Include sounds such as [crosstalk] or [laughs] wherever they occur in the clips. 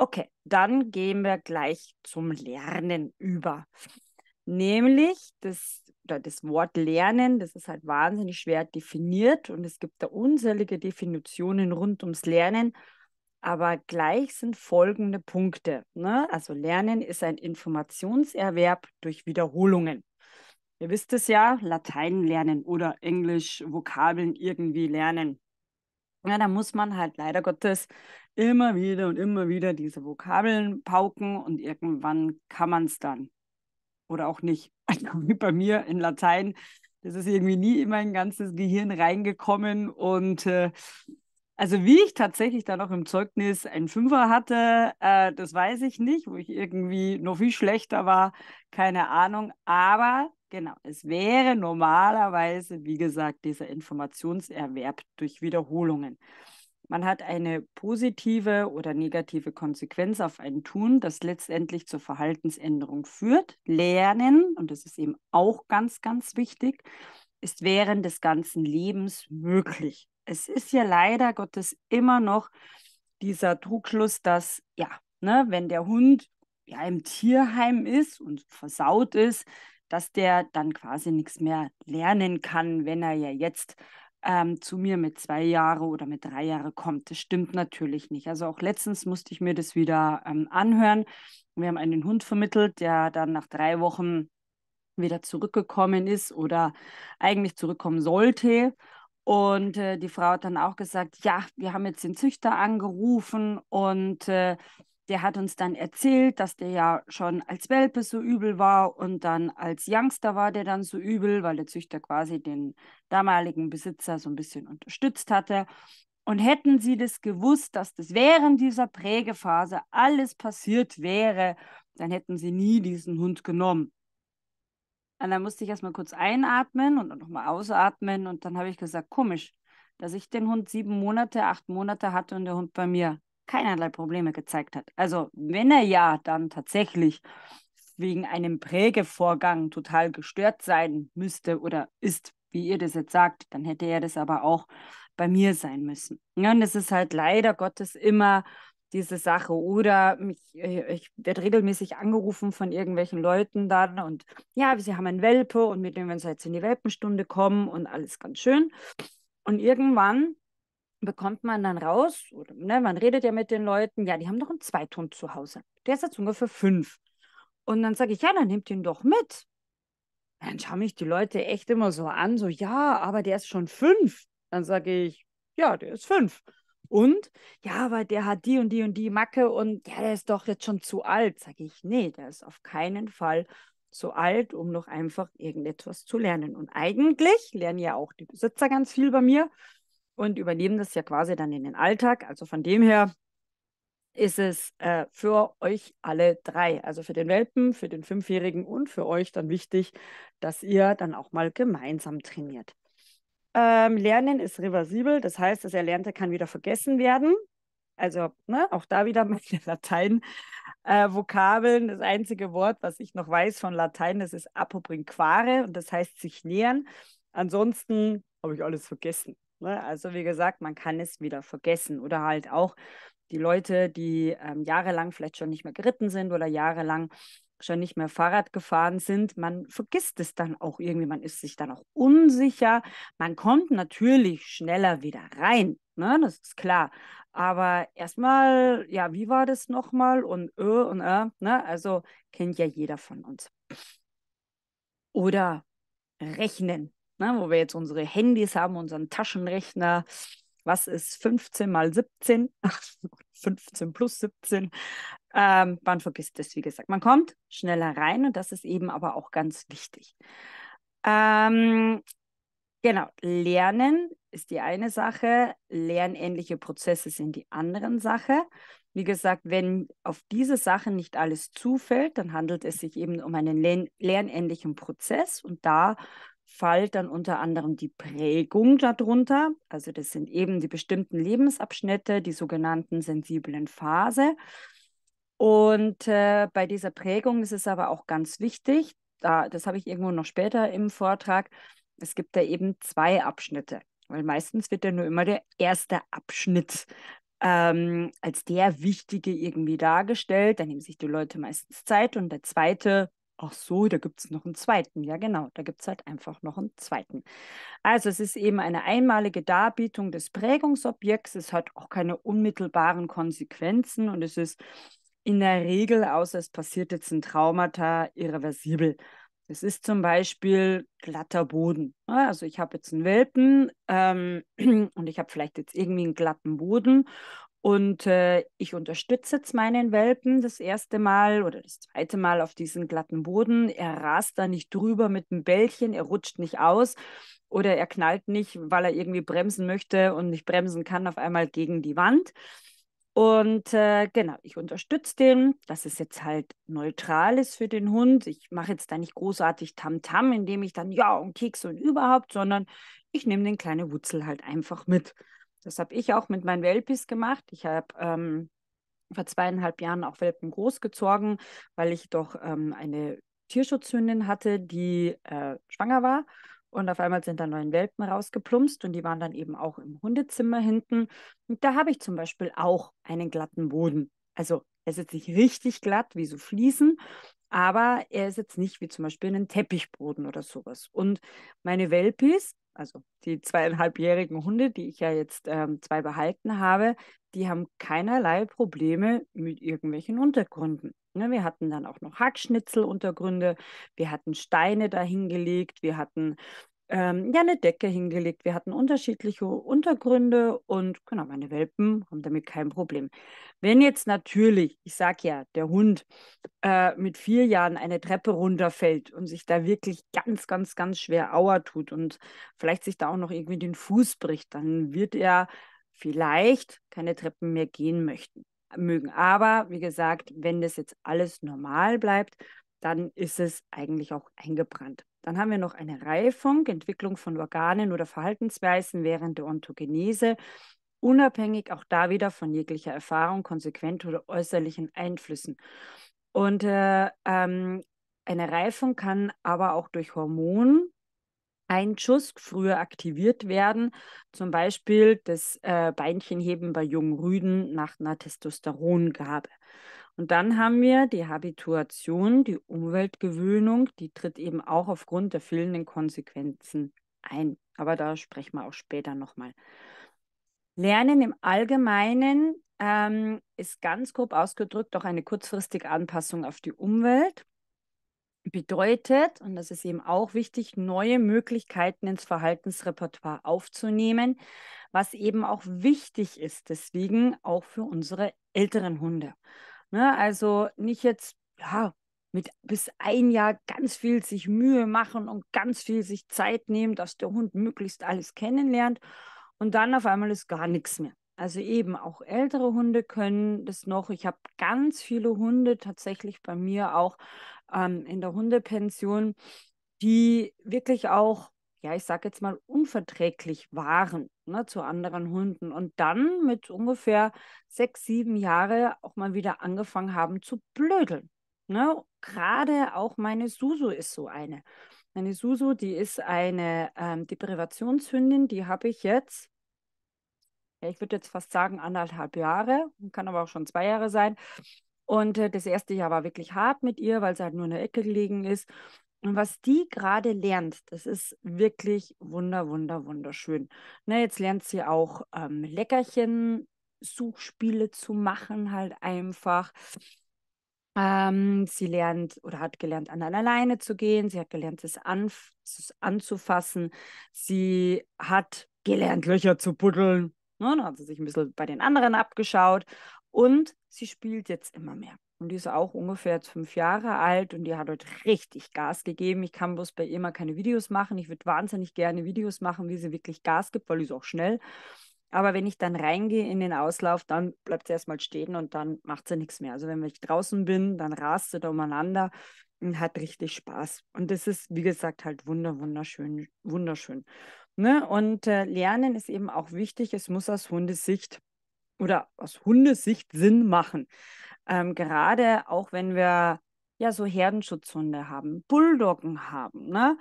Okay, dann gehen wir gleich zum Lernen über. Nämlich das, das Wort Lernen, das ist halt wahnsinnig schwer definiert und es gibt da unzählige Definitionen rund ums Lernen. Aber gleich sind folgende Punkte. Ne? Also Lernen ist ein Informationserwerb durch Wiederholungen. Ihr wisst es ja, Latein lernen oder Englisch, Vokabeln irgendwie lernen. Ja, da muss man halt leider Gottes immer wieder und immer wieder diese Vokabeln pauken und irgendwann kann man es dann. Oder auch nicht. [laughs] Also wie bei mir in Latein, das ist irgendwie nie in mein ganzes Gehirn reingekommen. Und äh, also wie ich tatsächlich dann auch im Zeugnis einen Fünfer hatte, äh, das weiß ich nicht, wo ich irgendwie noch viel schlechter war, keine Ahnung. Aber genau, es wäre normalerweise, wie gesagt, dieser Informationserwerb durch Wiederholungen. Man hat eine positive oder negative Konsequenz auf ein Tun, das letztendlich zur Verhaltensänderung führt. Lernen, und das ist eben auch ganz, ganz wichtig, ist während des ganzen Lebens möglich. Es ist ja leider Gottes immer noch dieser Trugschluss, dass, ja, ne, wenn der Hund ja im Tierheim ist und versaut ist, dass der dann quasi nichts mehr lernen kann, wenn er ja jetzt ähm, zu mir mit zwei Jahren oder mit drei Jahren kommt. Das stimmt natürlich nicht. Also auch letztens musste ich mir das wieder ähm, anhören. Wir haben einen Hund vermittelt, der dann nach drei Wochen wieder zurückgekommen ist oder eigentlich zurückkommen sollte. Und äh, die Frau hat dann auch gesagt, ja, wir haben jetzt den Züchter angerufen und äh, der hat uns dann erzählt, dass der ja schon als Welpe so übel war und dann als Youngster war der dann so übel, weil der Züchter quasi den damaligen Besitzer so ein bisschen unterstützt hatte. Und hätten sie das gewusst, dass das während dieser Prägephase alles passiert wäre, dann hätten sie nie diesen Hund genommen. Und dann musste ich erstmal kurz einatmen und nochmal ausatmen. Und dann habe ich gesagt, komisch, dass ich den Hund sieben Monate, acht Monate hatte und der Hund bei mir keinerlei Probleme gezeigt hat. Also wenn er ja dann tatsächlich wegen einem Prägevorgang total gestört sein müsste oder ist, wie ihr das jetzt sagt, dann hätte er das aber auch bei mir sein müssen. Ja, und das ist halt leider Gottes immer diese Sache. Oder mich, äh, ich werde regelmäßig angerufen von irgendwelchen Leuten dann und ja, sie haben einen Welpe und mit dem, werden sie jetzt in die Welpenstunde kommen und alles ganz schön. Und irgendwann bekommt man dann raus, oder, ne, man redet ja mit den Leuten, ja, die haben doch einen Zweiton zu Hause. Der ist jetzt ungefähr fünf. Und dann sage ich, ja, dann nehmt ihn doch mit. Dann schauen mich die Leute echt immer so an, so, ja, aber der ist schon fünf. Dann sage ich, ja, der ist fünf. Und? Ja, aber der hat die und die und die Macke und ja, der ist doch jetzt schon zu alt. Sage ich, nee, der ist auf keinen Fall zu alt, um noch einfach irgendetwas zu lernen. Und eigentlich lernen ja auch die Besitzer ganz viel bei mir und übernehmen das ja quasi dann in den Alltag. Also von dem her ist es äh, für euch alle drei, also für den Welpen, für den Fünfjährigen und für euch dann wichtig, dass ihr dann auch mal gemeinsam trainiert. Ähm, Lernen ist reversibel, das heißt, das Erlernte kann wieder vergessen werden. Also ne, auch da wieder [laughs] meine Latein-Vokabeln. Äh, das einzige Wort, was ich noch weiß von Latein, das ist apobrinquare und das heißt sich nähern. Ansonsten habe ich alles vergessen. Ne? Also wie gesagt, man kann es wieder vergessen oder halt auch die Leute, die ähm, jahrelang vielleicht schon nicht mehr geritten sind oder jahrelang schon nicht mehr Fahrrad gefahren sind, man vergisst es dann auch irgendwie, man ist sich dann auch unsicher. Man kommt natürlich schneller wieder rein, ne? das ist klar. Aber erstmal, ja, wie war das nochmal und äh und äh, ne? also kennt ja jeder von uns. Oder rechnen, ne, wo wir jetzt unsere Handys haben, unseren Taschenrechner, was ist 15 mal 17, 15 [laughs] plus 17. Ähm, man vergisst es, wie gesagt. Man kommt schneller rein und das ist eben aber auch ganz wichtig. Ähm, genau, Lernen ist die eine Sache, lernähnliche Prozesse sind die andere Sache. Wie gesagt, wenn auf diese Sache nicht alles zufällt, dann handelt es sich eben um einen lernähnlichen Prozess und da fällt dann unter anderem die Prägung darunter. Also das sind eben die bestimmten Lebensabschnitte, die sogenannten sensiblen Phase. Und äh, bei dieser Prägung ist es aber auch ganz wichtig, da, das habe ich irgendwo noch später im Vortrag, es gibt da eben zwei Abschnitte, weil meistens wird ja nur immer der erste Abschnitt ähm, als der wichtige irgendwie dargestellt. Da nehmen sich die Leute meistens Zeit und der zweite Ach so, da gibt es noch einen zweiten. Ja, genau, da gibt es halt einfach noch einen zweiten. Also es ist eben eine einmalige Darbietung des Prägungsobjekts. Es hat auch keine unmittelbaren Konsequenzen und es ist in der Regel, außer es passiert jetzt ein Traumata, irreversibel. Es ist zum Beispiel glatter Boden. Ne? Also ich habe jetzt einen Welpen ähm, [clears throat] und ich habe vielleicht jetzt irgendwie einen glatten Boden und äh, ich unterstütze jetzt meinen Welpen das erste Mal oder das zweite Mal auf diesen glatten Boden. Er rast da nicht drüber mit dem Bällchen, er rutscht nicht aus oder er knallt nicht, weil er irgendwie bremsen möchte und nicht bremsen kann, auf einmal gegen die Wand. Und äh, genau, ich unterstütze den, dass es jetzt halt neutral ist für den Hund. Ich mache jetzt da nicht großartig Tamtam, -Tam, indem ich dann ja und Kekse und überhaupt, sondern ich nehme den kleinen Wurzel halt einfach mit. Das habe ich auch mit meinen Welpis gemacht. Ich habe ähm, vor zweieinhalb Jahren auch Welpen großgezogen, weil ich doch ähm, eine Tierschutzhündin hatte, die äh, schwanger war. Und auf einmal sind da neun Welpen rausgeplumpst und die waren dann eben auch im Hundezimmer hinten. Und da habe ich zum Beispiel auch einen glatten Boden. Also er sitzt nicht richtig glatt, wie so Fliesen, aber er sitzt nicht wie zum Beispiel einen Teppichboden oder sowas. Und meine Welpis also die zweieinhalbjährigen Hunde, die ich ja jetzt ähm, zwei behalten habe, die haben keinerlei Probleme mit irgendwelchen Untergründen. Ne? Wir hatten dann auch noch Hackschnitzeluntergründe, wir hatten Steine dahingelegt, wir hatten ähm, ja eine Decke hingelegt. Wir hatten unterschiedliche Untergründe und genau, meine Welpen haben damit kein Problem. Wenn jetzt natürlich, ich sag ja, der Hund äh, mit vier Jahren eine Treppe runterfällt und sich da wirklich ganz, ganz, ganz schwer Auer tut und vielleicht sich da auch noch irgendwie den Fuß bricht, dann wird er vielleicht keine Treppen mehr gehen möchten, mögen. Aber wie gesagt, wenn das jetzt alles normal bleibt, dann ist es eigentlich auch eingebrannt. Dann haben wir noch eine Reifung, Entwicklung von Organen oder Verhaltensweisen während der Ontogenese, unabhängig auch da wieder von jeglicher Erfahrung, konsequent oder äußerlichen Einflüssen. Und äh, ähm, eine Reifung kann aber auch durch Hormon, Einschuss früher aktiviert werden, zum Beispiel das äh, Beinchenheben bei jungen Rüden nach einer Testosterongabe. Und dann haben wir die Habituation, die Umweltgewöhnung, die tritt eben auch aufgrund der fehlenden Konsequenzen ein. Aber da sprechen wir auch später nochmal. Lernen im Allgemeinen ähm, ist ganz grob ausgedrückt auch eine kurzfristige Anpassung auf die Umwelt. Bedeutet, und das ist eben auch wichtig, neue Möglichkeiten ins Verhaltensrepertoire aufzunehmen, was eben auch wichtig ist, deswegen auch für unsere älteren Hunde. Ne? Also nicht jetzt, ja, mit bis ein Jahr ganz viel sich Mühe machen und ganz viel sich Zeit nehmen, dass der Hund möglichst alles kennenlernt und dann auf einmal ist gar nichts mehr. Also eben auch ältere Hunde können das noch. Ich habe ganz viele Hunde tatsächlich bei mir auch ähm, in der Hundepension, die wirklich auch ja, ich sage jetzt mal, unverträglich waren ne, zu anderen Hunden und dann mit ungefähr sechs, sieben Jahren auch mal wieder angefangen haben zu blödeln. Ne? Gerade auch meine Susu ist so eine. Meine Susu, die ist eine ähm, Deprivationshündin, die habe ich jetzt, ja, ich würde jetzt fast sagen anderthalb Jahre, kann aber auch schon zwei Jahre sein. Und äh, das erste Jahr war wirklich hart mit ihr, weil sie halt nur in der Ecke gelegen ist. Und was die gerade lernt, das ist wirklich wunder, wunder, wunderschön. Na, ne, jetzt lernt sie auch ähm, Leckerchen, Suchspiele zu machen, halt einfach. Ähm, sie lernt oder hat gelernt, an alleine zu gehen. Sie hat gelernt, es anf anzufassen. Sie hat gelernt, Löcher zu buddeln. Ne? Dann hat sie sich ein bisschen bei den anderen abgeschaut. Und sie spielt jetzt immer mehr. Und die ist auch ungefähr jetzt fünf Jahre alt und die hat heute richtig Gas gegeben. Ich kann bloß bei ihr mal keine Videos machen. Ich würde wahnsinnig gerne Videos machen, wie sie wirklich Gas gibt, weil sie ist auch schnell. Aber wenn ich dann reingehe in den Auslauf, dann bleibt sie erstmal stehen und dann macht sie nichts mehr. Also wenn ich draußen bin, dann rast sie da umeinander und hat richtig Spaß. Und das ist, wie gesagt, halt wunder, wunderschön, wunderschön. Ne? Und äh, Lernen ist eben auch wichtig. Es muss aus Hundesicht oder aus Hundesicht Sinn machen ähm, gerade auch wenn wir ja so Herdenschutzhunde haben, Bulldoggen haben, ne?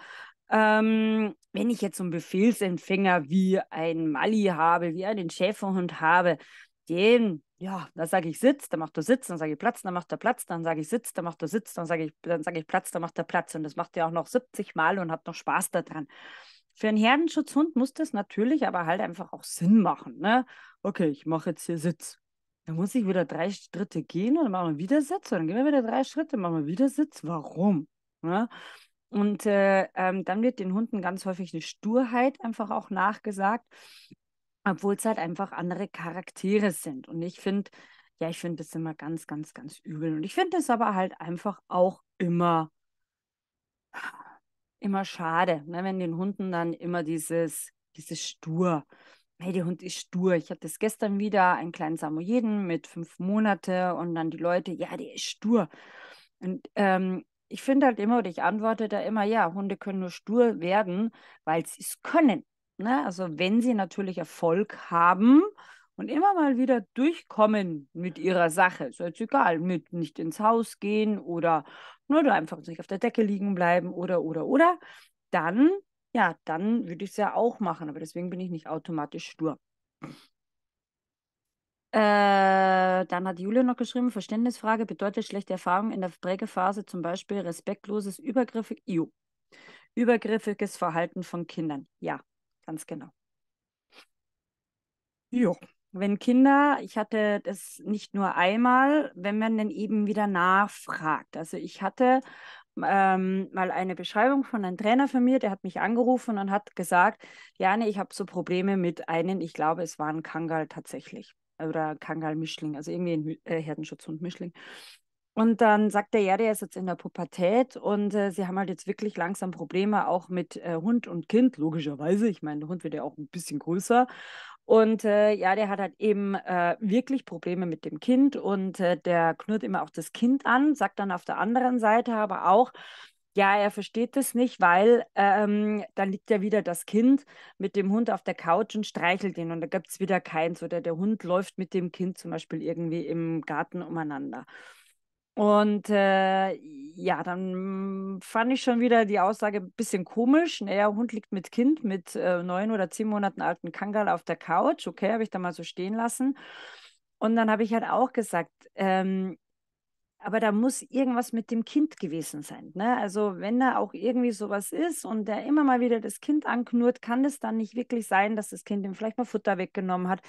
Ähm, wenn ich jetzt so einen Befehlsempfänger wie ein Mali habe, wie einen Schäferhund habe, den, ja, da sage ich Sitz, dann macht er Sitz, dann sage ich Platz, dann macht er Platz, dann sage ich Sitz, dann macht er Sitz, dann sage ich, dann ich Platz, dann macht er Platz. Und das macht er auch noch 70 Mal und hat noch Spaß daran. Für einen Herdenschutzhund muss das natürlich aber halt einfach auch Sinn machen. Ne? Okay, ich mache jetzt hier Sitz. Dann muss ich wieder drei Schritte gehen und dann machen wir wieder Sitz und dann gehen wir wieder drei Schritte, machen wir wieder Sitz. Warum? Ja? Und äh, ähm, dann wird den Hunden ganz häufig eine Sturheit einfach auch nachgesagt, obwohl es halt einfach andere Charaktere sind. Und ich finde, ja, ich finde das immer ganz, ganz, ganz übel. Und ich finde das aber halt einfach auch immer, immer schade, ne? wenn den Hunden dann immer dieses, dieses Stur Hey, der Hund ist stur. Ich hatte es gestern wieder, einen kleinen Samoyeden mit fünf Monate und dann die Leute, ja, der ist stur. Und ähm, ich finde halt immer, oder ich antworte da immer, ja, Hunde können nur stur werden, weil sie es können. Ne? Also wenn sie natürlich Erfolg haben und immer mal wieder durchkommen mit ihrer Sache, ist jetzt egal, mit nicht ins Haus gehen oder nur ne, einfach nicht auf der Decke liegen bleiben oder, oder, oder, dann ja, dann würde ich es ja auch machen, aber deswegen bin ich nicht automatisch stur. Äh, dann hat Julia noch geschrieben, Verständnisfrage bedeutet schlechte Erfahrung in der Prägephase, zum Beispiel respektloses, übergriffig, iu, übergriffiges Verhalten von Kindern. Ja, ganz genau. Jo. Wenn Kinder, ich hatte das nicht nur einmal, wenn man dann eben wieder nachfragt. Also ich hatte ähm, mal eine Beschreibung von einem Trainer von mir, der hat mich angerufen und hat gesagt, Jane, ich habe so Probleme mit einem, ich glaube, es war ein Kangal tatsächlich oder Kangal-Mischling, also irgendwie ein äh, Herdenschutzhund-Mischling. Und dann sagt er, ja, der ist jetzt in der Pubertät und äh, sie haben halt jetzt wirklich langsam Probleme auch mit äh, Hund und Kind, logischerweise. Ich meine, der Hund wird ja auch ein bisschen größer. Und äh, ja, der hat halt eben äh, wirklich Probleme mit dem Kind und äh, der knurrt immer auch das Kind an, sagt dann auf der anderen Seite aber auch, ja, er versteht das nicht, weil ähm, dann liegt ja wieder das Kind mit dem Hund auf der Couch und streichelt ihn und da gibt es wieder keins oder der Hund läuft mit dem Kind zum Beispiel irgendwie im Garten umeinander. Und äh, ja, dann fand ich schon wieder die Aussage ein bisschen komisch. Naja, Hund liegt mit Kind mit äh, neun oder zehn Monaten alten Kangal auf der Couch. Okay, habe ich da mal so stehen lassen. Und dann habe ich halt auch gesagt, ähm, aber da muss irgendwas mit dem Kind gewesen sein. Ne? Also wenn da auch irgendwie sowas ist und der immer mal wieder das Kind anknurrt, kann es dann nicht wirklich sein, dass das Kind ihm vielleicht mal Futter weggenommen hat,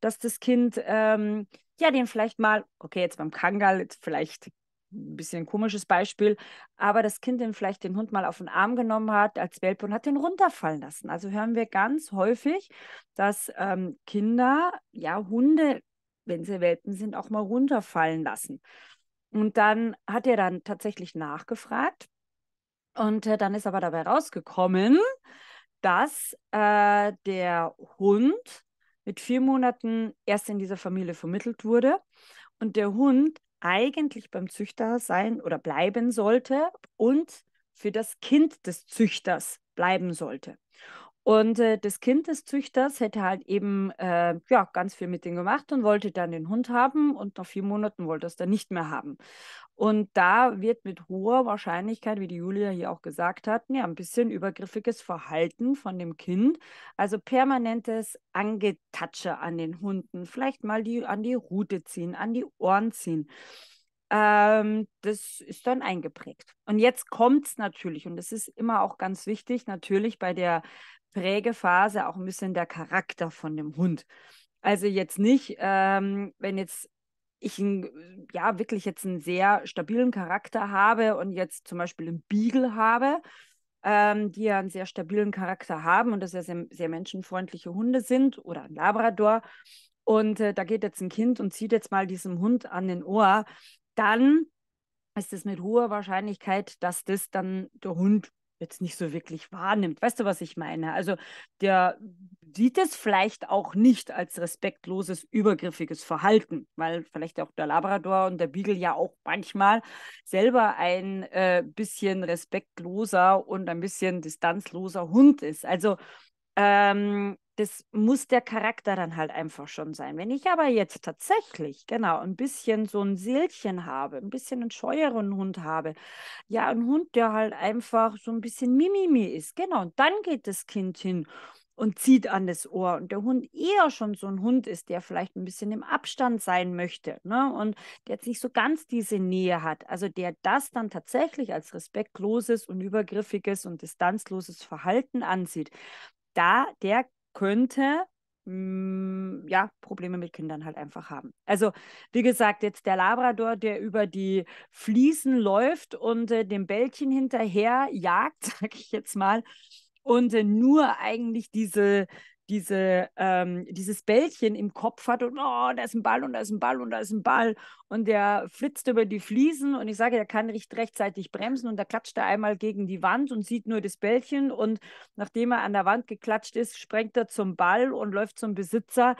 dass das Kind ähm, ja, den vielleicht mal, okay, jetzt beim Kangal, jetzt vielleicht ein bisschen ein komisches Beispiel, aber das Kind den vielleicht den Hund mal auf den Arm genommen hat als Welpe und hat den runterfallen lassen. Also hören wir ganz häufig, dass ähm, Kinder, ja, Hunde, wenn sie Welpen sind, auch mal runterfallen lassen. Und dann hat er dann tatsächlich nachgefragt und äh, dann ist aber dabei rausgekommen, dass äh, der Hund mit vier Monaten erst in dieser Familie vermittelt wurde und der Hund eigentlich beim Züchter sein oder bleiben sollte und für das Kind des Züchters bleiben sollte. Und äh, das Kind des Züchters hätte halt eben äh, ja, ganz viel mit denen gemacht und wollte dann den Hund haben und nach vier Monaten wollte es dann nicht mehr haben. Und da wird mit hoher Wahrscheinlichkeit, wie die Julia hier auch gesagt hat, ja, ein bisschen übergriffiges Verhalten von dem Kind. Also permanentes Angetatsche an den Hunden, vielleicht mal die, an die Rute ziehen, an die Ohren ziehen ähm, das ist dann eingeprägt. Und jetzt kommt es natürlich, und das ist immer auch ganz wichtig, natürlich bei der Prägephase auch ein bisschen der Charakter von dem Hund. Also jetzt nicht, ähm, wenn jetzt ich einen, ja wirklich jetzt einen sehr stabilen Charakter habe und jetzt zum Beispiel einen Beagle habe, ähm, die ja einen sehr stabilen Charakter haben und das ja sehr, sehr menschenfreundliche Hunde sind oder ein Labrador und äh, da geht jetzt ein Kind und zieht jetzt mal diesem Hund an den Ohr, dann ist es mit hoher Wahrscheinlichkeit, dass das dann der Hund jetzt nicht so wirklich wahrnimmt. Weißt du, was ich meine? Also der sieht es vielleicht auch nicht als respektloses, übergriffiges Verhalten, weil vielleicht auch der Labrador und der Beagle ja auch manchmal selber ein äh, bisschen respektloser und ein bisschen distanzloser Hund ist. Also ähm, das muss der Charakter dann halt einfach schon sein. Wenn ich aber jetzt tatsächlich, genau, ein bisschen so ein Seelchen habe, ein bisschen einen scheueren Hund habe, ja, ein Hund, der halt einfach so ein bisschen Mimimi ist, genau, und dann geht das Kind hin und zieht an das Ohr und der Hund eher schon so ein Hund ist, der vielleicht ein bisschen im Abstand sein möchte ne? und der jetzt nicht so ganz diese Nähe hat, also der das dann tatsächlich als respektloses und übergriffiges und distanzloses Verhalten ansieht, da der könnte, mh, mm, ja, Probleme mit Kindern halt einfach haben. Also, wie gesagt, jetzt der Labrador, der über die Fliesen läuft und äh, dem Bällchen hinterher jagt, [laughs] sag ich jetzt mal, und äh, nur eigentlich diese, diese, ähm, dieses Bällchen im Kopf hat und oh, da ist ein Ball und da ist ein Ball und da ist ein Ball und der flitzt über die Fliesen und ich sage, der kann nicht rechtzeitig bremsen und da klatscht er einmal gegen die Wand und sieht nur das Bällchen und nachdem er an der Wand geklatscht ist, sprengt er zum Ball und läuft zum Besitzer.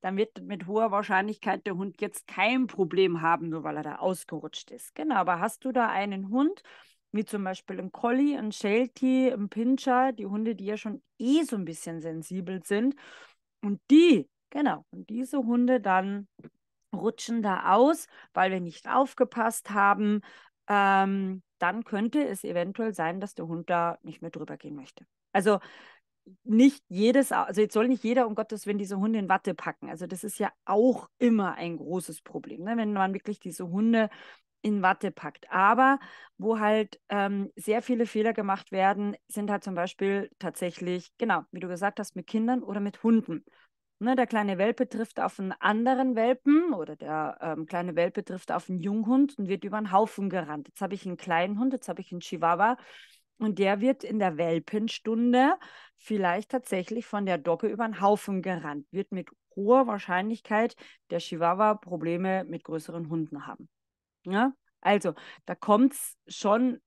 Dann wird mit hoher Wahrscheinlichkeit der Hund jetzt kein Problem haben, nur weil er da ausgerutscht ist. Genau, aber hast du da einen Hund, wie zum Beispiel ein Collie, ein Sheltie, ein Pinscher, die Hunde, die ja schon eh so ein bisschen sensibel sind. Und die, genau, und diese Hunde dann rutschen da aus, weil wir nicht aufgepasst haben. Ähm, dann könnte es eventuell sein, dass der Hund da nicht mehr drüber gehen möchte. Also nicht jedes, also jetzt soll nicht jeder um Gottes Willen diese Hunde in Watte packen. Also das ist ja auch immer ein großes Problem, ne? wenn man wirklich diese Hunde in Watte packt. Aber wo halt ähm, sehr viele Fehler gemacht werden, sind halt zum Beispiel tatsächlich, genau, wie du gesagt hast, mit Kindern oder mit Hunden. Ne, der kleine Welpe trifft auf einen anderen Welpen oder der ähm, kleine Welpe trifft auf einen Junghund und wird über einen Haufen gerannt. Jetzt habe ich einen kleinen Hund, jetzt habe ich einen Chihuahua. Und der wird in der Welpenstunde vielleicht tatsächlich von der Dogge über den Haufen gerannt, wird mit hoher Wahrscheinlichkeit der Chihuahua Probleme mit größeren Hunden haben. Ja? Ne? Also, da kommt es schon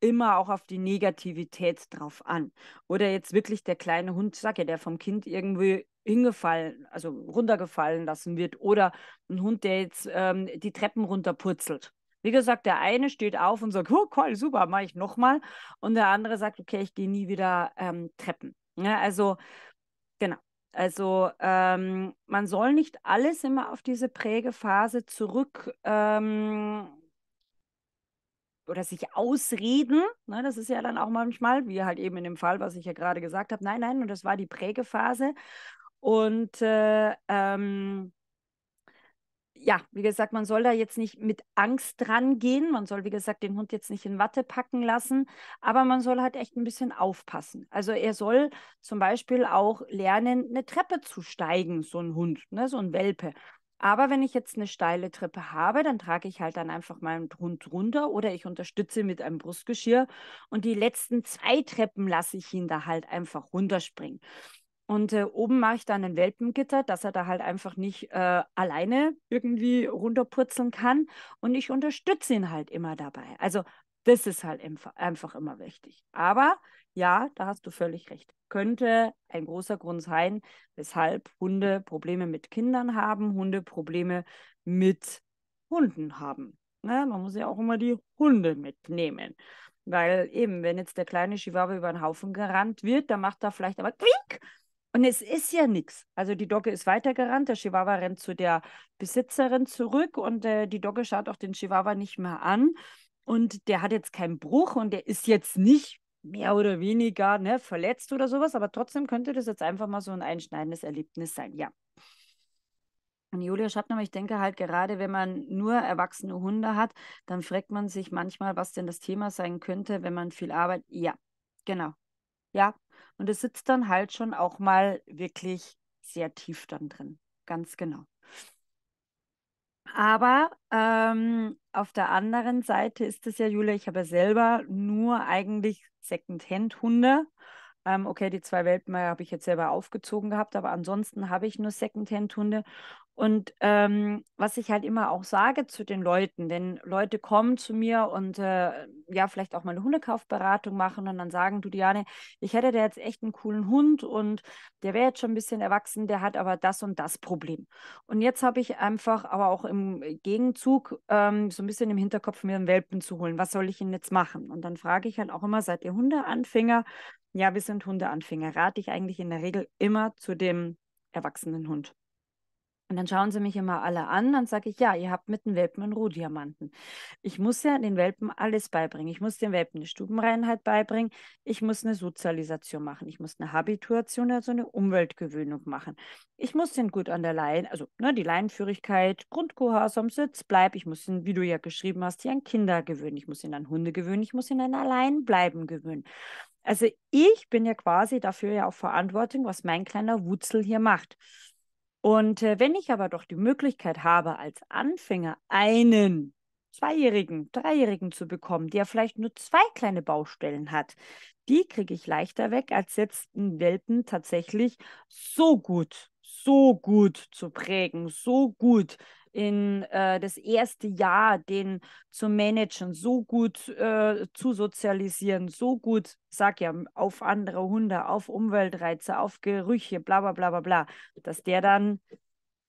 immer auch auf die Negativität drauf an. Oder jetzt wirklich der kleine Hund, sag ja, der vom Kind irgendwie hingefallen, also runtergefallen lassen wird. Oder ein Hund, der jetzt ähm, die Treppen runterpurzelt. Wie gesagt, der eine steht auf und sagt, oh cool, super, mache ich nochmal. Und der andere sagt, okay, ich gehe nie wieder ähm, Treppen. Ja, ne? also genau, also ähm, man soll nicht alles immer auf diese Prägephase zurück ähm, oder sich ausreden. Ne, das ist ja dann auch manchmal, wie halt eben in dem Fall, was ich ja gerade gesagt habe. Nein, nein, und das war die Prägephase. Und äh, ähm, ja, wie gesagt, man soll da jetzt nicht mit Angst dran gehen. Man soll, wie gesagt, den Hund jetzt nicht in Watte packen lassen, aber man soll halt echt ein bisschen aufpassen. Also er soll zum Beispiel auch lernen, eine Treppe zu steigen, so ein Hund, ne, so ein Welpe. Aber wenn ich jetzt eine steile Treppe habe, dann trage ich halt dann einfach meinen Hund runter oder ich unterstütze mit einem Brustgeschirr und die letzten zwei Treppen lasse ich ihn da halt einfach runterspringen. Und äh, oben mache ich dann ein Welpengitter, dass er da halt einfach nicht äh, alleine irgendwie runterpurzeln kann. Und ich unterstütze ihn halt immer dabei. Also das ist halt einfach immer wichtig. Aber ja, da hast du völlig recht. Könnte ein großer Grund sein, weshalb Hunde Probleme mit Kindern haben, Hunde Probleme mit Hunden haben. Ne? Man muss ja auch immer die Hunde mitnehmen. Weil eben, wenn jetzt der kleine Chihuahua über den Haufen gerannt wird, dann macht er vielleicht aber Quink und es ist ja nichts. Also die Dogge ist weitergerannt, der Chihuahua rennt zu der Besitzerin zurück und äh, die Dogge schaut auch den Chihuahua nicht mehr an. Und der hat jetzt keinen Bruch und der ist jetzt nicht mehr oder weniger ne, verletzt oder sowas, aber trotzdem könnte das jetzt einfach mal so ein einschneidendes Erlebnis sein, ja. Und Julia Schattner, ich denke halt gerade, wenn man nur erwachsene Hunde hat, dann fragt man sich manchmal, was denn das Thema sein könnte, wenn man viel arbeitet. Ja, genau. Ja, und es sitzt dann halt schon auch mal wirklich sehr tief dann drin. Ganz genau. Aber ähm, auf der anderen Seite ist es ja, Julia, ich habe ja selber nur eigentlich Second-Hand-Hunde. Ähm, okay, die zwei Welpen habe ich jetzt selber aufgezogen gehabt, aber ansonsten habe ich nur Second-Hand-Hunde. Und ähm, was ich halt immer auch sage zu den Leuten, wenn Leute kommen zu mir und äh, ja, vielleicht auch mal eine Hundekaufberatung machen und dann sagen, du Diane, ich hätte da jetzt echt einen coolen Hund und der wäre jetzt schon ein bisschen erwachsen, der hat aber das und das Problem. Und jetzt habe ich einfach aber auch im Gegenzug ähm, so ein bisschen im Hinterkopf, mir einen Welpen zu holen. Was soll ich ihn jetzt machen? Und dann frage ich halt auch immer, seid ihr Hundeanfänger? Ja, wir sind Hundeanfänger. Rate ich eigentlich in der Regel immer zu dem erwachsenen Hund. Und dann schauen sie mich immer alle an, dann sage ich, ja, ihr habt mit dem Welpen einen Rohdiamanten. Ich muss ja den Welpen alles beibringen. Ich muss dem Welpen eine Stubenreinheit beibringen. Ich muss eine Sozialisation machen. Ich muss eine Habituation, also eine Umweltgewöhnung machen. Ich muss den gut an der Leine, also ne, die Leinenführigkeit, Sitz, Sitzbleib. Ich muss ihn, wie du ja geschrieben hast, hier an Kinder gewöhnen. Ich muss ihn an Hunde gewöhnen. Ich muss ihn an Alleinbleiben gewöhnen. Also ich bin ja quasi dafür ja auch verantwortlich, was mein kleiner Wutzel hier macht. Und äh, wenn ich aber doch die Möglichkeit habe, als Anfänger einen Zweijährigen, Dreijährigen zu bekommen, der vielleicht nur zwei kleine Baustellen hat, die kriege ich leichter weg, als jetzt einen Welpen tatsächlich so gut, so gut zu prägen, so gut in äh, das erste Jahr, den zu managen, so gut äh, zu sozialisieren, so gut, sag ja, auf andere Hunde, auf Umweltreize, auf Gerüche, bla bla bla bla bla, dass der dann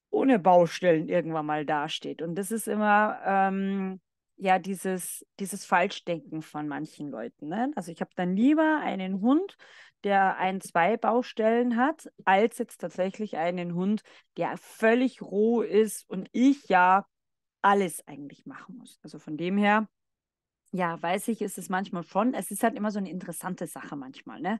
ohne Baustellen irgendwann mal dasteht. Und das ist immer ähm, ja dieses, dieses Falschdenken von manchen Leuten. Ne? Also ich habe dann lieber einen Hund, der ein, zwei Baustellen hat, als jetzt tatsächlich einen Hund, der völlig roh ist und ich ja alles eigentlich machen muss. Also von dem her, ja, weiß ich, ist es manchmal schon. Es ist halt immer so eine interessante Sache manchmal, ne?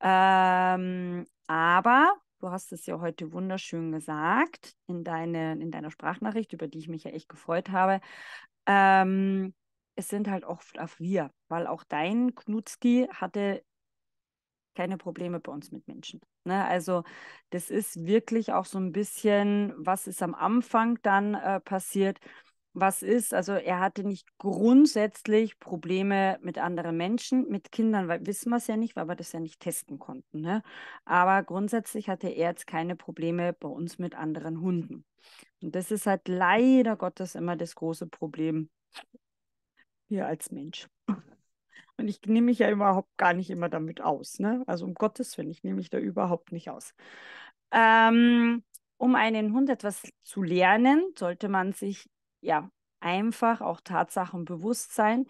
Ähm, aber du hast es ja heute wunderschön gesagt in, deine, in deiner Sprachnachricht, über die ich mich ja echt gefreut habe. Ähm, es sind halt oft auf wir, weil auch dein Knutski hatte keine Probleme bei uns mit Menschen. Ne? Also das ist wirklich auch so ein bisschen, was ist am Anfang dann äh, passiert, was ist, also er hatte nicht grundsätzlich Probleme mit anderen Menschen, mit Kindern, weil wissen wir es ja nicht, weil wir das ja nicht testen konnten. Ne? Aber grundsätzlich hatte er jetzt keine Probleme bei uns mit anderen Hunden. Und das ist halt leider Gottes immer das große Problem hier als Mensch. Und ich nehme mich ja überhaupt gar nicht immer damit aus. Ne? Also um Gottes Willen, ich nehme mich da überhaupt nicht aus. Ähm, um einen Hund etwas zu lernen, sollte man sich ja einfach auch Tatsachen bewusst sein.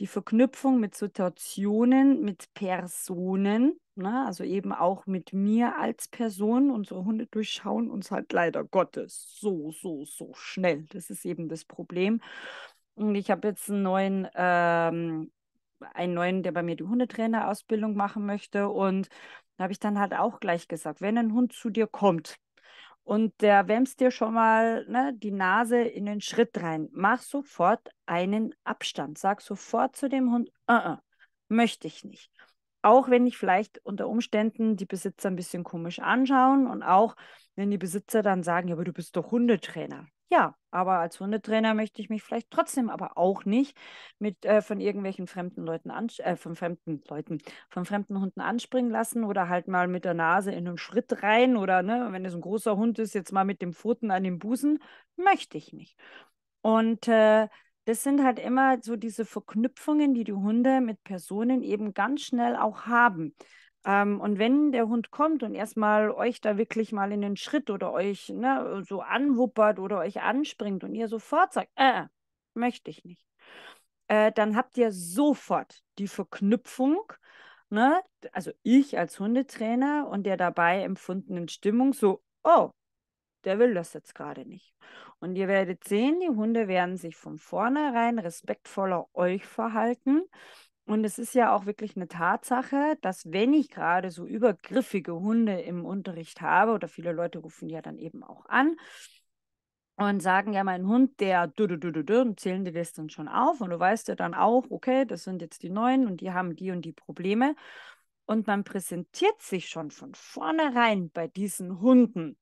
Die Verknüpfung mit Situationen, mit Personen, ne? also eben auch mit mir als Person. Unsere Hunde durchschauen uns halt leider Gottes so, so, so schnell. Das ist eben das Problem. Und ich habe jetzt einen neuen ähm, einen neuen, der bei mir die Hundetrainerausbildung machen möchte. Und da habe ich dann halt auch gleich gesagt, wenn ein Hund zu dir kommt und der wämst dir schon mal ne, die Nase in den Schritt rein, mach sofort einen Abstand. Sag sofort zu dem Hund, uh -uh, möchte ich nicht. Auch wenn ich vielleicht unter Umständen die Besitzer ein bisschen komisch anschauen und auch wenn die Besitzer dann sagen, ja, aber du bist doch Hundetrainer. Ja, aber als Hundetrainer möchte ich mich vielleicht trotzdem aber auch nicht mit äh, von irgendwelchen fremden Leuten äh, von fremden Leuten, von fremden Hunden anspringen lassen oder halt mal mit der Nase in einen Schritt rein oder ne, wenn es ein großer Hund ist, jetzt mal mit dem Pfoten an den Busen, möchte ich nicht. Und äh, das sind halt immer so diese Verknüpfungen, die die Hunde mit Personen eben ganz schnell auch haben. Ähm, und wenn der Hund kommt und erstmal euch da wirklich mal in den Schritt oder euch ne, so anwuppert oder euch anspringt und ihr sofort sagt, äh, äh, möchte ich nicht, äh, dann habt ihr sofort die Verknüpfung, ne, also ich als Hundetrainer und der dabei empfundenen Stimmung so, oh, der will das jetzt gerade nicht. Und ihr werdet sehen, die Hunde werden sich von vornherein respektvoller euch verhalten, und es ist ja auch wirklich eine Tatsache, dass wenn ich gerade so übergriffige Hunde im Unterricht habe, oder viele Leute rufen ja dann eben auch an und sagen, ja, mein Hund, der du, du, du, du, du, und zählen dir das dann schon auf. Und du weißt ja dann auch, okay, das sind jetzt die neuen und die haben die und die Probleme. Und man präsentiert sich schon von vornherein bei diesen Hunden.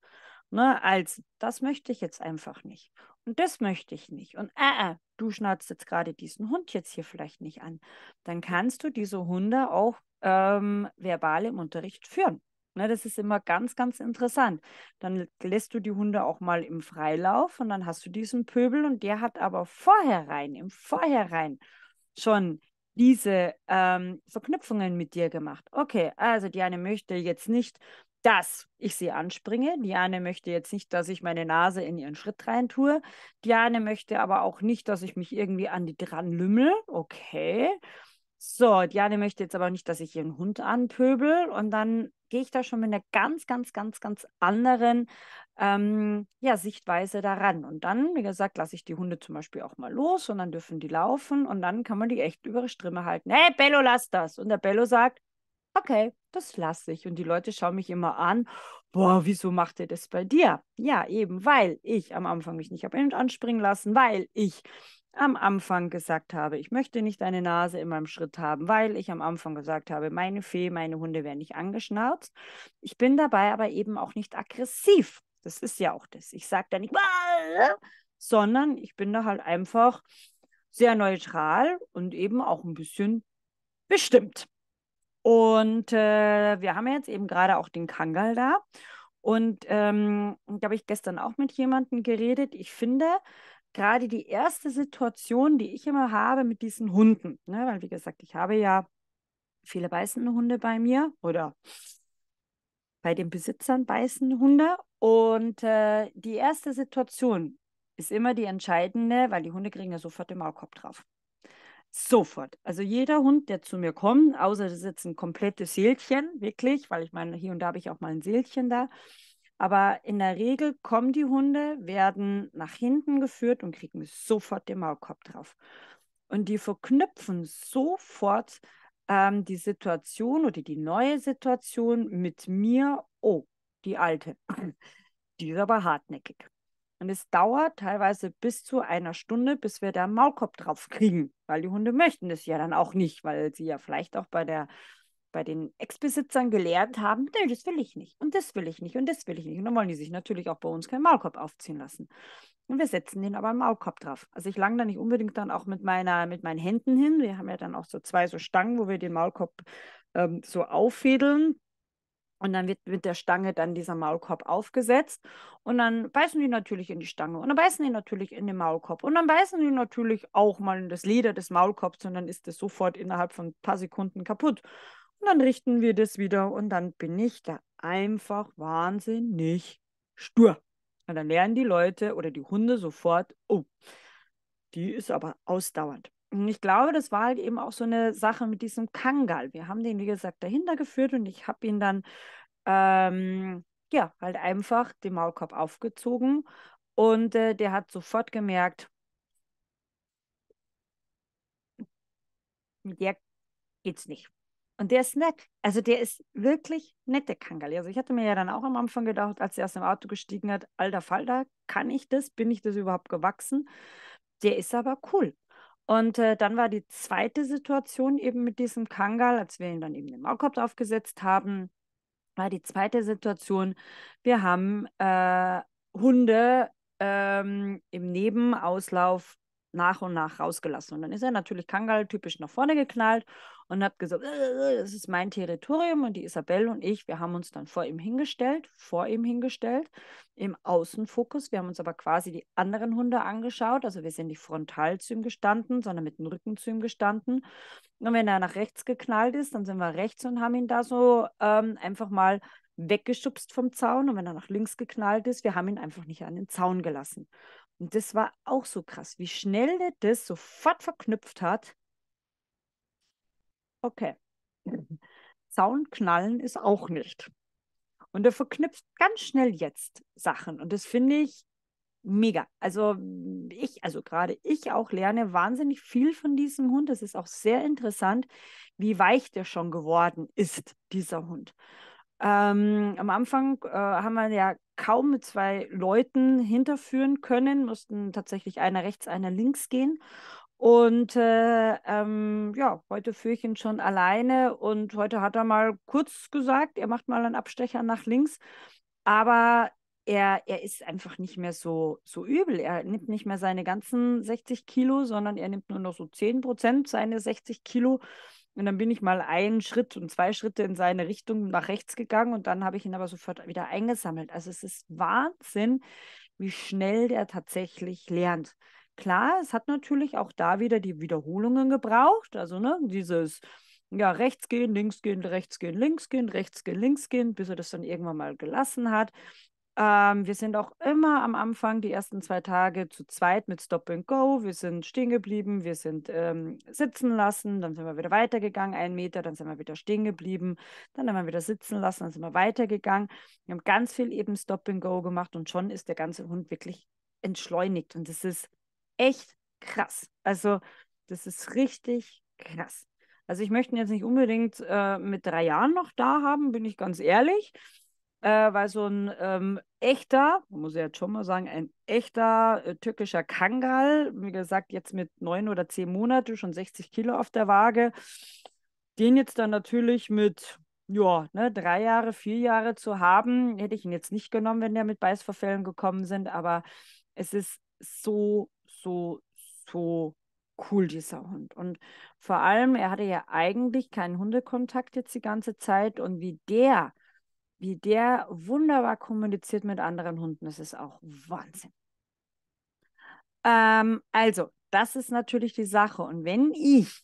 Ne, als das möchte ich jetzt einfach nicht. Und das möchte ich nicht. Und äh, äh, du schnauzt jetzt gerade diesen Hund jetzt hier vielleicht nicht an. Dann kannst du diese Hunde auch ähm, verbal im Unterricht führen. Ne, das ist immer ganz, ganz interessant. Dann lässt du die Hunde auch mal im Freilauf und dann hast du diesen Pöbel und der hat aber vorherein, im Vorherein schon diese ähm, Verknüpfungen mit dir gemacht. Okay, also die eine möchte jetzt nicht, dass ich sie anspringe. Diane möchte jetzt nicht, dass ich meine Nase in ihren Schritt rein tue. Diane möchte aber auch nicht, dass ich mich irgendwie an die dran lümmel. Okay. So, Diane möchte jetzt aber nicht, dass ich ihren Hund anpöbel. Und dann gehe ich da schon mit einer ganz, ganz, ganz, ganz anderen ähm, ja, Sichtweise daran. Und dann, wie gesagt, lasse ich die Hunde zum Beispiel auch mal los und dann dürfen die laufen und dann kann man die echt über die Strimme halten. Hey, Bello, lass das. Und der Bello sagt, okay, das lasse ich. Und die Leute schauen mich immer an, boah, wieso macht ihr das bei dir? Ja, eben, weil ich am Anfang mich nicht habe anspringen lassen, weil ich am Anfang gesagt habe, ich möchte nicht eine Nase in meinem Schritt haben, weil ich am Anfang gesagt habe, meine Fee, meine Hunde werden nicht angeschnauzt. Ich bin dabei aber eben auch nicht aggressiv. Das ist ja auch das. Ich sage da nicht, [laughs] sondern ich bin da halt einfach sehr neutral und eben auch ein bisschen bestimmt. Und äh, wir haben jetzt eben gerade auch den Kangal da. Und ähm, da habe ich gestern auch mit jemandem geredet. Ich finde, gerade die erste Situation, die ich immer habe mit diesen Hunden, ne, weil wie gesagt, ich habe ja viele beißende Hunde bei mir oder bei den Besitzern beißende Hunde. Und äh, die erste Situation ist immer die entscheidende, weil die Hunde kriegen ja sofort den Maulkorb drauf. Sofort. Also jeder Hund, der zu mir kommt, außer das ist jetzt ein komplettes Seelchen, wirklich, weil ich meine, hier und da habe ich auch mal ein Seelchen da. Aber in der Regel kommen die Hunde, werden nach hinten geführt und kriegen sofort den Maulkorb drauf. Und die verknüpfen sofort ähm, die Situation oder die neue Situation mit mir. Oh, die alte. die ist aber hartnäckig. Und es dauert teilweise bis zu einer Stunde, bis wir da einen Maulkorb drauf kriegen, weil die Hunde möchten das ja dann auch nicht, weil sie ja vielleicht auch bei der bei den Ex-Besitzern gelernt haben, nee, das will ich nicht und das will ich nicht und das will ich nicht. Und dann wollen die sich natürlich auch bei uns keinen Maulkorb aufziehen lassen. Und wir setzen den aber im Maulkorb drauf. Also ich lang da nicht unbedingt dann auch mit meiner, mit meinen Händen hin. Wir haben ja dann auch so zwei so Stangen, wo wir den Maulkorb ähm, so auffädeln. Und dann wird mit der Stange dann dieser Maulkorb aufgesetzt. Und dann beißen die natürlich in die Stange. Und dann beißen die natürlich in den Maulkorb. Und dann beißen die natürlich auch mal in das Leder des Maulkorbs. Und dann ist es sofort innerhalb von ein paar Sekunden kaputt. Und dann richten wir das wieder. Und dann bin ich da einfach wahnsinnig stur. Und dann lernen die Leute oder die Hunde sofort, oh, die ist aber ausdauernd ich glaube, das war halt eben auch so eine Sache mit diesem Kangal. Wir haben den, wie gesagt, dahinter geführt und ich habe ihn dann ähm, ja halt einfach den Maulkorb aufgezogen und äh, der hat sofort gemerkt, mit der geht's nicht. Und der ist nett. Also der ist wirklich nett, der Kangal. Also ich hatte mir ja dann auch am Anfang gedacht, als er aus dem Auto gestiegen hat, alter Falter, kann ich das? Bin ich das überhaupt gewachsen? Der ist aber cool. Und äh, dann war die zweite Situation eben mit diesem Kangal, als wir ihn dann eben im Maulkorb aufgesetzt haben, war die zweite Situation, wir haben äh, Hunde ähm, im Nebenauslauf nach und nach rausgelassen. Und dann ist er natürlich Kangal typisch nach vorne geknallt und habe gesagt, äh, das ist mein Territorium und die Isabelle und ich, wir haben uns dann vor ihm hingestellt, vor ihm hingestellt, im Außenfokus. Wir haben uns aber quasi die anderen Hunde angeschaut, also wir sind nicht frontal zu ihm gestanden, sondern mit dem Rücken zu ihm gestanden. Und wenn er nach rechts geknallt ist, dann sind wir rechts und haben ihn da so ähm, einfach mal weggeschubst vom Zaun. Und wenn er nach links geknallt ist, wir haben ihn einfach nicht an den Zaun gelassen. Und das war auch so krass, wie schnell der das sofort verknüpft hat Okay. Zaun knallen ist auch nicht. Und er verknüpft ganz schnell jetzt Sachen. Und das finde ich mega. Also ich, also gerade ich auch lerne wahnsinnig viel von diesem Hund. Es ist auch sehr interessant, wie weich der schon geworden ist, dieser Hund. Ähm, am Anfang äh, haben wir ja kaum mit zwei Leuten hinterführen können, mussten tatsächlich einer rechts, einer links gehen. Und äh, ähm, ja, heute führe ich ihn schon alleine und heute hat er mal kurz gesagt, er macht mal einen Abstecher nach links, aber er, er ist einfach nicht mehr so, so übel. Er nimmt nicht mehr seine ganzen 60 Kilo, sondern er nimmt nur noch so 10 Prozent seine 60 Kilo. Und dann bin ich mal einen Schritt und zwei Schritte in seine Richtung nach rechts gegangen und dann habe ich ihn aber sofort wieder eingesammelt. Also es ist Wahnsinn, wie schnell der tatsächlich lernt. Klar, es hat natürlich auch da wieder die Wiederholungen gebraucht. Also, ne, dieses ja, rechts gehen, links gehen, rechts gehen, links gehen, rechts gehen, links gehen, bis er das dann irgendwann mal gelassen hat. Ähm, wir sind auch immer am Anfang, die ersten zwei Tage zu zweit mit Stop and Go. Wir sind stehen geblieben, wir sind ähm, sitzen lassen, dann sind wir wieder weitergegangen, einen Meter, dann sind wir wieder stehen geblieben, dann haben wir wieder sitzen lassen, dann sind wir weitergegangen. Wir haben ganz viel eben Stop and Go gemacht und schon ist der ganze Hund wirklich entschleunigt und das ist echt krass. Also das ist richtig krass. Also ich möchte ihn jetzt nicht unbedingt äh, mit drei Jahren noch da haben, bin ich ganz ehrlich. Äh, weil so ein ähm, echter, muss ich jetzt schon mal sagen, ein echter äh, türkischer Kangal, wie gesagt, jetzt mit neun oder zehn Monaten schon 60 Kilo auf der Waage, den jetzt dann natürlich mit ja, ne, drei Jahre, vier Jahre zu haben, hätte ich ihn jetzt nicht genommen, wenn der mit Beißverfällen gekommen sind, aber es ist so so, so cool, dieser Hund. Und vor allem, er hatte ja eigentlich keinen Hundekontakt jetzt die ganze Zeit. Und wie der, wie der wunderbar kommuniziert mit anderen Hunden, das ist auch Wahnsinn. Ähm, also, das ist natürlich die Sache. Und wenn ich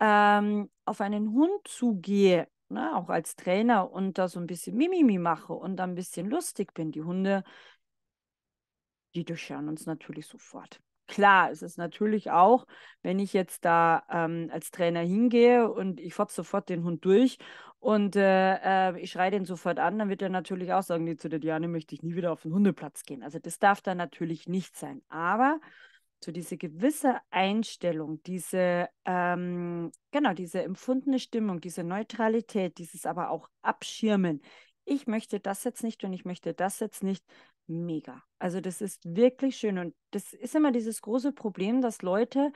ähm, auf einen Hund zugehe, ne, auch als Trainer und da so ein bisschen Mimimi mache und da ein bisschen lustig bin, die Hunde, die durchschauen uns natürlich sofort. Klar, es ist natürlich auch, wenn ich jetzt da ähm, als Trainer hingehe und ich fotze sofort den Hund durch und äh, äh, ich schreie den sofort an, dann wird er natürlich auch sagen, nee, zu der Diane möchte ich nie wieder auf den Hundeplatz gehen. Also das darf da natürlich nicht sein. Aber so diese gewisse Einstellung, diese, ähm, genau, diese empfundene Stimmung, diese Neutralität, dieses aber auch Abschirmen. Ich möchte das jetzt nicht und ich möchte das jetzt nicht mega. Also das ist wirklich schön und das ist immer dieses große Problem, dass Leute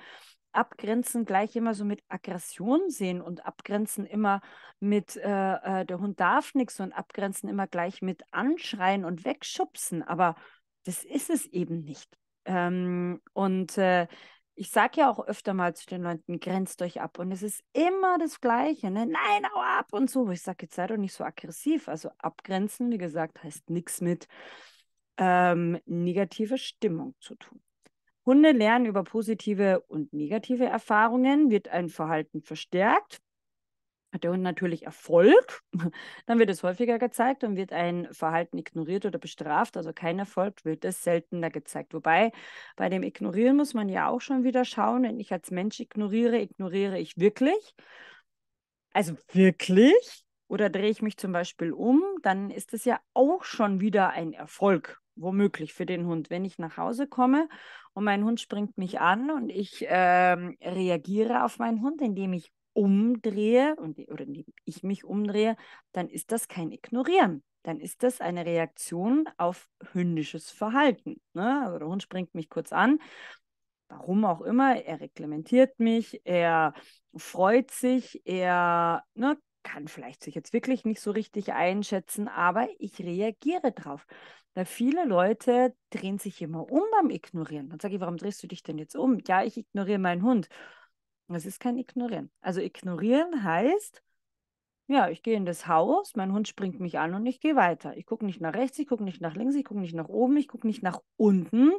Abgrenzen gleich immer so mit Aggression sehen und Abgrenzen immer mit äh, äh, der Hund darf nichts und Abgrenzen immer gleich mit anschreien und wegschubsen. Aber das ist es eben nicht. Ähm, und äh, ich sage ja auch öfter mal zu den Leuten, grenzt euch ab. Und es ist immer das Gleiche. Ne? Nein, hau ab und so. Ich sage, jetzt seid doch nicht so aggressiv. Also abgrenzen, wie gesagt, heißt nichts mit ähm, negative Stimmung zu tun. Hunde lernen über positive und negative Erfahrungen, wird ein Verhalten verstärkt. Hat der Hund natürlich Erfolg, [laughs] dann wird es häufiger gezeigt und wird ein Verhalten ignoriert oder bestraft. Also kein Erfolg wird es seltener gezeigt. Wobei bei dem Ignorieren muss man ja auch schon wieder schauen, wenn ich als Mensch ignoriere, ignoriere ich wirklich. Also wirklich? Oder drehe ich mich zum Beispiel um, dann ist das ja auch schon wieder ein Erfolg womöglich für den Hund, wenn ich nach Hause komme und mein Hund springt mich an und ich ähm, reagiere auf meinen Hund, indem ich umdrehe und, oder indem ich mich umdrehe, dann ist das kein Ignorieren. Dann ist das eine Reaktion auf hündisches Verhalten. Ne? Also der Hund springt mich kurz an. Warum auch immer, er reglementiert mich, er freut sich, er ne, kann vielleicht sich jetzt wirklich nicht so richtig einschätzen, aber ich reagiere drauf. Weil viele Leute drehen sich immer um beim Ignorieren. Dann sage ich, warum drehst du dich denn jetzt um? Ja, ich ignoriere meinen Hund. Das ist kein Ignorieren. Also ignorieren heißt, ja, ich gehe in das Haus, mein Hund springt mich an und ich gehe weiter. Ich gucke nicht nach rechts, ich gucke nicht nach links, ich gucke nicht nach oben, ich gucke nicht nach unten.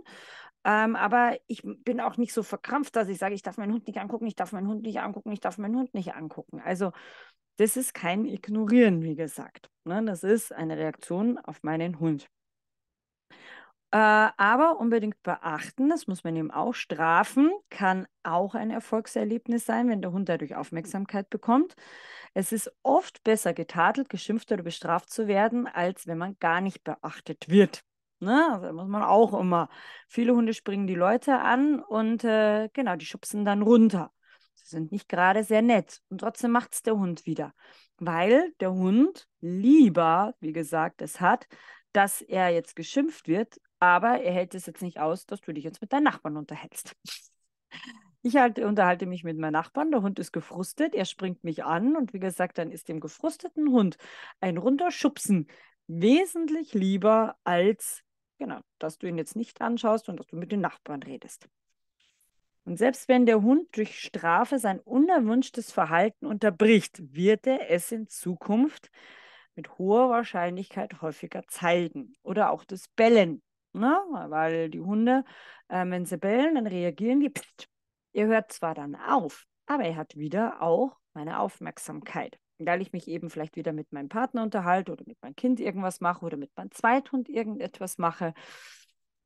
Ähm, aber ich bin auch nicht so verkrampft, dass ich sage, ich darf meinen Hund nicht angucken, ich darf meinen Hund nicht angucken, ich darf meinen Hund nicht angucken. Also das ist kein Ignorieren, wie gesagt. Ne? Das ist eine Reaktion auf meinen Hund. Äh, aber unbedingt beachten, das muss man eben auch strafen, kann auch ein Erfolgserlebnis sein, wenn der Hund dadurch Aufmerksamkeit bekommt. Es ist oft besser getadelt, geschimpft oder bestraft zu werden, als wenn man gar nicht beachtet wird. Ne? Also muss man auch immer. Viele Hunde springen die Leute an und äh, genau, die schubsen dann runter. Sie sind nicht gerade sehr nett und trotzdem macht es der Hund wieder, weil der Hund lieber, wie gesagt, es hat, dass er jetzt geschimpft wird, aber er hält es jetzt nicht aus, dass du dich jetzt mit deinen Nachbarn unterhältst. [laughs] Ich halte, unterhalte mich mit meinem Nachbarn, der Hund ist gefrustet, er springt mich an und wie gesagt, dann ist dem gefrusteten Hund ein runder Schubsen wesentlich lieber als, genau, dass du ihn jetzt nicht anschaust und dass du mit den Nachbarn redest. Und selbst wenn der Hund durch Strafe sein unerwünschtes Verhalten unterbricht, wird er es in Zukunft mit hoher Wahrscheinlichkeit häufiger zeigen oder auch das Bellen. Ne? Weil die Hunde, äh, wenn sie bellen, dann reagieren die. Pst. Ihr hört zwar dann auf, aber er hat wieder auch meine Aufmerksamkeit. Weil ich mich eben vielleicht wieder mit meinem Partner unterhalte oder mit meinem Kind irgendwas mache oder mit meinem Zweithund irgendetwas mache,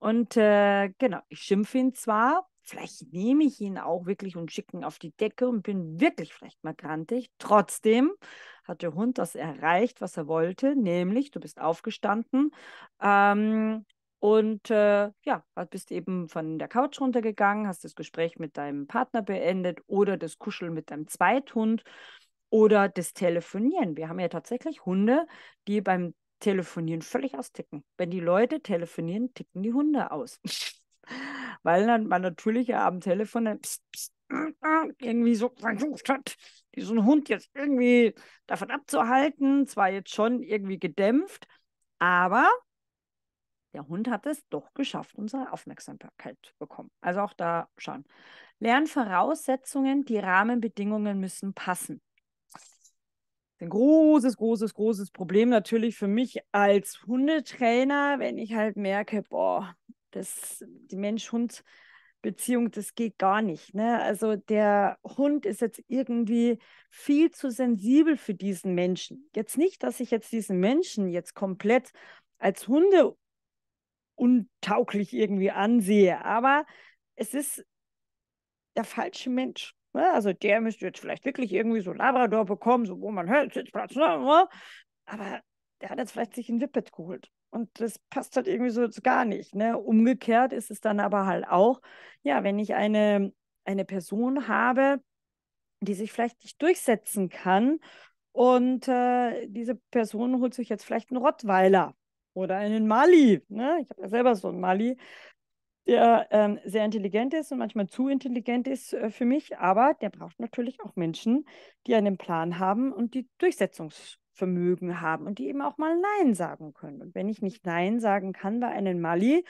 und äh, genau, ich schimpfe ihn zwar, vielleicht nehme ich ihn auch wirklich und schicke ihn auf die Decke und bin wirklich vielleicht mal grantig. Trotzdem hat der Hund das erreicht, was er wollte, nämlich du bist aufgestanden ähm, und äh, ja, bist eben von der Couch runtergegangen, hast das Gespräch mit deinem Partner beendet oder das Kuscheln mit deinem Zweithund oder das Telefonieren. Wir haben ja tatsächlich Hunde, die beim Telefonieren völlig austicken. Wenn die Leute telefonieren, ticken die Hunde aus. [laughs] Weil dann man natürlich ja am Telefon dann pst, pst, [clears throat] irgendwie so versucht hat, diesen Hund jetzt irgendwie davon abzuhalten. Zwar jetzt schon irgendwie gedämpft, aber der Hund hat es doch geschafft, unsere Aufmerksamkeit zu bekommen. Also auch da schauen. Lernvoraussetzungen, die Rahmenbedingungen müssen passen ein großes, großes, großes Problem natürlich für mich als Hundetrainer, wenn ich halt merke, boah, das, die Mensch-Hund-Beziehung, das geht gar nicht. Ne? Also der Hund ist jetzt irgendwie viel zu sensibel für diesen Menschen. Jetzt nicht, dass ich jetzt diesen Menschen jetzt komplett als Hunde untauglich irgendwie ansehe, aber es ist der falsche Mensch. Ne? Also der müsste jetzt vielleicht wirklich irgendwie so Labrador bekommen, so wo man hört, Sitzplatz, ne? ne, ne. aber der hat jetzt vielleicht sich ein Wippet geholt. Und das passt halt irgendwie so jetzt gar nicht. Ne? Umgekehrt ist es dann aber halt auch, ja, wenn ich eine, eine Person habe, die sich vielleicht nicht durchsetzen kann und äh, diese Person holt sich jetzt vielleicht einen Rottweiler oder einen Mali. Ne? Ich habe ja selber so einen Mali der ähm, sehr intelligent ist und manchmal zu intelligent ist äh, für mich, aber der braucht natürlich auch Menschen, die einen Plan haben und die Durchsetzungsvermögen haben und die eben auch mal Nein sagen können. Und wenn ich nicht Nein sagen kann bei einem Mali,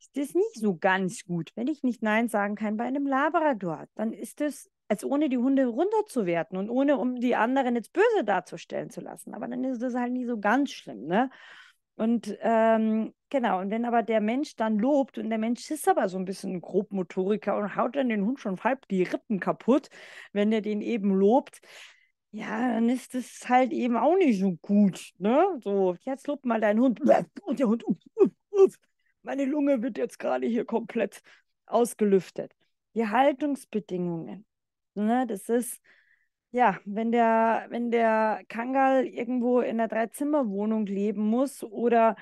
ist das nicht so ganz gut. Wenn ich nicht Nein sagen kann bei einem Labrador, dann ist das als ohne die Hunde runterzuwerten und ohne um die anderen jetzt böse darzustellen zu lassen. Aber dann ist das halt nicht so ganz schlimm, ne? Und ähm, genau, und wenn aber der Mensch dann lobt und der Mensch ist aber so ein bisschen grobmotoriker und haut dann den Hund schon halb die Rippen kaputt, wenn er den eben lobt, ja, dann ist das halt eben auch nicht so gut. Ne? So, jetzt lobt mal deinen Hund und der Hund, meine Lunge wird jetzt gerade hier komplett ausgelüftet. Die Haltungsbedingungen, ne, das ist ja, wenn der, wenn der Kangal irgendwo in einer Dreizimmerwohnung leben muss oder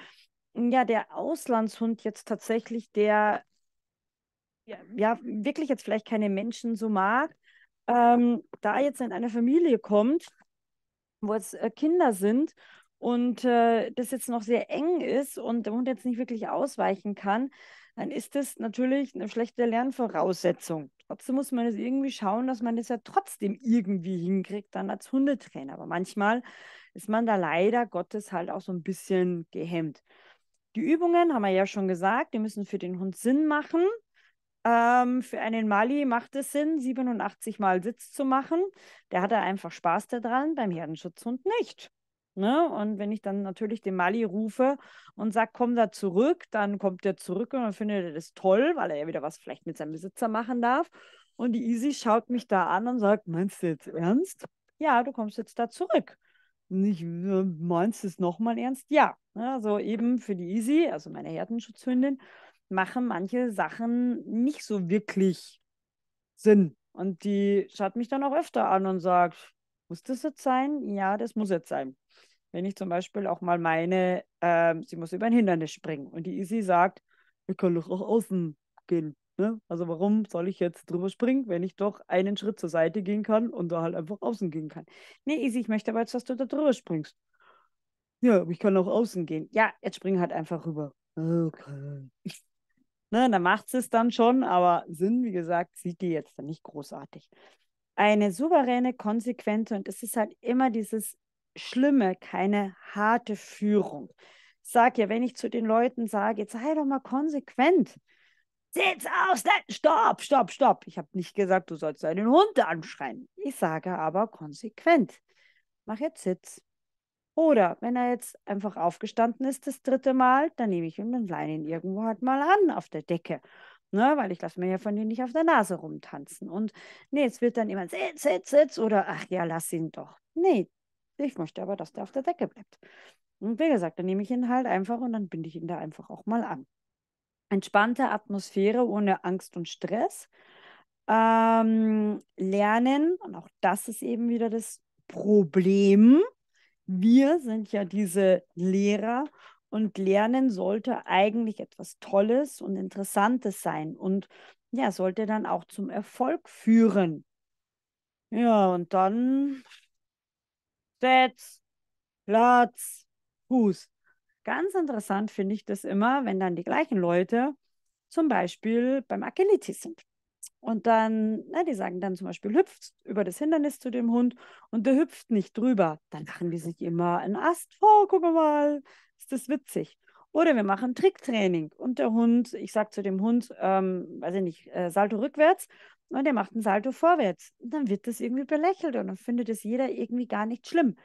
ja, der Auslandshund jetzt tatsächlich, der ja, ja wirklich jetzt vielleicht keine Menschen so mag, ähm, da jetzt in eine Familie kommt, wo es äh, Kinder sind und äh, das jetzt noch sehr eng ist und der Hund jetzt nicht wirklich ausweichen kann, dann ist das natürlich eine schlechte Lernvoraussetzung. Trotzdem muss man es irgendwie schauen, dass man das ja trotzdem irgendwie hinkriegt, dann als Hundetrainer. Aber manchmal ist man da leider Gottes halt auch so ein bisschen gehemmt. Die Übungen haben wir ja schon gesagt, die müssen für den Hund Sinn machen. Ähm, für einen Mali macht es Sinn, 87 Mal Sitz zu machen. Der hat da einfach Spaß daran, beim Herdenschutzhund nicht. Ne? Und wenn ich dann natürlich den Mali rufe und sage, komm da zurück, dann kommt der zurück und dann findet er das toll, weil er ja wieder was vielleicht mit seinem Besitzer machen darf. Und die Easy schaut mich da an und sagt, meinst du jetzt ernst? Ja, du kommst jetzt da zurück. Nicht, äh, meinst du es nochmal ernst? Ja. Ne? Also eben für die Easy, also meine Herdenschutzhündin, machen manche Sachen nicht so wirklich Sinn. Und die schaut mich dann auch öfter an und sagt, muss das jetzt sein? Ja, das muss jetzt sein. Wenn ich zum Beispiel auch mal meine, ähm, sie muss über ein Hindernis springen und die Isi sagt, wir können doch auch außen gehen. Ne? Also warum soll ich jetzt drüber springen, wenn ich doch einen Schritt zur Seite gehen kann und da halt einfach außen gehen kann? Nee, Isi, ich möchte aber jetzt, dass du da drüber springst. Ja, aber ich kann auch außen gehen. Ja, jetzt spring halt einfach rüber. Okay. [laughs] Ne, da macht sie es dann schon, aber Sinn, wie gesagt, sieht die jetzt dann nicht großartig. Eine souveräne, konsequente und es ist halt immer dieses schlimme, keine harte Führung. Ich sag ja, wenn ich zu den Leuten sage, jetzt sei doch mal konsequent. Sitz aus, stopp, stopp, stopp. Ich habe nicht gesagt, du sollst deinen Hund anschreien. Ich sage aber konsequent. Mach jetzt Sitz. Oder wenn er jetzt einfach aufgestanden ist das dritte Mal, dann nehme ich ihm den Leinen irgendwo halt mal an auf der Decke. Ne, weil ich lasse mir ja von denen nicht auf der Nase rumtanzen. Und nee, es wird dann immer Sitz, Sitz, Sitz oder ach ja, lass ihn doch. Nee, ich möchte aber, dass der auf der Decke bleibt. Und wie gesagt, dann nehme ich ihn halt einfach und dann binde ich ihn da einfach auch mal an. Entspannte Atmosphäre ohne Angst und Stress. Ähm, lernen, und auch das ist eben wieder das Problem. Wir sind ja diese Lehrer und Lernen sollte eigentlich etwas Tolles und Interessantes sein und ja, sollte dann auch zum Erfolg führen. Ja, und dann Setz, Platz, Fuß. Ganz interessant finde ich das immer, wenn dann die gleichen Leute zum Beispiel beim Agility sind. Und dann, na, ne, die sagen dann zum Beispiel, hüpft über das Hindernis zu dem Hund und der hüpft nicht drüber. Dann machen die sich immer einen Ast vor, oh, guck mal, ist das witzig. Oder wir machen Tricktraining und der Hund, ich sage zu dem Hund, ähm, weiß ich nicht, äh, Salto rückwärts und er macht einen Salto vorwärts. Und dann wird das irgendwie belächelt und dann findet es jeder irgendwie gar nicht schlimm.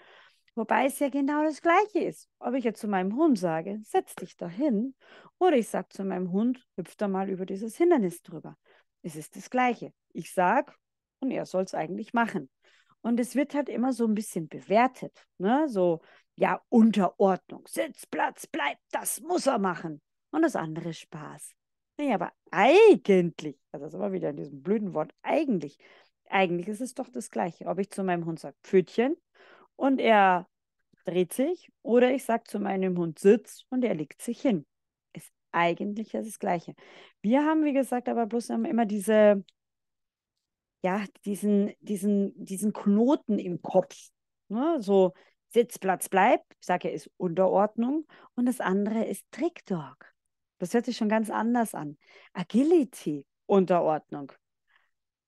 Wobei es ja genau das Gleiche ist. Ob ich jetzt zu meinem Hund sage, setz dich da hin, oder ich sage zu meinem Hund, hüpf da mal über dieses Hindernis drüber. Es ist das Gleiche. Ich sage und er soll es eigentlich machen. Und es wird halt immer so ein bisschen bewertet. Ne? So, ja, Unterordnung, Sitzplatz, bleibt, das muss er machen. Und das andere Spaß. Nee, aber eigentlich, also das war wieder in diesem blöden Wort, eigentlich, eigentlich ist es doch das Gleiche, ob ich zu meinem Hund sage Pfötchen und er dreht sich oder ich sage zu meinem Hund Sitz und er legt sich hin. Ist eigentlich das Gleiche. Wir haben, wie gesagt, aber bloß immer diese, ja, diesen, diesen, diesen Knoten im Kopf. Ne? So Sitzplatz bleibt, ich sage er, ist Unterordnung und das andere ist Trickdog. Das hört sich schon ganz anders an. Agility, Unterordnung.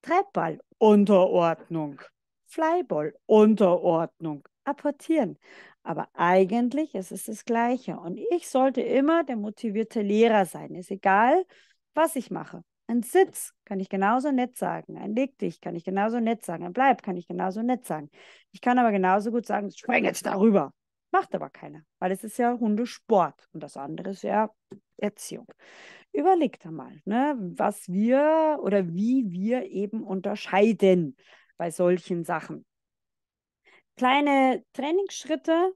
Treibball, Unterordnung. Flyball, Unterordnung. Apportieren. Aber eigentlich ist es das Gleiche. Und ich sollte immer der motivierte Lehrer sein. Ist egal, was ich mache. Ein Sitz kann ich genauso nett sagen. Ein Leg dich kann ich genauso nett sagen. Ein Bleib kann ich genauso nett sagen. Ich kann aber genauso gut sagen, spring jetzt darüber. Macht aber keiner, weil es ist ja Hundesport und das andere ist ja Erziehung. Überlegt einmal, ne, was wir oder wie wir eben unterscheiden bei solchen Sachen. Kleine Trainingsschritte,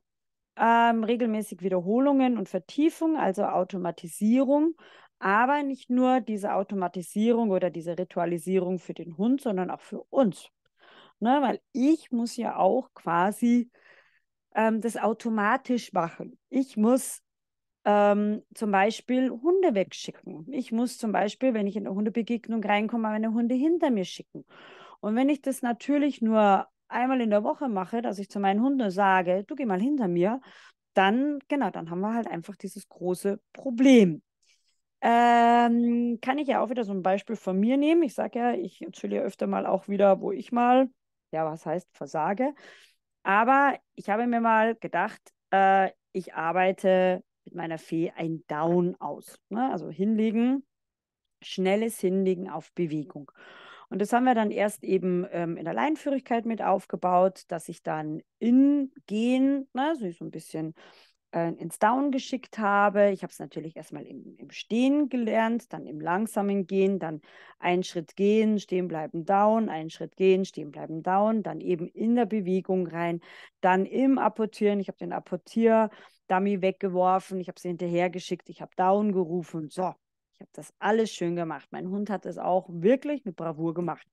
ähm, regelmäßig Wiederholungen und Vertiefung, also Automatisierung, aber nicht nur diese Automatisierung oder diese Ritualisierung für den Hund, sondern auch für uns. Ne, weil ich muss ja auch quasi ähm, das automatisch machen. Ich muss ähm, zum Beispiel Hunde wegschicken. Ich muss zum Beispiel, wenn ich in eine Hundebegegnung reinkomme, meine Hunde hinter mir schicken. Und wenn ich das natürlich nur einmal in der Woche mache, dass ich zu meinen Hunden sage, du geh mal hinter mir, dann, genau, dann haben wir halt einfach dieses große Problem. Ähm, kann ich ja auch wieder so ein Beispiel von mir nehmen. Ich sage ja, ich erzähle ja öfter mal auch wieder, wo ich mal, ja, was heißt, versage. Aber ich habe mir mal gedacht, äh, ich arbeite mit meiner Fee ein Down aus. Ne? Also hinlegen, schnelles Hinlegen auf Bewegung. Und das haben wir dann erst eben ähm, in der Leinführigkeit mit aufgebaut, dass ich dann in Gehen, ne, so ein bisschen äh, ins Down geschickt habe. Ich habe es natürlich erstmal im, im Stehen gelernt, dann im langsamen Gehen, dann einen Schritt gehen, stehen bleiben, down, einen Schritt gehen, stehen bleiben, down, dann eben in der Bewegung rein, dann im Apportieren. Ich habe den Apportier-Dummy weggeworfen, ich habe sie hinterhergeschickt, ich habe down gerufen. So, ich habe das alles schön gemacht. Mein Hund hat es auch wirklich mit Bravour gemacht.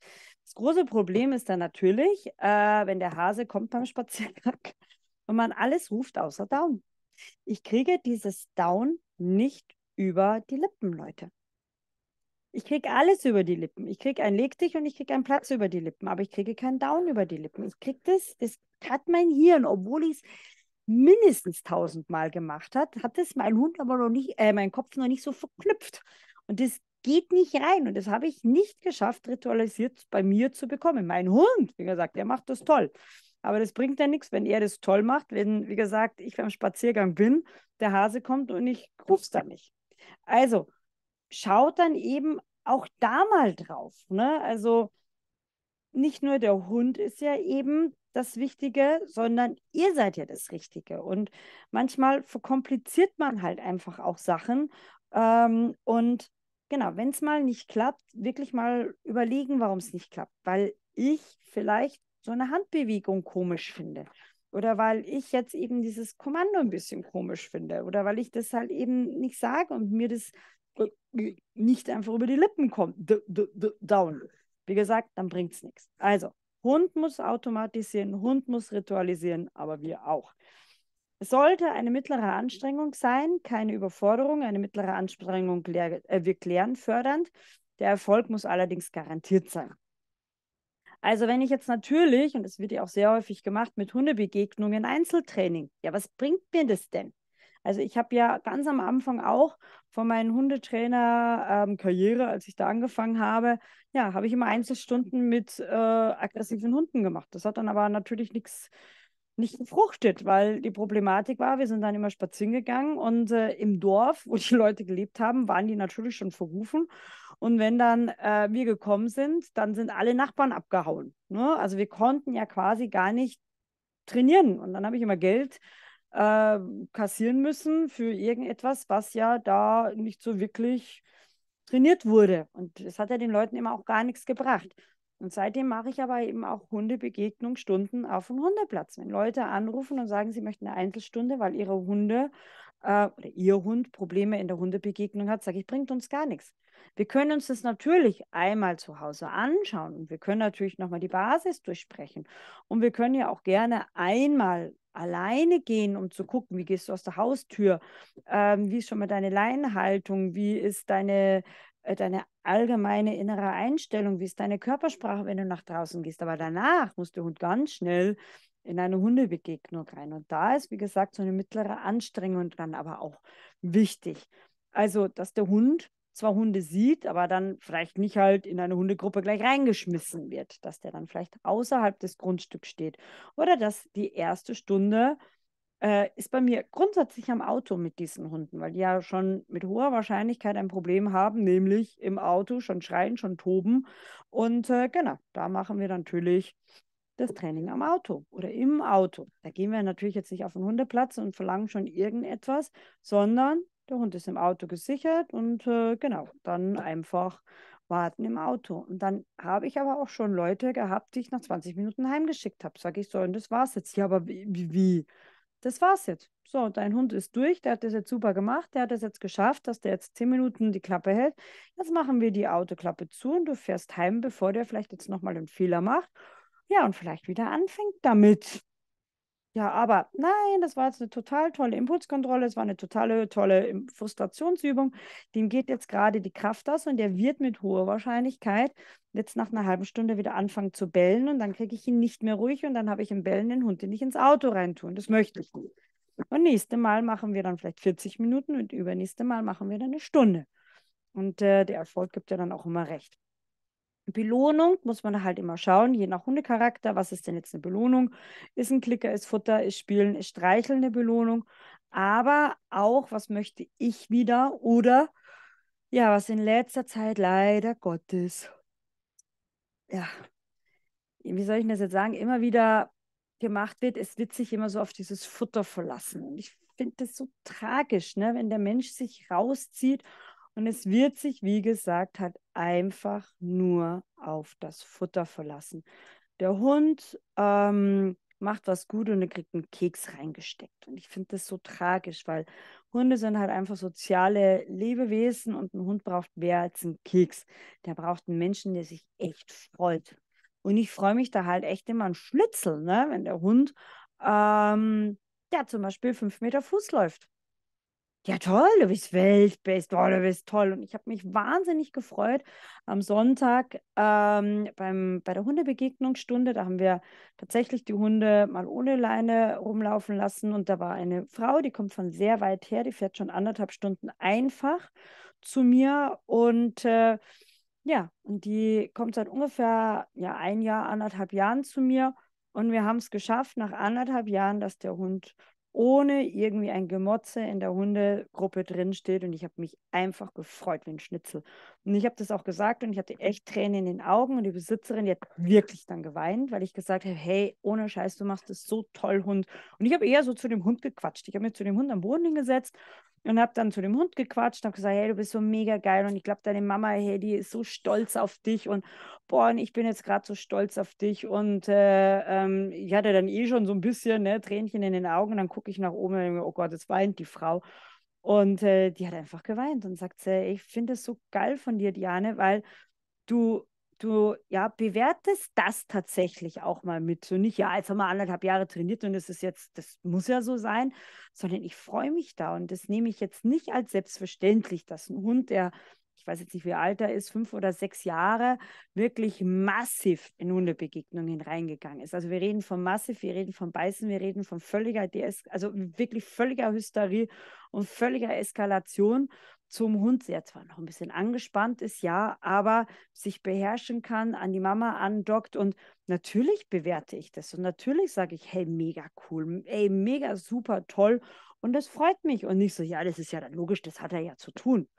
Das große Problem ist dann natürlich, äh, wenn der Hase kommt beim Spaziergang [laughs] und man alles ruft außer Daumen. Ich kriege dieses Down nicht über die Lippen, Leute. Ich kriege alles über die Lippen. Ich kriege ein Leg dich und ich kriege einen Platz über die Lippen, aber ich kriege keinen Down über die Lippen. Ich kriege das, das hat mein Hirn, obwohl ich es mindestens tausendmal gemacht hat, hat es mein Hund aber noch nicht, äh, mein Kopf noch nicht so verknüpft. Und das geht nicht rein. Und das habe ich nicht geschafft, ritualisiert bei mir zu bekommen. Mein Hund, wie gesagt, der macht das toll. Aber das bringt ja nichts, wenn er das toll macht, wenn, wie gesagt, ich beim Spaziergang bin, der Hase kommt und ich rufe es dann nicht. Also, schaut dann eben auch da mal drauf. Ne? Also, nicht nur der Hund ist ja eben das Wichtige, sondern ihr seid ja das Richtige. Und manchmal verkompliziert man halt einfach auch Sachen. Ähm, und genau, wenn es mal nicht klappt, wirklich mal überlegen, warum es nicht klappt. Weil ich vielleicht so eine Handbewegung komisch finde oder weil ich jetzt eben dieses Kommando ein bisschen komisch finde oder weil ich das halt eben nicht sage und mir das äh, nicht einfach über die Lippen kommt. D -d -d Down. Wie gesagt, dann bringt es nichts. Also, Hund muss automatisieren, Hund muss ritualisieren, aber wir auch. Es sollte eine mittlere Anstrengung sein, keine Überforderung, eine mittlere Anstrengung klär, äh, wir klären Der Erfolg muss allerdings garantiert sein. Also wenn ich jetzt natürlich, und das wird ja auch sehr häufig gemacht, mit Hundebegegnungen Einzeltraining, ja, was bringt mir das denn? Also ich habe ja ganz am Anfang auch von meinen Hundetrainer ähm, Karriere, als ich da angefangen habe, ja, habe ich immer Einzelstunden mit äh, aggressiven Hunden gemacht. Das hat dann aber natürlich nichts nicht gefruchtet, weil die Problematik war, wir sind dann immer spazieren gegangen und äh, im Dorf, wo die Leute gelebt haben, waren die natürlich schon verrufen und wenn dann äh, wir gekommen sind, dann sind alle Nachbarn abgehauen. Ne? Also wir konnten ja quasi gar nicht trainieren. Und dann habe ich immer Geld äh, kassieren müssen für irgendetwas, was ja da nicht so wirklich trainiert wurde. Und das hat ja den Leuten immer auch gar nichts gebracht. Und seitdem mache ich aber eben auch Hundebegegnungsstunden auf dem Hundeplatz. Wenn Leute anrufen und sagen, sie möchten eine Einzelstunde, weil ihre Hunde äh, oder ihr Hund Probleme in der Hundebegegnung hat, sage ich, bringt uns gar nichts. Wir können uns das natürlich einmal zu Hause anschauen und wir können natürlich nochmal die Basis durchsprechen. Und wir können ja auch gerne einmal alleine gehen, um zu gucken, wie gehst du aus der Haustür, ähm, wie ist schon mal deine Leinenhaltung, wie ist deine, äh, deine allgemeine innere Einstellung, wie ist deine Körpersprache, wenn du nach draußen gehst. Aber danach muss der Hund ganz schnell in eine Hundebegegnung rein. Und da ist, wie gesagt, so eine mittlere Anstrengung dran, aber auch wichtig. Also, dass der Hund zwar Hunde sieht, aber dann vielleicht nicht halt in eine Hundegruppe gleich reingeschmissen wird, dass der dann vielleicht außerhalb des Grundstücks steht. Oder dass die erste Stunde äh, ist bei mir grundsätzlich am Auto mit diesen Hunden, weil die ja schon mit hoher Wahrscheinlichkeit ein Problem haben, nämlich im Auto schon schreien, schon toben. Und äh, genau, da machen wir natürlich das Training am Auto oder im Auto. Da gehen wir natürlich jetzt nicht auf den Hundeplatz und verlangen schon irgendetwas, sondern der Hund ist im Auto gesichert und äh, genau, dann einfach warten im Auto. Und dann habe ich aber auch schon Leute gehabt, die ich nach 20 Minuten heimgeschickt habe. Sage ich so, und das war's jetzt. Ja, aber wie, wie? Das war's jetzt. So, dein Hund ist durch, der hat das jetzt super gemacht, der hat das jetzt geschafft, dass der jetzt 10 Minuten die Klappe hält. Jetzt machen wir die Autoklappe zu und du fährst heim, bevor der vielleicht jetzt nochmal einen Fehler macht ja, und vielleicht wieder anfängt damit. Ja, aber nein, das war jetzt eine total tolle Impulskontrolle, es war eine totale tolle Frustrationsübung. Dem geht jetzt gerade die Kraft aus und der wird mit hoher Wahrscheinlichkeit jetzt nach einer halben Stunde wieder anfangen zu bellen und dann kriege ich ihn nicht mehr ruhig und dann habe ich im Bellen den Hund den ich ins Auto reintun. Das möchte ich nicht. Und nächste Mal machen wir dann vielleicht 40 Minuten und übernächste Mal machen wir dann eine Stunde. Und äh, der Erfolg gibt ja dann auch immer recht. Belohnung muss man halt immer schauen, je nach Hundecharakter, was ist denn jetzt eine Belohnung? Ist ein Klicker, ist Futter, ist Spielen, ist Streicheln eine Belohnung? Aber auch, was möchte ich wieder oder ja, was in letzter Zeit leider Gottes, ja, wie soll ich das jetzt sagen, immer wieder gemacht wird, es wird sich immer so auf dieses Futter verlassen. Und ich finde das so tragisch, ne? wenn der Mensch sich rauszieht und es wird sich, wie gesagt, halt einfach nur auf das Futter verlassen. Der Hund ähm, macht was gut und er kriegt einen Keks reingesteckt. Und ich finde das so tragisch, weil Hunde sind halt einfach soziale Lebewesen und ein Hund braucht mehr als einen Keks. Der braucht einen Menschen, der sich echt freut. Und ich freue mich da halt echt immer an Schlitzel, ne? wenn der Hund, ähm, der zum Beispiel fünf Meter Fuß läuft ja toll, du bist Weltbest, oh, du bist toll. Und ich habe mich wahnsinnig gefreut am Sonntag ähm, beim, bei der Hundebegegnungsstunde. Da haben wir tatsächlich die Hunde mal ohne Leine rumlaufen lassen. Und da war eine Frau, die kommt von sehr weit her, die fährt schon anderthalb Stunden einfach zu mir. Und äh, ja, und die kommt seit ungefähr ja, ein Jahr, anderthalb Jahren zu mir. Und wir haben es geschafft, nach anderthalb Jahren, dass der Hund ohne irgendwie ein Gemotze in der Hundegruppe drin steht. Und ich habe mich einfach gefreut wie ein Schnitzel. Und ich habe das auch gesagt und ich hatte mhm. echt Tränen in den Augen und die Besitzerin, die hat wirklich dann geweint, weil ich gesagt habe, hey, ohne Scheiß, du machst das so toll, Hund. Und ich habe eher so zu dem Hund gequatscht. Ich habe mich zu dem Hund am Boden hingesetzt und habe dann zu dem Hund gequatscht, habe gesagt, hey, du bist so mega geil und ich glaube, deine Mama, hey, die ist so stolz auf dich und boah, und ich bin jetzt gerade so stolz auf dich und äh, ähm, ich hatte dann eh schon so ein bisschen ne, Tränchen in den Augen und dann gucke ich nach oben und denke, oh Gott, jetzt weint die Frau und äh, die hat einfach geweint und sagt, ich finde es so geil von dir, Diane, weil du, du ja, bewertest das tatsächlich auch mal mit. So nicht, ja, jetzt haben wir anderthalb Jahre trainiert und es ist jetzt, das muss ja so sein, sondern ich freue mich da und das nehme ich jetzt nicht als selbstverständlich, dass ein Hund, der ich weiß jetzt nicht, wie alt er ist, fünf oder sechs Jahre, wirklich massiv in Hundebegegnungen reingegangen ist. Also wir reden von massiv, wir reden von Beißen, wir reden von völliger, Dees also wirklich völliger Hysterie und völliger Eskalation zum Hund, der zwar noch ein bisschen angespannt ist, ja, aber sich beherrschen kann, an die Mama andockt und natürlich bewerte ich das und natürlich sage ich, hey, mega cool, ey, mega super toll und das freut mich und nicht so, ja, das ist ja dann logisch, das hat er ja zu tun.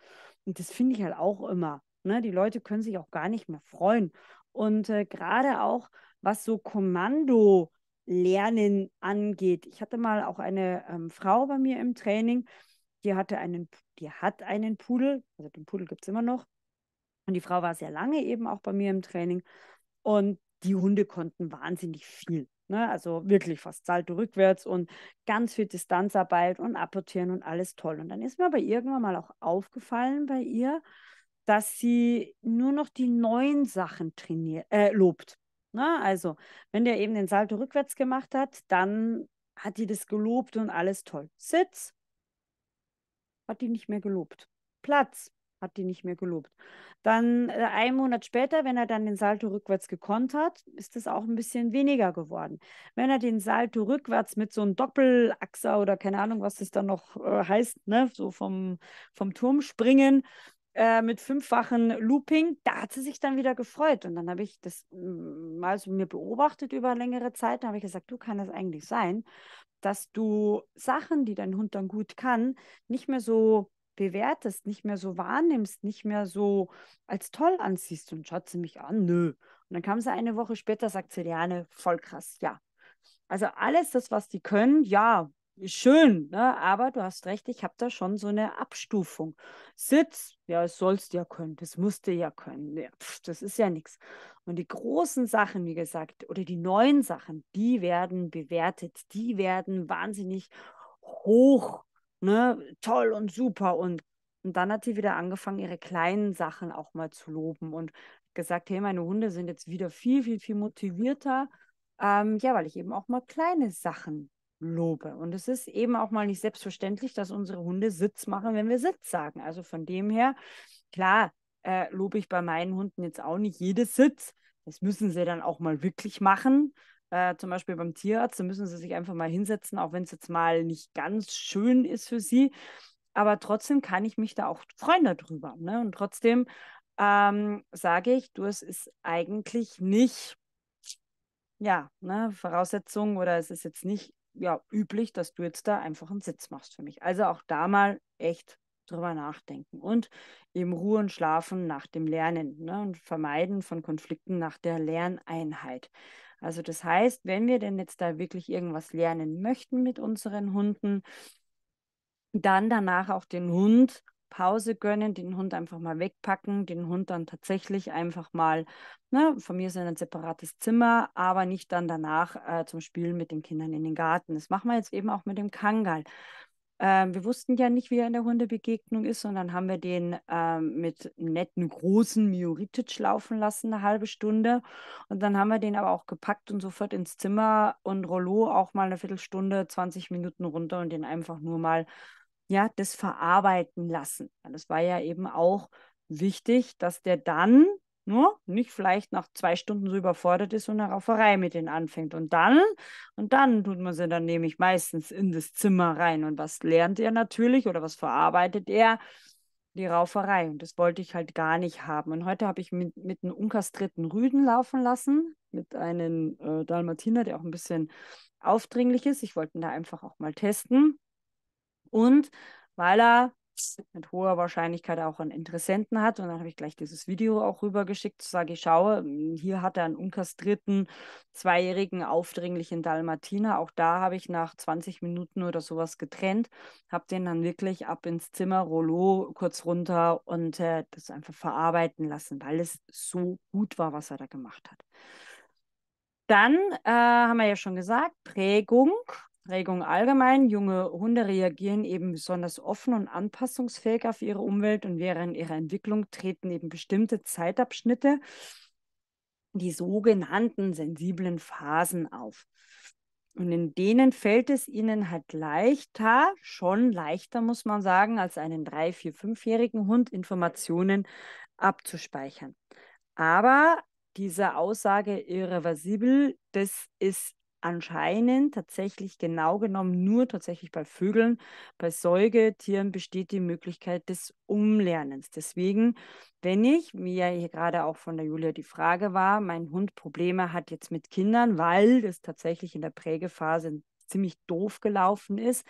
Und das finde ich halt auch immer. Ne? Die Leute können sich auch gar nicht mehr freuen. Und äh, gerade auch, was so Kommando lernen angeht. Ich hatte mal auch eine ähm, Frau bei mir im Training, die hatte einen, die hat einen Pudel, also den Pudel gibt es immer noch. Und die Frau war sehr lange eben auch bei mir im Training. Und die Hunde konnten wahnsinnig viel. Ne? Also wirklich fast Salto rückwärts und ganz viel Distanzarbeit und Apportieren und alles toll. Und dann ist mir aber irgendwann mal auch aufgefallen bei ihr, dass sie nur noch die neuen Sachen trainiert, äh, lobt. Ne? Also, wenn der eben den Salto rückwärts gemacht hat, dann hat die das gelobt und alles toll. Sitz hat die nicht mehr gelobt. Platz hat die nicht mehr gelobt. Dann äh, einen Monat später, wenn er dann den Salto rückwärts gekonnt hat, ist das auch ein bisschen weniger geworden. Wenn er den Salto rückwärts mit so einem Doppelachser oder keine Ahnung, was das dann noch äh, heißt, ne, so vom, vom Turm springen, äh, mit fünffachen Looping, da hat sie sich dann wieder gefreut. Und dann habe ich das mm, mal so mir beobachtet über längere Zeit. Da habe ich gesagt, du kann das eigentlich sein, dass du Sachen, die dein Hund dann gut kann, nicht mehr so bewertest, nicht mehr so wahrnimmst, nicht mehr so als toll ansiehst und schaut sie mich an, nö. Und dann kam sie eine Woche später, sagt sie, Liane, voll krass, ja. Also alles das, was die können, ja, schön, ne? aber du hast recht, ich habe da schon so eine Abstufung. Sitz, ja, es sollst ja können, das musst du ja können, ja, ne? pf, das ist ja nichts. Und die großen Sachen, wie gesagt, oder die neuen Sachen, die werden bewertet, die werden wahnsinnig hoch ne, toll und super und und dann hat sie wieder angefangen, ihre kleinen Sachen auch mal zu loben und gesagt, hey, meine Hunde sind jetzt wieder viel, viel, viel motivierter. Ähm, ja, weil ich eben auch mal kleine Sachen lobe. Und es ist eben auch mal nicht selbstverständlich, dass unsere Hunde Sitz machen, wenn wir Sitz sagen. Also von dem her, klar, äh, lobe ich bei meinen Hunden jetzt auch nicht jedes Sitz. Das müssen sie dann auch mal wirklich machen äh, zum Beispiel beim Tierarzt, da müssen sie sich einfach mal hinsetzen, auch wenn es jetzt mal nicht ganz schön ist für sie. Aber trotzdem kann ich mich da auch freuen darüber. Ne? Und trotzdem ähm, sage ich, du, es ist eigentlich nicht, ja, ne, Voraussetzung oder es ist jetzt nicht ja, üblich, dass du jetzt da einfach einen Sitz machst für mich. Also auch da mal echt drüber nachdenken und eben Ruhe und Schlafen nach dem Lernen ne, und Vermeiden von Konflikten nach der Lerneinheit. Also das heißt, wenn wir denn jetzt da wirklich irgendwas lernen möchten mit unseren Hunden, dann danach auch den Hund Pause gönnen, den Hund einfach mal wegpacken, den Hund dann tatsächlich einfach mal, ne, von mir ist ein separates Zimmer, aber nicht dann danach äh, zum Spielen mit den Kindern in den Garten. Das machen wir jetzt eben auch mit dem Kangal. Ähm, wir wussten ja nicht, wie er in der Hundebegegnung ist, und dann haben wir den ähm, mit netten großen Miorititsch laufen lassen, eine halbe Stunde. Und dann haben wir den aber auch gepackt und sofort ins Zimmer und Rollo auch mal eine Viertelstunde, 20 Minuten runter und den einfach nur mal, ja, das verarbeiten lassen. Das war ja eben auch wichtig, dass der dann nur nicht vielleicht nach zwei Stunden so überfordert ist und eine Rauferei mit denen anfängt. Und dann, und dann tut man sie dann nämlich meistens in das Zimmer rein. Und was lernt er natürlich oder was verarbeitet er? Die Rauferei. Und das wollte ich halt gar nicht haben. Und heute habe ich mit, mit einem unkastrierten Rüden laufen lassen, mit einem äh, Dalmatiner, der auch ein bisschen aufdringlich ist. Ich wollte ihn da einfach auch mal testen. Und weil er mit hoher Wahrscheinlichkeit auch einen Interessenten hat. Und dann habe ich gleich dieses Video auch rübergeschickt, zu sagen, ich, schaue, hm, hier hat er einen unkastrierten, zweijährigen, aufdringlichen Dalmatiner. Auch da habe ich nach 20 Minuten oder sowas getrennt, habe den dann wirklich ab ins Zimmer, Rollo kurz runter und äh, das einfach verarbeiten lassen, weil es so gut war, was er da gemacht hat. Dann äh, haben wir ja schon gesagt, Prägung Prägung allgemein. Junge Hunde reagieren eben besonders offen und anpassungsfähig auf ihre Umwelt und während ihrer Entwicklung treten eben bestimmte Zeitabschnitte, die sogenannten sensiblen Phasen auf. Und in denen fällt es ihnen halt leichter, schon leichter, muss man sagen, als einen 3, 4, 5-jährigen Hund Informationen abzuspeichern. Aber diese Aussage irreversibel, das ist anscheinend tatsächlich genau genommen nur tatsächlich bei Vögeln, bei Säugetieren besteht die Möglichkeit des Umlernens. Deswegen, wenn ich, wie ja hier gerade auch von der Julia die Frage war, mein Hund Probleme hat jetzt mit Kindern, weil das tatsächlich in der Prägephase ziemlich doof gelaufen ist,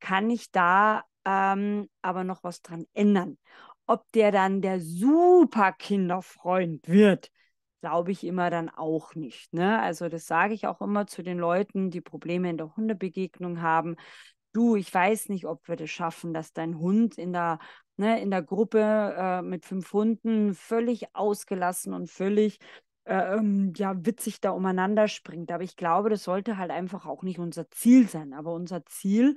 kann ich da ähm, aber noch was dran ändern. Ob der dann der super Kinderfreund wird, glaube ich immer dann auch nicht. Ne? Also das sage ich auch immer zu den Leuten, die Probleme in der Hundebegegnung haben. Du, ich weiß nicht, ob wir das schaffen, dass dein Hund in der, ne, in der Gruppe äh, mit fünf Hunden völlig ausgelassen und völlig äh, ähm, ja, witzig da umeinander springt. Aber ich glaube, das sollte halt einfach auch nicht unser Ziel sein. Aber unser Ziel,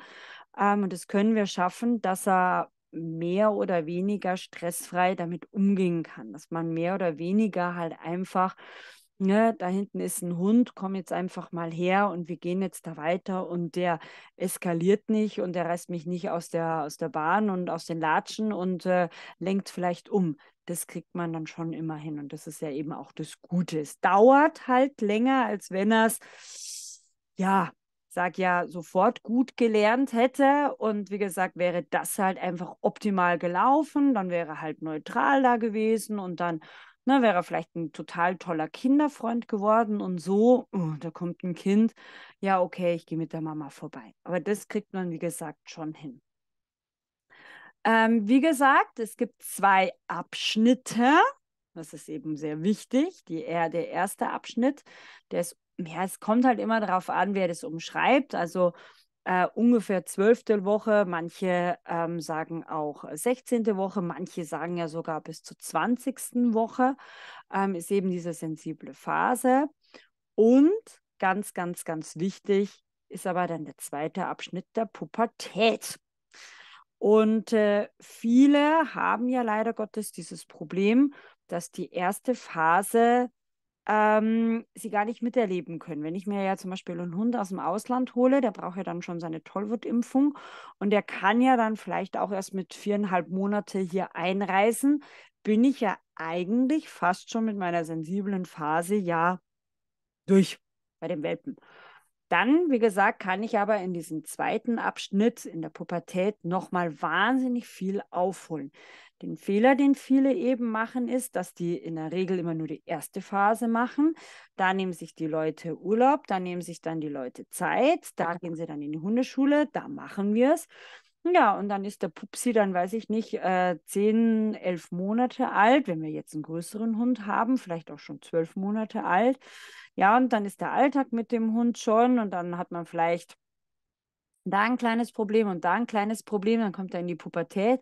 ähm, und das können wir schaffen, dass er mehr oder weniger stressfrei damit umgehen kann, dass man mehr oder weniger halt einfach, ne, da hinten ist ein Hund, komm jetzt einfach mal her und wir gehen jetzt da weiter und der eskaliert nicht und der reißt mich nicht aus der, aus der Bahn und aus den Latschen und äh, lenkt vielleicht um. Das kriegt man dann schon immer hin und das ist ja eben auch das Gute. Es dauert halt länger, als wenn er es ja sag ja, sofort gut gelernt hätte. Und wie gesagt, wäre das halt einfach optimal gelaufen, dann wäre halt neutral da gewesen und dann ne, wäre er vielleicht ein total toller Kinderfreund geworden und so, oh, da kommt ein Kind, ja, okay, ich gehe mit der Mama vorbei. Aber das kriegt man, wie gesagt, schon hin. Ähm, wie gesagt, es gibt zwei Abschnitte. Das ist eben sehr wichtig. Die, der erste Abschnitt, der ist ja, es kommt halt immer darauf an, wer das umschreibt. Also äh, ungefähr zwölfte Woche, manche ähm, sagen auch 16. Woche, manche sagen ja sogar bis zur 20. Woche, ähm, ist eben diese sensible Phase. Und ganz, ganz, ganz wichtig ist aber dann der zweite Abschnitt der Pubertät. Und äh, viele haben ja leider Gottes dieses Problem, dass die erste Phase ähm, sie gar nicht miterleben können. Wenn ich mir ja zum Beispiel einen Hund aus dem Ausland hole, der braucht ja dann schon seine Tollwutimpfung und der kann ja dann vielleicht auch erst mit viereinhalb Monate hier einreisen, bin ich ja eigentlich fast schon mit meiner sensiblen Phase ja durch bei dem Welpen. Dann, wie gesagt, kann ich aber in diesem zweiten Abschnitt in der Pubertät nochmal wahnsinnig viel aufholen. Den Fehler, den viele eben machen, ist, dass die in der Regel immer nur die erste Phase machen. Da nehmen sich die Leute Urlaub, da nehmen sich dann die Leute Zeit, da gehen sie dann in die Hundeschule, da machen wir es. Ja, und dann ist der Pupsi dann, weiß ich nicht, äh, zehn, elf Monate alt, wenn wir jetzt einen größeren Hund haben, vielleicht auch schon zwölf Monate alt. Ja, und dann ist der Alltag mit dem Hund schon und dann hat man vielleicht da ein kleines Problem und da ein kleines Problem, dann kommt er in die Pubertät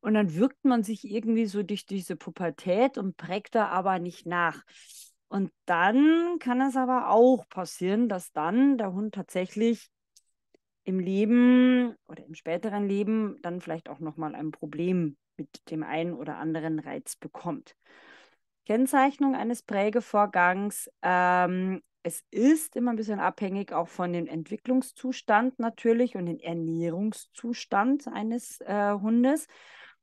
und dann wirkt man sich irgendwie so durch diese Pubertät und prägt da aber nicht nach. Und dann kann es aber auch passieren, dass dann der Hund tatsächlich im Leben oder im späteren Leben dann vielleicht auch noch mal ein Problem mit dem einen oder anderen Reiz bekommt. Kennzeichnung eines Prägevorgangs. Ähm, es ist immer ein bisschen abhängig auch von dem Entwicklungszustand natürlich und dem Ernährungszustand eines äh, Hundes.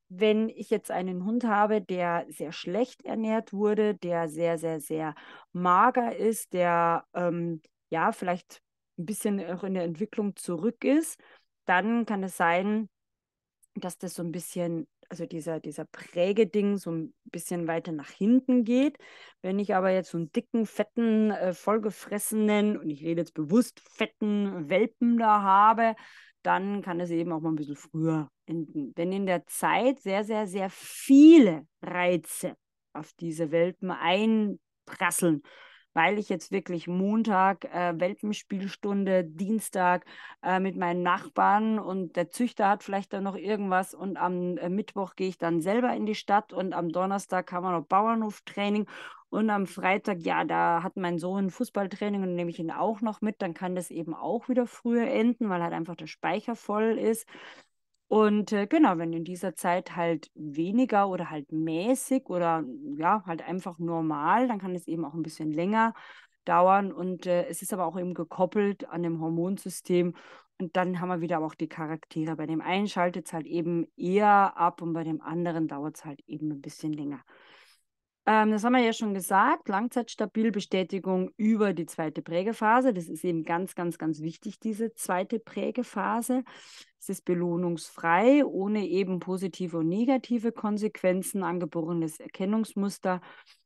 Wenn ich jetzt einen Hund habe, der sehr schlecht ernährt wurde, der sehr, sehr, sehr mager ist, der ähm, ja vielleicht ein bisschen auch in der Entwicklung zurück ist, dann kann es sein, dass das so ein bisschen, also dieser, dieser Prägeding so ein bisschen weiter nach hinten geht. Wenn ich aber jetzt so einen dicken, fetten, äh, vollgefressenen, und ich rede jetzt bewusst fetten Welpen da habe, dann kann es eben auch mal ein bisschen früher enden. Wenn in der Zeit sehr, sehr, sehr viele Reize auf diese Welpen einprasseln, weil ich jetzt wirklich Montag äh, Welpenspielstunde, Dienstag äh, mit meinen Nachbarn und der Züchter hat vielleicht dann noch irgendwas und am äh, Mittwoch gehe ich dann selber in die Stadt und am Donnerstag haben wir noch Bauernhoftraining und am Freitag, ja, da hat mein Sohn Fußballtraining und nehme ich ihn auch noch mit. Dann kann das eben auch wieder früher enden, weil halt einfach der Speicher voll ist. Und äh, genau, wenn in dieser Zeit halt weniger oder halt mäßig oder hm, ja, halt einfach normal, dann kann es eben auch ein bisschen länger dauern. Und äh, es ist aber auch eben gekoppelt an dem Hormonsystem. Und dann haben wir wieder aber auch die Charaktere. Bei dem einen schaltet es halt eben eher ab und bei dem anderen dauert es halt eben ein bisschen länger. Ähm, das haben wir ja schon gesagt, Langzeitstabilbestätigung über die zweite Prägephase. Das ist eben ganz, ganz, ganz wichtig, diese zweite Prägephase. Es ist belohnungsfrei, ohne eben positive und negative Konsequenzen, angeborenes Erkennungsmuster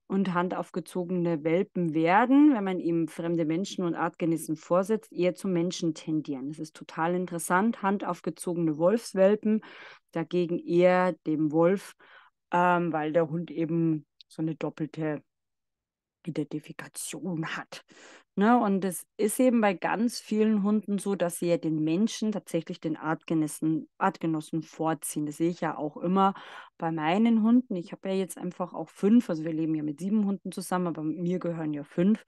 und handaufgezogene Welpen werden, wenn man ihm fremde Menschen und Artgenissen vorsetzt, eher zu Menschen tendieren. Das ist total interessant. Handaufgezogene Wolfswelpen dagegen eher dem Wolf, ähm, weil der Hund eben so eine doppelte Identifikation hat. Ne? Und es ist eben bei ganz vielen Hunden so, dass sie ja den Menschen tatsächlich den Artgenossen, Artgenossen vorziehen. Das sehe ich ja auch immer bei meinen Hunden. Ich habe ja jetzt einfach auch fünf, also wir leben ja mit sieben Hunden zusammen, aber mir gehören ja fünf.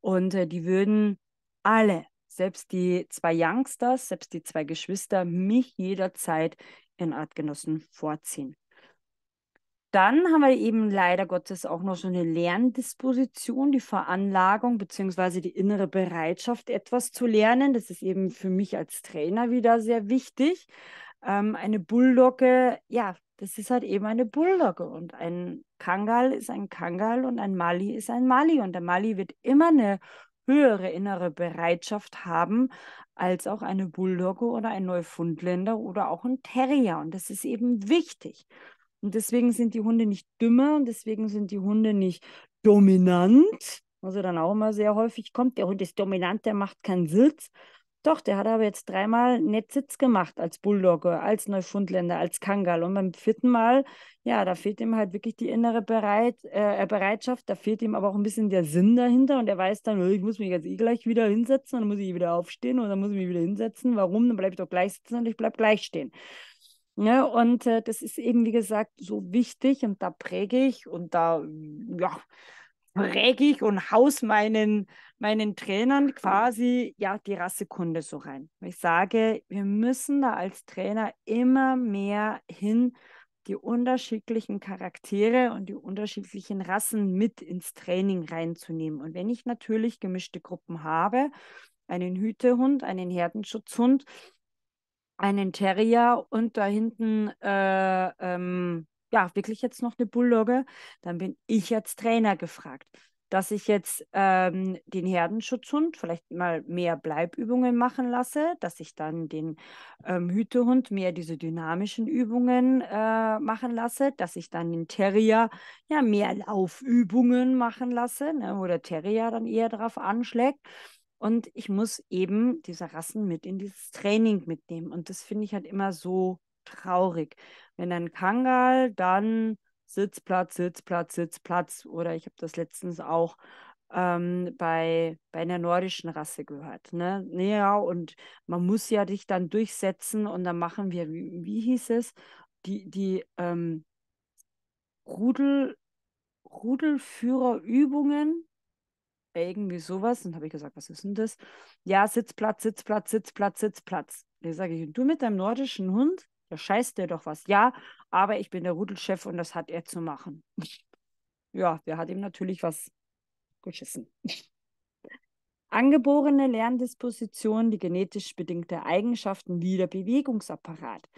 Und äh, die würden alle, selbst die zwei Youngsters, selbst die zwei Geschwister, mich jederzeit ihren Artgenossen vorziehen. Dann haben wir eben leider Gottes auch noch so eine Lerndisposition, die Veranlagung bzw. die innere Bereitschaft, etwas zu lernen. Das ist eben für mich als Trainer wieder sehr wichtig. Ähm, eine Bulldogge, ja, das ist halt eben eine Bulldogge und ein Kangal ist ein Kangal und ein Mali ist ein Mali und der Mali wird immer eine höhere innere Bereitschaft haben als auch eine Bulldogge oder ein Neufundländer oder auch ein Terrier und das ist eben wichtig. Und deswegen sind die Hunde nicht dümmer und deswegen sind die Hunde nicht dominant. Also dann auch immer sehr häufig kommt, der Hund ist dominant, der macht keinen Sitz. Doch, der hat aber jetzt dreimal nett Sitz gemacht als Bulldogge, als Neufundländer, als Kangal. Und beim vierten Mal, ja, da fehlt ihm halt wirklich die innere Bereit, äh, Bereitschaft, da fehlt ihm aber auch ein bisschen der Sinn dahinter. Und er weiß dann, äh, ich muss mich jetzt eh gleich wieder hinsetzen, und dann muss ich wieder aufstehen und dann muss ich mich wieder hinsetzen. Warum? Dann bleibe ich doch gleich sitzen und ich bleibe gleich stehen. Ne? Und äh, das ist eben, wie gesagt, so wichtig und da präge ich und da ja, präge ich und haus meinen, meinen Trainern quasi ja die Rassekunde so rein. Ich sage, wir müssen da als Trainer immer mehr hin die unterschiedlichen Charaktere und die unterschiedlichen Rassen mit ins Training reinzunehmen. Und wenn ich natürlich gemischte Gruppen habe, einen Hütehund, einen Herdenschutzhund, einen Terrier und da hinten äh, ähm, ja wirklich jetzt noch eine Bulldogge, dann bin ich als Trainer gefragt, dass ich jetzt ähm, den Herdenschutzhund vielleicht mal mehr Bleibübungen machen lasse, dass ich dann den ähm, Hütehund mehr diese dynamischen Übungen äh, machen lasse, dass ich dann den Terrier ja mehr Laufübungen machen lasse, ne, wo der Terrier dann eher darauf anschlägt und ich muss eben diese Rassen mit in dieses Training mitnehmen. Und das finde ich halt immer so traurig. Wenn ein Kangal, dann Sitzplatz, Sitzplatz, Sitzplatz. Oder ich habe das letztens auch ähm, bei, bei einer nordischen Rasse gehört. Ne? Ja, und man muss ja dich dann durchsetzen und dann machen wir, wie, wie hieß es, die, die ähm, Rudel, Rudelführerübungen irgendwie sowas. Und habe ich gesagt, was ist denn das? Ja, Sitzplatz, Sitzplatz, Sitzplatz, Sitzplatz. Da sage ich, du mit deinem nordischen Hund, da scheißt der doch was. Ja, aber ich bin der Rudelchef und das hat er zu machen. [laughs] Ja, der hat ihm natürlich was geschissen. [laughs] Angeborene Lerndisposition, die genetisch bedingte Eigenschaften wie der Bewegungsapparat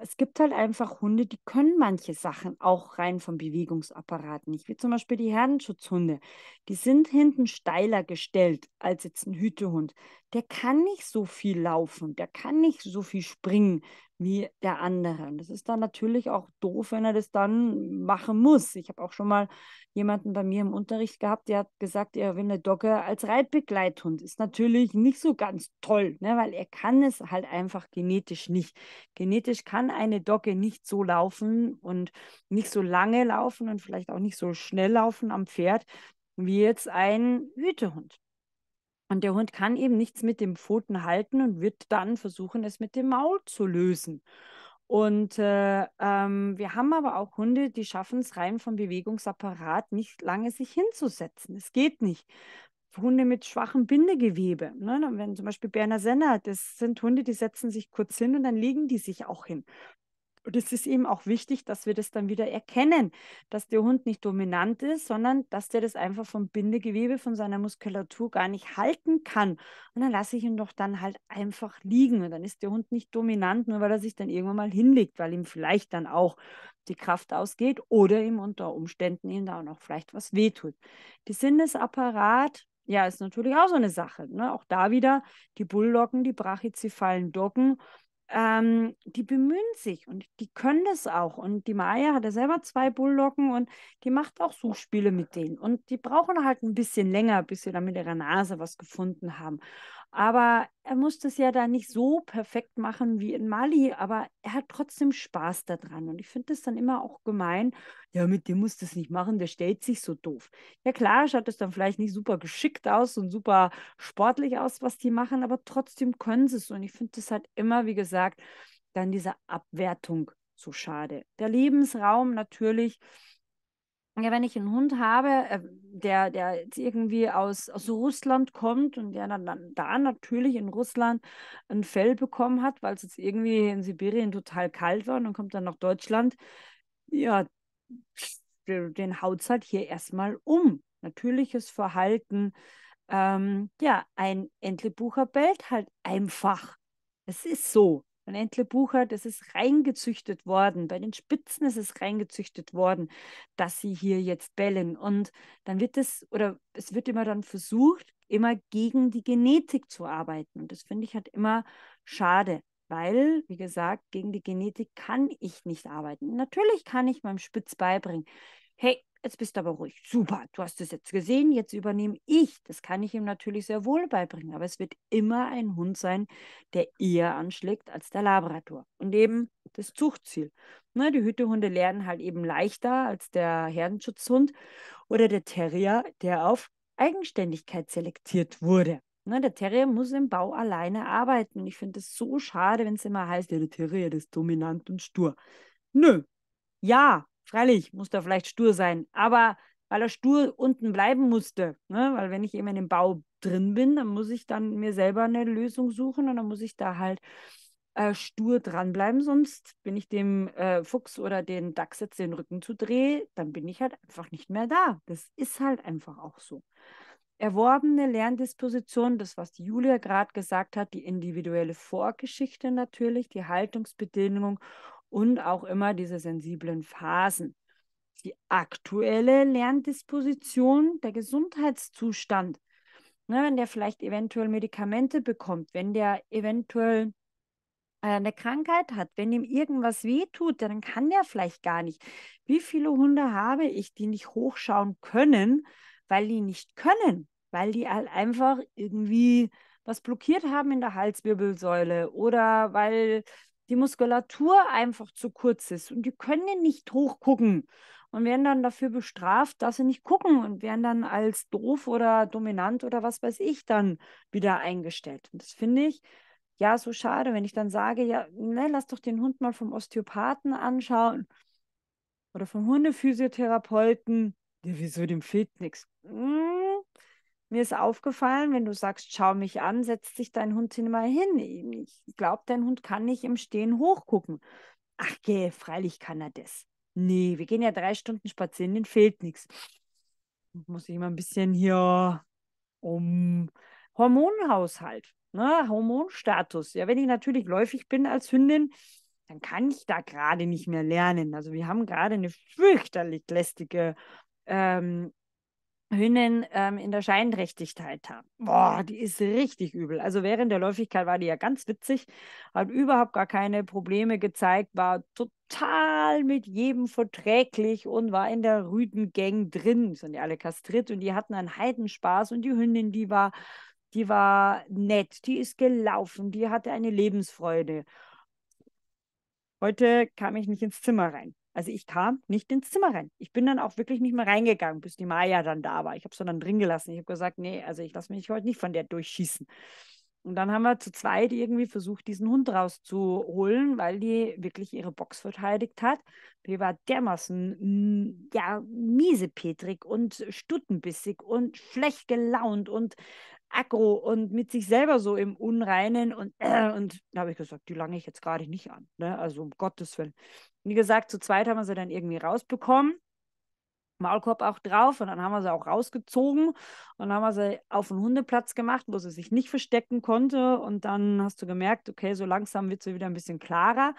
es gibt halt einfach Hunde, die können manche Sachen auch rein vom Bewegungsapparat nicht, wie zum Beispiel die Herdenschutzhunde. Die sind hinten steiler gestellt als jetzt ein Hütehund. Der kann nicht so viel laufen, der kann nicht so viel springen, wie der andere. Und das ist dann natürlich auch doof, wenn er das dann machen muss. Ich habe auch schon mal jemanden bei mir im Unterricht gehabt, der hat gesagt, er will eine Dogge als Reitbegleithund. Ist natürlich nicht so ganz toll, ne? weil er kann es halt einfach genetisch nicht. Genetisch kann eine Dogge nicht so laufen und nicht so lange laufen und vielleicht auch nicht so schnell laufen am Pferd wie jetzt ein Hütehund. Und der Hund kann eben nichts mit den Pfoten halten und wird dann versuchen, es mit dem Maul zu lösen. Und äh, ähm, wir haben aber auch Hunde, die schaffen es rein vom Bewegungsapparat nicht lange sich hinzusetzen. Es geht nicht. Hunde mit schwachem Bindegewebe. Ne? Wenn zum Beispiel Berner Senner, das sind Hunde, die setzen sich kurz hin und dann legen die sich auch hin. Und es ist eben auch wichtig, dass wir das dann wieder erkennen, dass der Hund nicht dominant ist, sondern dass der das einfach vom Bindegewebe, von seiner Muskulatur gar nicht halten kann. Und dann lasse ich ihn doch dann halt einfach liegen. Und dann ist der Hund nicht dominant, nur weil er sich dann irgendwann mal hinlegt, weil ihm vielleicht dann auch die Kraft ausgeht oder ihm unter Umständen ihm da auch noch vielleicht was wehtut. Die Sinnesapparat ja, ist natürlich auch so eine Sache. Ne? Auch da wieder die Bulldoggen, die brachycephalen Doggen, ähm, die bemühen sich und die können das auch. Und die Maya hat ja selber zwei Bulldoggen und die macht auch Suchspiele mit denen. Und die brauchen halt ein bisschen länger, bis sie dann mit ihrer Nase was gefunden haben. Aber er musste es ja da nicht so perfekt machen wie in Mali, aber er hat trotzdem Spaß daran. Und ich finde das dann immer auch gemein. Ja, mit dem musst du es nicht machen, der stellt sich so doof. Ja, klar, schaut es dann vielleicht nicht super geschickt aus und super sportlich aus, was die machen, aber trotzdem können sie es. Und ich finde das halt immer, wie gesagt, dann diese Abwertung so schade. Der Lebensraum natürlich ja, wenn ich einen Hund habe, äh, der, der jetzt irgendwie aus, aus Russland kommt und der dann, dann da natürlich in Russland ein Fell bekommen hat, weil es jetzt irgendwie in Sibirien total kalt war und dann kommt dann nach Deutschland, ja, den haut es halt hier erstmal um. Natürliches Verhalten. Ähm, ja, ein Entlebucher bellt halt einfach. Es ist so. Von Entle Buchert, es ist reingezüchtet worden, bei den Spitzen ist es reingezüchtet worden, dass sie hier jetzt bellen. Und dann wird es, oder es wird immer dann versucht, immer gegen die Genetik zu arbeiten. Und das finde ich halt immer schade weil, wie gesagt, gegen die Genetik kann ich nicht arbeiten. Natürlich kann ich meinem Spitz beibringen, hey, jetzt bist du aber ruhig. Super, du hast es jetzt gesehen, jetzt übernehme ich. Das kann ich ihm natürlich sehr wohl beibringen, aber es wird immer ein Hund sein, der eher anschlägt als der Labrador. Und eben das Zuchtziel. Ne, die Hütehunde lernen halt eben leichter als der Herdenschutzhund oder der Terrier, der auf Eigenständigkeit selektiert wurde. Ne, der Terrier muss im Bau alleine arbeiten. Ich finde es so schade, wenn es immer heißt, ja, der Terrier ist dominant und stur. Nö. Ja, Freilich muss er vielleicht stur sein, aber weil er stur unten bleiben musste, ne? weil wenn ich eben in dem Bau drin bin, dann muss ich dann mir selber eine Lösung suchen und dann muss ich da halt äh, stur dranbleiben, sonst bin ich dem äh, Fuchs oder den Dachs jetzt den Rücken zu drehen, dann bin ich halt einfach nicht mehr da. Das ist halt einfach auch so. Erworbene Lerndisposition, das, was die Julia gerade gesagt hat, die individuelle Vorgeschichte natürlich, die Haltungsbedingungen und auch immer diese sensiblen Phasen. Die aktuelle Lerndisposition, der Gesundheitszustand, ne, wenn der vielleicht eventuell Medikamente bekommt, wenn der eventuell äh, eine Krankheit hat, wenn ihm irgendwas wehtut, dann kann der vielleicht gar nicht. Wie viele Hunde habe ich, die nicht hochschauen können, weil die nicht können, weil die halt einfach irgendwie was blockiert haben in der Halswirbelsäule oder weil die Muskulatur einfach zu kurz ist und die können nicht hochgucken und werden dann dafür bestraft, dass sie nicht gucken und werden dann als doof oder dominant oder was weiß ich dann wieder eingestellt. Und das finde ich ja so schade, wenn ich dann sage, ja, ne, lass doch den Hund mal vom Osteopathen anschauen oder vom Hundephysiotherapeuten. Ja, wieso dem fehlt nichts? Mmh mir ist aufgefallen, wenn du sagst, schau mich an, setzt sich dein Hund immer hin. Ich glaube, dein Hund kann nicht im Stehen hochgucken. Ach geh, freilich kann er das. Nee, wir gehen ja drei Stunden spazieren, den fehlt nichts. Muss ich immer ein bisschen hier um Hormonhaushalt, ne? Hormonstatus. Ja, wenn ich natürlich läufig bin als Hündin, dann kann ich da gerade nicht mehr lernen. Also wir haben gerade eine fürchterlich lästige ähm, Hündin ähm, in der Scheinträchtigkeit haben. Boah, die ist richtig übel. Also während der Läufigkeit war die ja ganz witzig, hat überhaupt gar keine Probleme gezeigt, war total mit jedem verträglich und war in der Rüdengang drin. Sind ja alle kastriert und die hatten einen Heidenspaß und die Hündin, die war, die war nett, die ist gelaufen, die hatte eine Lebensfreude. Heute kam ich nicht ins Zimmer rein. Also ich kam nicht ins Zimmer rein. Ich bin dann auch wirklich nicht mehr reingegangen, bis die Maya dann da war. Ich habe es dann drin gelassen. Ich habe gesagt, nee, also ich lasse mich heute nicht von der durchschießen. Und dann haben wir zu zweit irgendwie versucht, diesen Hund rauszuholen, weil die wirklich ihre Box verteidigt hat. Die war dermaßen ja, miesepetrig und stuttenbissig und schlecht gelaunt und aggro und mit sich selber so im Unreinen und, äh, und da habe ich gesagt, die lange ich jetzt gerade nicht an. Ne? Also um Gottes Willen. Wie gesagt, zu zweit haben wir sie dann irgendwie rausbekommen. Maulkorb auch drauf und dann haben wir sie auch rausgezogen und dann haben wir sie auf den Hundeplatz gemacht, wo sie sich nicht verstecken konnte und dann hast du gemerkt, okay, so langsam wird sie wieder ein bisschen klarer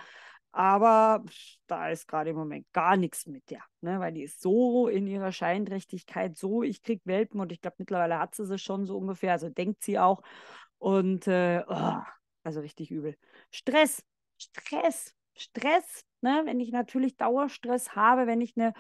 aber da ist gerade im Moment gar nichts mit der, ne? weil die ist so in ihrer Scheinträchtigkeit, so, ich krieg Welpen und ich glaube, mittlerweile hat sie es schon so ungefähr, also denkt sie auch. Und äh, oh, also richtig übel. Stress, Stress, Stress, ne? wenn ich natürlich Dauerstress habe, wenn ich eine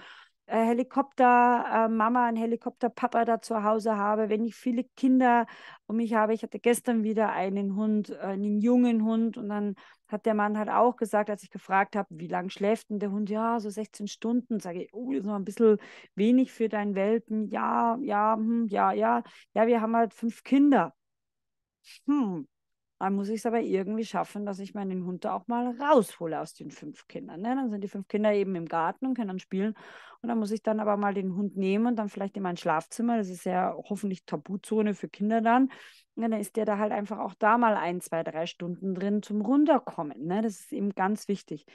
äh, Helikopter, äh, Mama einen Helikopter, Papa da zu Hause habe, wenn ich viele Kinder um mich habe. Ich hatte gestern wieder einen Hund, äh, einen jungen Hund und dann hat der Mann halt auch gesagt, als ich gefragt habe, wie lange schläft denn der Hund? Ja, so 16 Stunden. Sage ich, oh, das ist noch ein bisschen wenig für deinen Welpen. Ja, ja, hm, ja, ja. Ja, wir haben halt fünf Kinder. Hm, dann ah, muss ich es aber irgendwie schaffen, dass ich meinen Hund da auch mal raushole aus den fünf Kindern. Ne? Dann sind die fünf Kinder eben im Garten und können dann spielen. Und dann muss ich dann aber mal den Hund nehmen und dann vielleicht in mein Schlafzimmer. Das ist ja hoffentlich Tabuzone für Kinder dann. Und dann ist der da halt einfach auch da mal ein, zwei, drei Stunden drin zum Runterkommen. Ne? Das ist eben ganz wichtig.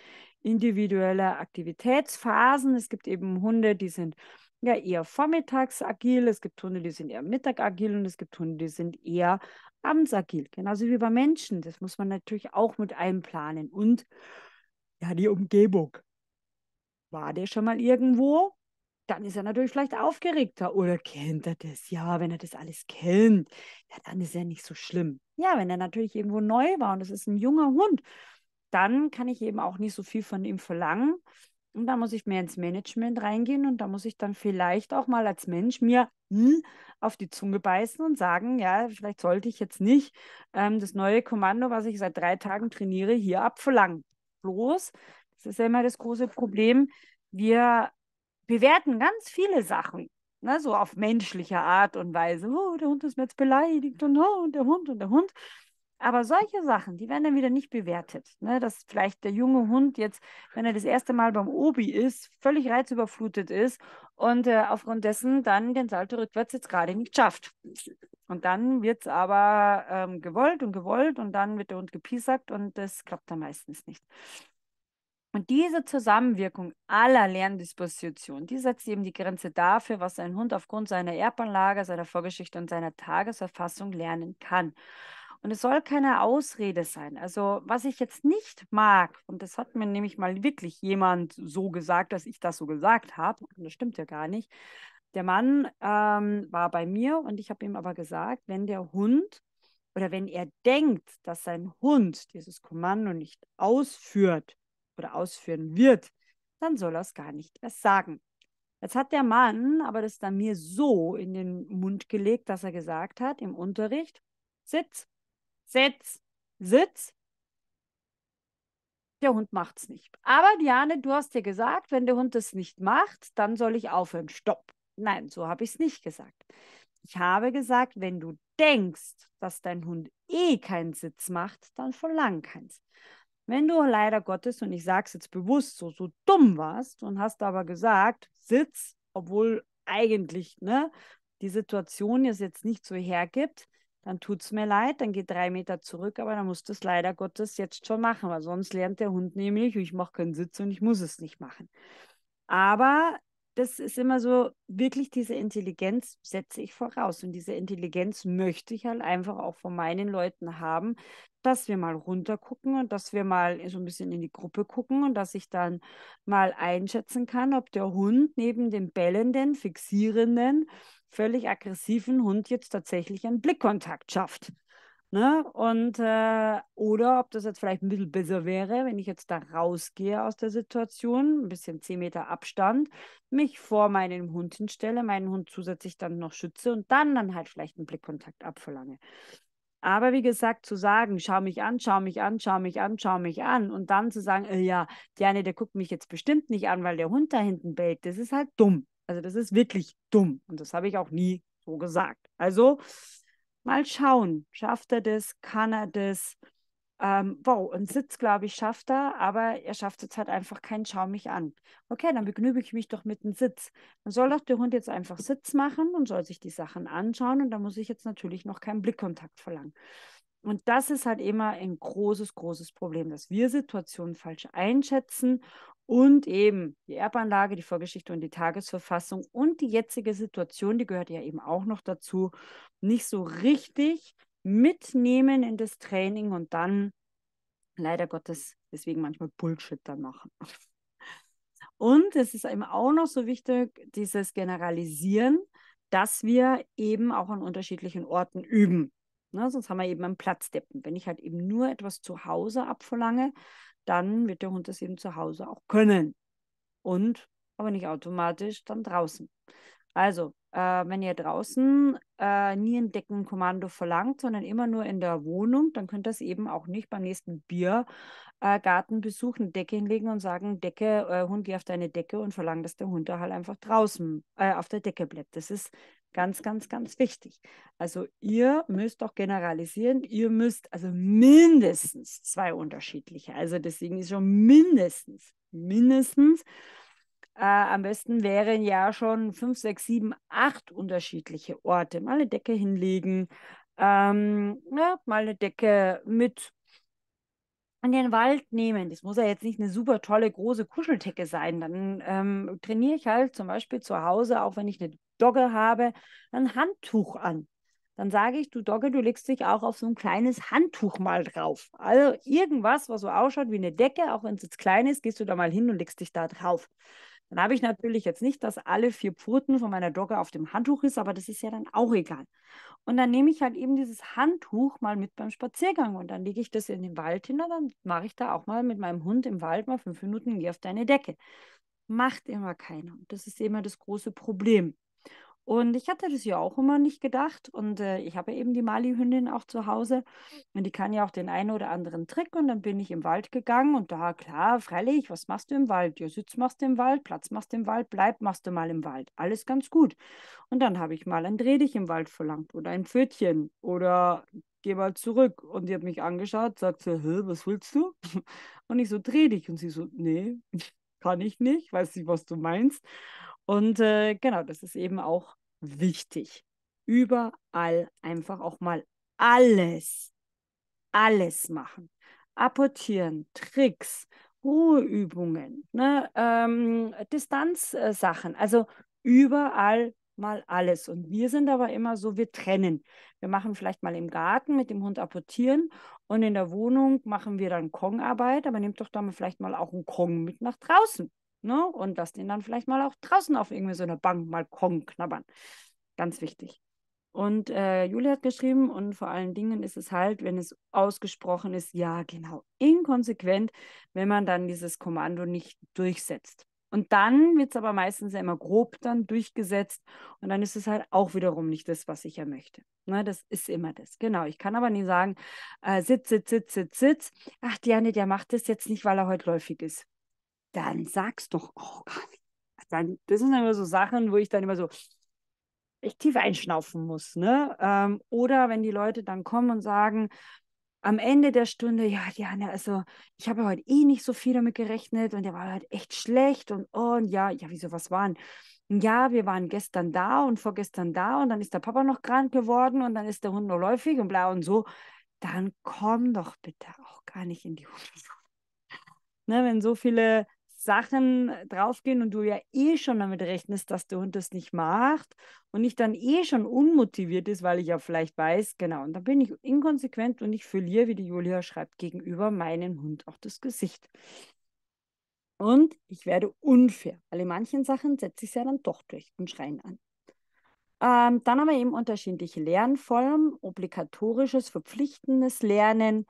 Individuelle Aktivitätsphasen. Es gibt eben Hunde, die sind ja eher vormittags agil, es gibt Hunde, die sind eher mittag agil und es gibt Hunde, die sind eher Abendsackil, genauso wie bei Menschen. Das muss man natürlich auch mit einplanen. Und ja, die Umgebung. War der schon mal irgendwo? Dann ist er natürlich vielleicht aufgeregter oder kennt er das? Ja, wenn er das alles kennt, ja, dann ist er nicht so schlimm. Ja, wenn er natürlich irgendwo neu war und es ist ein junger Hund, dann kann ich eben auch nicht so viel von ihm verlangen, und da muss ich mehr ins Management reingehen und da muss ich dann vielleicht auch mal als Mensch mir hm, auf die Zunge beißen und sagen, ja, vielleicht sollte ich jetzt nicht ähm, das neue Kommando, was ich seit drei Tagen trainiere, hier abverlangen. Bloß, das ist ja immer das große Problem, wir bewerten ganz viele Sachen Ne, so auf menschliche Art und Weise. Oh, der Hund ist mir jetzt beleidigt und, oh, und der Hund und der Hund. Aber solche Sachen, die werden dann wieder nicht bewertet. Ne? Dass vielleicht der junge Hund jetzt, wenn er das erste Mal beim Obi ist, völlig reizüberflutet ist und äh, aufgrund dessen dann den Salto rückwärts jetzt gerade nicht schafft. Und dann wird es aber ähm, gewollt und gewollt und dann wird der Hund gepiesackt und das klappt dann meistens nicht. Und diese Zusammenwirkung aller Lerndispositionen, die setzt eben die Grenze dafür, was ein Hund aufgrund seiner Erbanlage, seiner Vorgeschichte und seiner Tageserfassung lernen kann. Und es soll keine Ausrede sein. Also was ich jetzt nicht mag, und das hat mir nämlich mal wirklich jemand so gesagt, dass ich das so gesagt habe, und das stimmt ja gar nicht. Der Mann ähm, war bei mir und ich habe ihm aber gesagt, wenn der Hund oder wenn er denkt, dass sein Hund dieses Kommando nicht ausführt oder ausführen wird, dann soll er es gar nicht erst sagen. Jetzt hat der Mann aber das dann mir so in den Mund gelegt, dass er gesagt hat im Unterricht, Sitz, setz, sitz. Der Hund macht es nicht. Aber Diane, du hast dir gesagt, wenn der Hund es nicht macht, dann soll ich aufhören. Stopp. Nein, so habe ich es nicht gesagt. Ich habe gesagt, wenn du denkst, dass dein Hund eh keinen Sitz macht, dann verlang keins. Wenn du leider Gottes, und ich sage es jetzt bewusst so, so dumm warst und hast aber gesagt, Sitz, obwohl eigentlich ne, die Situation es jetzt nicht so hergibt, dann tut es mir leid, dann geht drei Meter zurück, aber dann muss das leider Gottes jetzt schon machen, weil sonst lernt der Hund nämlich, ich mache keinen Sitz und ich muss es nicht machen. Aber das ist immer so, wirklich diese Intelligenz setze ich voraus. Und diese Intelligenz möchte ich halt einfach auch von meinen Leuten haben, dass wir mal runtergucken und dass wir mal so ein bisschen in die Gruppe gucken und dass ich dann mal einschätzen kann, ob der Hund neben dem bellenden, fixierenden völlig aggressiven Hund jetzt tatsächlich einen Blickkontakt schafft. Ne? Und, äh, oder ob das jetzt vielleicht ein bisschen besser wäre, wenn ich jetzt da rausgehe aus der Situation, ein bisschen 10 Meter Abstand, mich vor meinem Hund hinstelle, meinen Hund zusätzlich dann noch schütze und dann dann halt vielleicht einen Blickkontakt abverlange. Aber wie gesagt, zu sagen, schau mich an, schau mich an, schau mich an, schau mich an und dann zu sagen, äh, ja, der der guckt mich jetzt bestimmt nicht an, weil der Hund da hinten bellt, das ist halt dumm. Also das ist wirklich dumm und das habe ich auch nie so gesagt. Also mal schauen, schafft er das, kann er das? Ähm, wow, einen Sitz, glaube ich, schafft er, aber er schafft jetzt halt einfach keinen Schau mich an. Okay, dann begnüge ich mich doch mit einem Sitz. Dann soll doch der Hund jetzt einfach Sitz machen und soll sich die Sachen anschauen und da muss ich jetzt natürlich noch keinen Blickkontakt verlangen. Und das ist halt immer ein großes, großes Problem, dass wir Situationen falsch einschätzen und eben die Erbanlage, die Vorgeschichte und die Tagesverfassung und die jetzige Situation, die gehört ja eben auch noch dazu, nicht so richtig mitnehmen in das Training und dann leider Gottes deswegen manchmal Bullshit dann machen. Und es ist eben auch noch so wichtig, dieses Generalisieren, dass wir eben auch an unterschiedlichen Orten üben. Ne, sonst haben wir eben einen Platzdeppen. Wenn ich halt eben nur etwas zu Hause abverlange, dann wird der Hund das eben zu Hause auch können. Und, aber nicht automatisch, dann draußen. Also äh, wenn ihr draußen äh, nie ein Deckenkommando verlangt, sondern immer nur in der Wohnung, dann könnt ihr es eben auch nicht beim nächsten Biergartenbesuch äh, eine Decke hinlegen und sagen, Decke, äh, Hund, geh auf deine Decke und verlangen, dass der Hund da halt einfach draußen äh, auf der Decke bleibt. Das ist ganz, ganz, ganz wichtig. Also ihr müsst doch generalisieren, ihr müsst also mindestens zwei unterschiedliche. Also deswegen ist schon mindestens, mindestens äh, am besten wären ja schon fünf, sechs, sieben, acht unterschiedliche Orte. Mal eine Decke hinlegen, ähm, ja, mal eine Decke mit an den Wald nehmen. Das muss ja jetzt nicht eine super tolle große Kuscheldecke sein. Dann ähm, trainiere ich halt zum Beispiel zu Hause, auch wenn ich eine Dogge habe, ein Handtuch an. Dann sage ich, du Dogge, du legst dich auch auf so ein kleines Handtuch mal drauf. Also irgendwas, was so ausschaut wie eine Decke, auch wenn es jetzt klein ist, gehst du da mal hin und legst dich da drauf. Dann habe ich natürlich jetzt nicht, dass alle vier Pfoten von meiner Dogge auf dem Handtuch ist, aber das ist ja dann auch egal. Und dann nehme ich halt eben dieses Handtuch mal mit beim Spaziergang und dann lege ich das in den Wald hin und dann mache ich da auch mal mit meinem Hund im Wald mal fünf Minuten, geh auf deine Decke. Macht immer keiner. Und das ist immer das große Problem. Und ich hatte das ja auch immer nicht gedacht. Und äh, ich habe eben die Mali-Hündin auch zu Hause. Und die kann ja auch den einen oder anderen Trick. Und dann bin ich im Wald gegangen. Und da, klar, freilich, was machst du im Wald? Ja, Sitz machst du im Wald, Platz machst du im Wald, Bleib machst du mal im Wald. Alles ganz gut. Und dann habe ich mal ein Drehdich im Wald verlangt oder ein Pfötchen oder geh mal zurück. Und die hat mich angeschaut, sagt so, Hä, was willst du? [laughs] Und ich so, dreh dich. Und sie so, nee, [laughs] kann ich nicht, weiß nicht, was du meinst. Und äh, genau, das ist eben auch wichtig. Überall einfach auch mal alles, alles machen. Apportieren, Tricks, Ruheübungen, ne, ähm, Distanzsachen. Äh, also überall mal alles. Und wir sind aber immer so, wir trennen. Wir machen vielleicht mal im Garten mit dem Hund apportieren und in der Wohnung machen wir dann Kong-Arbeit. aber nehmt doch dann vielleicht mal auch einen Kong mit nach draußen. Ne? Und lass den dann vielleicht mal auch draußen auf irgendwie so einer Bank mal Kong knabbern. Ganz wichtig. Und äh, Julia hat geschrieben, und vor allen Dingen ist es halt, wenn es ausgesprochen ist, ja, genau, inkonsequent, wenn man dann dieses Kommando nicht durchsetzt. Und dann wird es aber meistens ja immer grob dann durchgesetzt und dann ist es halt auch wiederum nicht das, was ich ja möchte. Ne, das ist immer das. Genau. Ich kann aber nie sagen, äh, sitz, sitz, sitz, sitz, sitz. Ach, Diane, der macht das jetzt nicht, weil er heute läufig ist dann sag's doch auch gar nicht. Also dann, das sind immer so Sachen, wo ich dann immer so echt tief einschnaufen muss. Ne? Ähm, oder wenn die Leute dann kommen und sagen, am Ende der Stunde, ja, Diana, also ich habe heute eh nicht so viel damit gerechnet und der war halt echt schlecht und oh, und ja, ja, wieso, was waren? Ja, wir waren gestern da und vorgestern da und dann ist der Papa noch krank geworden und dann ist der Hund nur läufig und bla und so. Dann komm doch bitte auch gar nicht in die Hunde. [laughs] Ne, wenn so viele Sachen draufgehen und du ja eh schon damit rechnest, dass der Hund das nicht macht und ich dann eh schon unmotiviert ist, weil ich ja vielleicht weiß, genau, und dann bin ich inkonsequent und ich verliere, wie die Julia schreibt, gegenüber meinem Hund auch das Gesicht. Und ich werde unfair, weil in manchen Sachen setze ich es ja dann doch durch und schreien an. Ähm, dann haben wir eben unterschiedliche Lernformen, obligatorisches, verpflichtendes Lernen,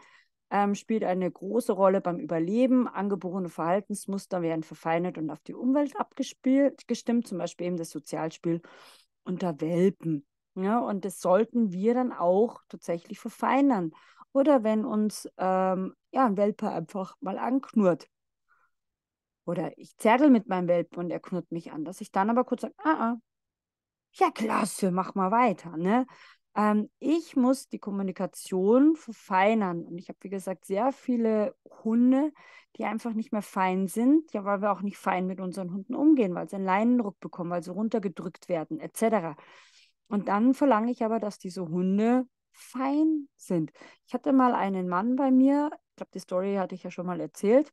ähm, spielt eine große Rolle beim Überleben. Angeborene Verhaltensmuster werden verfeinert und auf die Umwelt abgestimmt, zum Beispiel eben das Sozialspiel unter Welpen. Ja, und das sollten wir dann auch tatsächlich verfeinern. Oder wenn uns ähm, ja, ein Welpe einfach mal anknurrt. Oder ich zärtel mit meinem Welpen und er knurrt mich an, dass ich dann aber kurz sage, ah, ah, ja klasse, mach mal weiter. Ne? Ähm, ich muss die Kommunikation verfeinern. Und ich habe, wie gesagt, sehr viele Hunde, die einfach nicht mehr fein sind, ja, weil wir auch nicht fein mit unseren Hunden umgehen, weil sie einen Leinendruck bekommen, weil sie runtergedrückt werden, etc. Und dann verlange ich aber, dass diese Hunde fein sind. Ich hatte mal einen Mann bei mir, ich glaube, die Story hatte ich ja schon mal erzählt.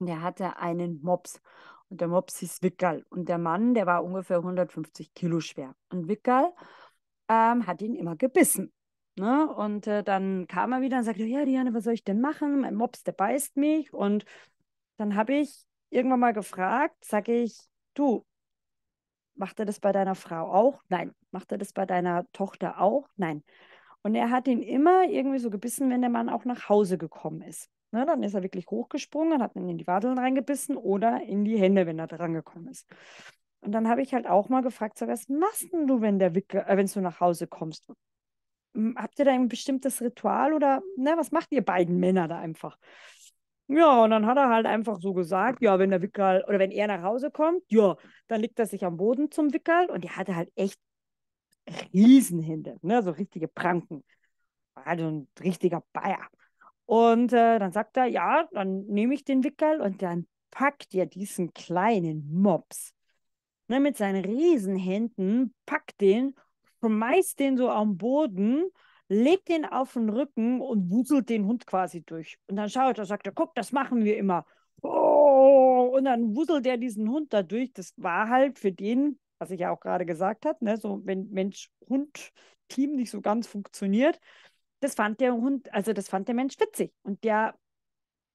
Der hatte einen Mops und der Mops hieß Wickerl. Und der Mann, der war ungefähr 150 Kilo schwer. Und Wickerl ähm, hat ihn immer gebissen. Ne? Und äh, dann kam er wieder und sagte, ja, Diane, was soll ich denn machen? Mein Mops, der beißt mich. Und dann habe ich irgendwann mal gefragt, sage ich, du, macht er das bei deiner Frau auch? Nein. Macht er das bei deiner Tochter auch? Nein. Und er hat ihn immer irgendwie so gebissen, wenn der Mann auch nach Hause gekommen ist. Ne, dann ist er wirklich hochgesprungen, und hat ihn in die Wadeln reingebissen oder in die Hände, wenn er dran gekommen ist. Und dann habe ich halt auch mal gefragt, so, was machst du, wenn der Wickel, äh, wenn du nach Hause kommst? Habt ihr da ein bestimmtes Ritual oder ne, was macht ihr beiden Männer da einfach? Ja, und dann hat er halt einfach so gesagt, ja, wenn der Wickerl oder wenn er nach Hause kommt, ja, dann legt er sich am Boden zum Wickerl und er hatte halt echt Riesenhände, ne, so richtige Pranken. War Also ein richtiger Bayer. Und äh, dann sagt er, ja, dann nehme ich den Wickerl und dann packt ihr diesen kleinen Mops ne, mit seinen Riesenhänden, packt den, schmeißt den so am Boden, legt den auf den Rücken und wuselt den Hund quasi durch. Und dann schaut er, sagt er, guck, das machen wir immer. Oh, und dann wuselt er diesen Hund da durch. Das war halt für den, was ich ja auch gerade gesagt habe, ne, so wenn Mensch-Hund-Team nicht so ganz funktioniert, das fand der Hund, also das fand der Mensch witzig. Und der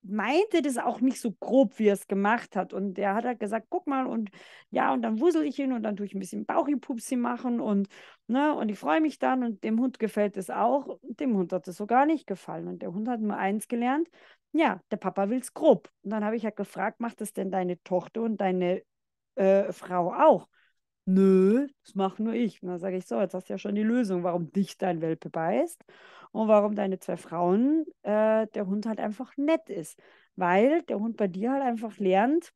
meinte das auch nicht so grob, wie er es gemacht hat. Und er hat halt gesagt, guck mal, und ja, und dann wusel ich ihn und dann tue ich ein bisschen Bauchipupsi machen und, ne, und ich freue mich dann und dem Hund gefällt es auch. Dem Hund hat es so gar nicht gefallen. Und der Hund hat nur eins gelernt, ja, der Papa will es grob. Und dann habe ich halt gefragt, macht das denn deine Tochter und deine äh, Frau auch? nö, das mache nur ich. Und dann sage ich, so, jetzt hast du ja schon die Lösung, warum dich dein Welpe beißt und warum deine zwei Frauen, äh, der Hund halt einfach nett ist. Weil der Hund bei dir halt einfach lernt,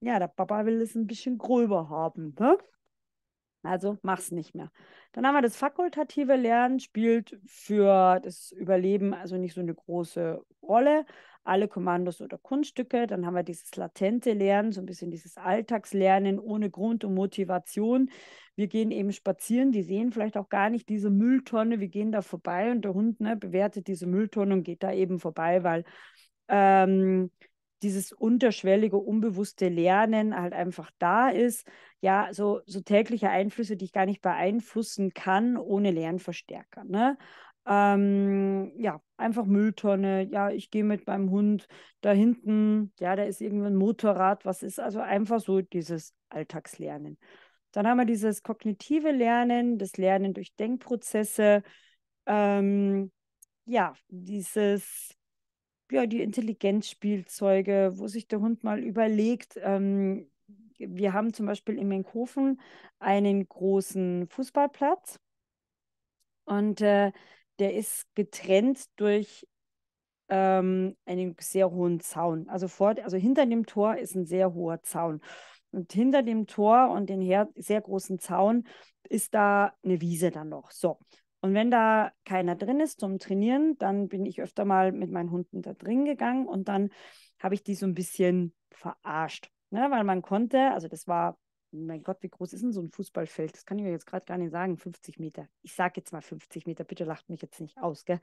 ja, der Papa will es ein bisschen gröber haben. Ne? Also mach's nicht mehr. Dann haben wir das fakultative Lernen, spielt für das Überleben also nicht so eine große Rolle. Alle Kommandos oder Kunststücke. Dann haben wir dieses latente Lernen, so ein bisschen dieses Alltagslernen ohne Grund und Motivation. Wir gehen eben spazieren, die sehen vielleicht auch gar nicht diese Mülltonne. Wir gehen da vorbei und der Hund ne, bewertet diese Mülltonne und geht da eben vorbei, weil ähm, dieses unterschwellige, unbewusste Lernen halt einfach da ist. Ja, so, so tägliche Einflüsse, die ich gar nicht beeinflussen kann ohne Lernverstärker. Ne? Ähm, ja, einfach Mülltonne. Ja, ich gehe mit meinem Hund da hinten. Ja, da ist irgendwo ein Motorrad. Was ist also einfach so dieses Alltagslernen? Dann haben wir dieses kognitive Lernen, das Lernen durch Denkprozesse. Ähm, ja, dieses ja, die Intelligenzspielzeuge, wo sich der Hund mal überlegt, ähm, wir haben zum Beispiel in Menkhofen einen großen Fußballplatz und äh, der ist getrennt durch ähm, einen sehr hohen Zaun. Also, vor, also hinter dem Tor ist ein sehr hoher Zaun. Und hinter dem Tor und dem sehr großen Zaun ist da eine Wiese dann noch. So. Und wenn da keiner drin ist zum Trainieren, dann bin ich öfter mal mit meinen Hunden da drin gegangen und dann habe ich die so ein bisschen verarscht. Ne? Weil man konnte, also das war, mein Gott, wie groß ist denn so ein Fußballfeld? Das kann ich mir jetzt gerade gar nicht sagen, 50 Meter. Ich sage jetzt mal 50 Meter, bitte lacht mich jetzt nicht aus, gell?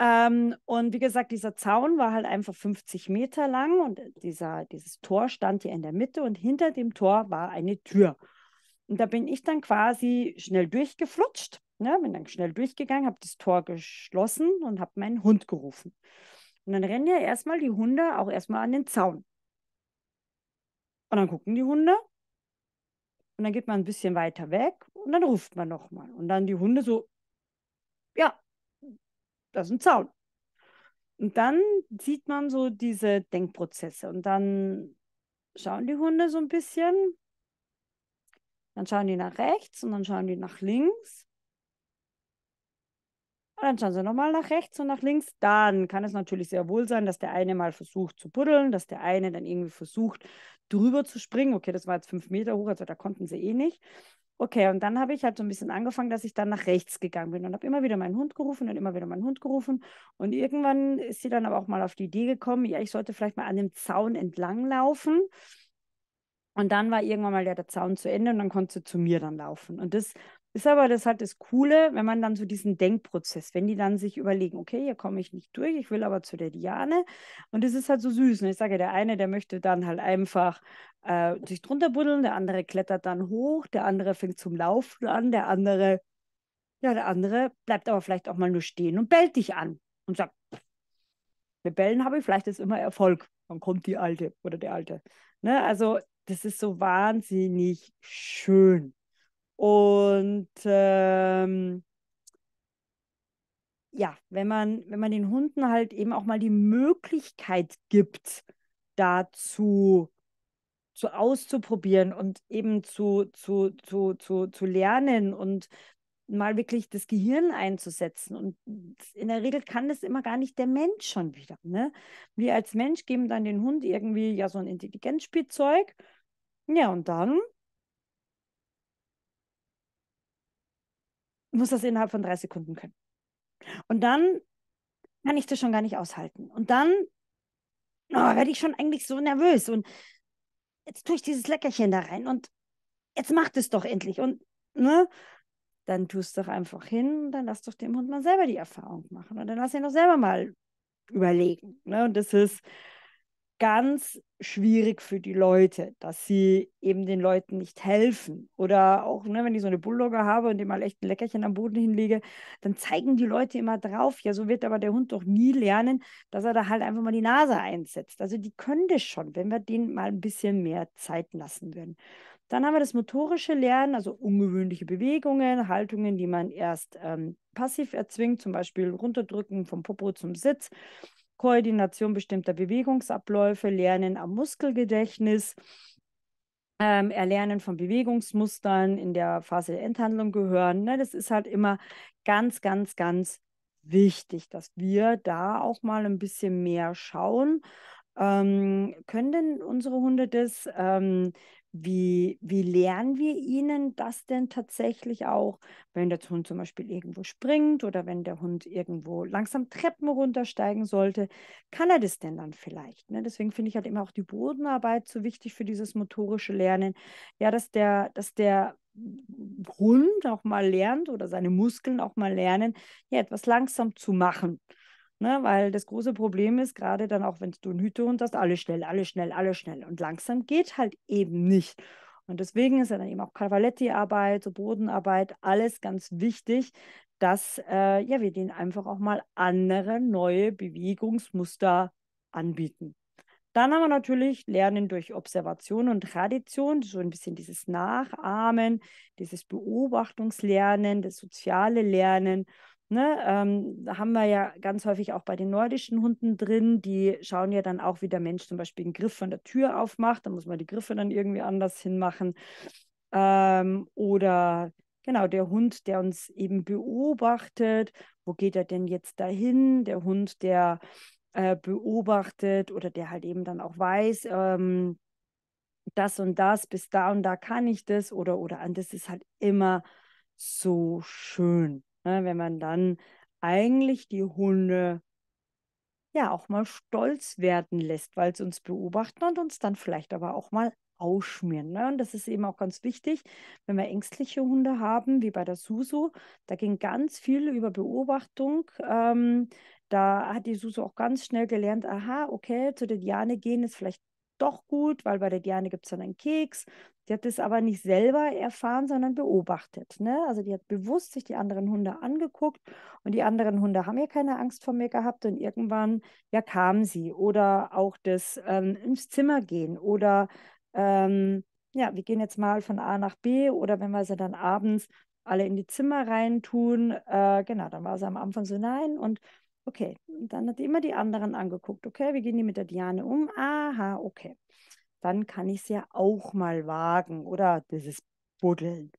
Ähm, und wie gesagt, dieser Zaun war halt einfach 50 Meter lang und dieser, dieses Tor stand hier in der Mitte und hinter dem Tor war eine Tür. Und da bin ich dann quasi schnell durchgeflutscht ne, bin dann schnell durchgegangen, habe das Tor geschlossen und habe meinen Hund gerufen. Und dann rennen ja erstmal die Hunde auch erstmal an den Zaun. Und dann gucken die Hunde. Und dann geht man ein bisschen weiter weg und dann ruft man nochmal. Und dann die Hunde so, ja, das ist ein Zaun. Und dann sieht man so diese Denkprozesse. Und dann schauen die Hunde so ein bisschen. Dann schauen die nach rechts und dann schauen die nach links. Und dann schauen sie nochmal nach rechts und nach links. Dann kann es natürlich sehr wohl sein, dass der eine mal versucht zu buddeln, dass der eine dann irgendwie versucht, drüber zu springen. Okay, das war jetzt fünf Meter hoch, also da konnten sie eh nicht. Okay, und dann habe ich halt so ein bisschen angefangen, dass ich dann nach rechts gegangen bin und habe immer wieder meinen Hund gerufen und immer wieder meinen Hund gerufen. Und irgendwann ist sie dann aber auch mal auf die Idee gekommen, ja, ich sollte vielleicht mal an dem Zaun entlang laufen. Und dann war irgendwann mal der, der Zaun zu Ende und dann konnte sie zu mir dann laufen. Und das ist aber das halt das Coole, wenn man dann so diesen Denkprozess, wenn die dann sich überlegen, okay, hier komme ich nicht durch, ich will aber zu der Diane. Und es ist halt so süß. Und ne? Ich sage, der eine, der möchte dann halt einfach äh, sich drunter buddeln, der andere klettert dann hoch, der andere fängt zum Laufen an, der andere, ja, der andere bleibt aber vielleicht auch mal nur stehen und bellt dich an und sagt, mit Bellen habe ich vielleicht ist immer Erfolg. Dann kommt die Alte oder der Alte. Ne? Also, das ist so wahnsinnig schön. Und ähm, ja, wenn man, wenn man den Hunden halt eben auch mal die Möglichkeit gibt, dazu zu auszuprobieren und eben zu, zu, zu, zu, zu lernen und mal wirklich das Gehirn einzusetzen. Und in der Regel kann das immer gar nicht der Mensch schon wieder. Ne? Wir als Mensch geben dann den Hund irgendwie ja so ein Intelligenzspielzeug. Ja, und dann muss das innerhalb von drei Sekunden können. Und dann kann ich das schon gar nicht aushalten. Und dann oh, werde ich schon eigentlich so nervös. Und jetzt tue ich dieses Leckerchen da rein und jetzt macht es doch endlich. Und ne, dann tust doch einfach hin und dann lass doch dem Hund mal selber die Erfahrung machen. Und dann lass ihn doch selber mal überlegen. Ne? Und das ist ganz schwierig für die Leute, dass sie eben den Leuten nicht helfen. Oder auch, ne, wenn ich so eine Bulldogger habe und dem mal echt ein Leckerchen am Boden hinlege, dann zeigen die Leute immer drauf. Ja, so wird aber der Hund doch nie lernen, dass er da halt einfach mal die Nase einsetzt. Also die können das schon, wenn wir denen mal ein bisschen mehr Zeit lassen würden. Dann haben wir das motorische Lernen, also ungewöhnliche Bewegungen, Haltungen, die man erst ähm, passiv erzwingt, zum Beispiel runterdrücken vom Popo zum Sitz Koordination bestimmter Bewegungsabläufe, Lernen am Muskelgedächtnis, ähm, Erlernen von Bewegungsmustern in der Phase der Endhandlung gehören. Ne? Das ist halt immer ganz, ganz, ganz wichtig, dass wir da auch mal ein bisschen mehr schauen. Ähm, können denn unsere Hunde das? Ähm, wie, wie lernen wir ihnen das denn tatsächlich auch, wenn der Hund zum Beispiel irgendwo springt oder wenn der Hund irgendwo langsam Treppen runtersteigen sollte? Kann er das denn dann vielleicht? Ne? Deswegen finde ich halt immer auch die Bodenarbeit so wichtig für dieses motorische Lernen. Ja, dass der, dass der Hund auch mal lernt oder seine Muskeln auch mal lernen, ja, etwas langsam zu machen. Ne? Weil das große Problem ist, gerade dann auch, wenn du einen Hütehund hast, alles schnell, alles schnell, alles schnell. Und langsam geht halt eben nicht. Und deswegen ist ja dann eben auch Cavaletti-Arbeit, so Bodenarbeit, alles ganz wichtig, dass äh, ja, wir denen einfach auch mal andere neue Bewegungsmuster anbieten. Dann haben wir natürlich Lernen durch Observation und Tradition, so ein bisschen dieses Nachahmen, dieses Beobachtungslernen, das soziale Lernen Ne, ähm, haben wir ja ganz häufig auch bei den nordischen Hunden drin. Die schauen ja dann auch, wie der Mensch zum Beispiel einen Griff von der Tür aufmacht. Da muss man die Griffe dann irgendwie anders hinmachen. Ähm, oder genau, der Hund, der uns eben beobachtet. Wo geht er denn jetzt dahin? Der Hund, der äh, beobachtet oder der halt eben dann auch weiß, ähm, das und das, bis da und da kann ich das oder oder an. Das ist halt immer so schön. Ne, wenn man dann eigentlich die Hunde ja auch mal stolz werden lässt, weil sie uns beobachten und uns dann vielleicht aber auch mal ausschmieren. Ne? Und das ist eben auch ganz wichtig, wenn wir ängstliche Hunde haben, wie bei der Susu. Da ging ganz viel über Beobachtung. Ähm, da hat die Susu auch ganz schnell gelernt, aha, okay, zu der Diane gehen ist vielleicht doch gut, weil bei der Diane gibt es dann einen Keks, die hat das aber nicht selber erfahren, sondern beobachtet. Ne? Also die hat bewusst sich die anderen Hunde angeguckt und die anderen Hunde haben ja keine Angst vor mir gehabt und irgendwann, ja, kamen sie. Oder auch das ähm, ins Zimmer gehen oder ähm, ja, wir gehen jetzt mal von A nach B oder wenn wir sie dann abends alle in die Zimmer reintun, äh, genau, dann war sie am Anfang so nein und okay, und dann hat die immer die anderen angeguckt, okay, wie gehen die mit der Diane um? Aha, okay dann kann ich es ja auch mal wagen. Oder dieses Buddeln.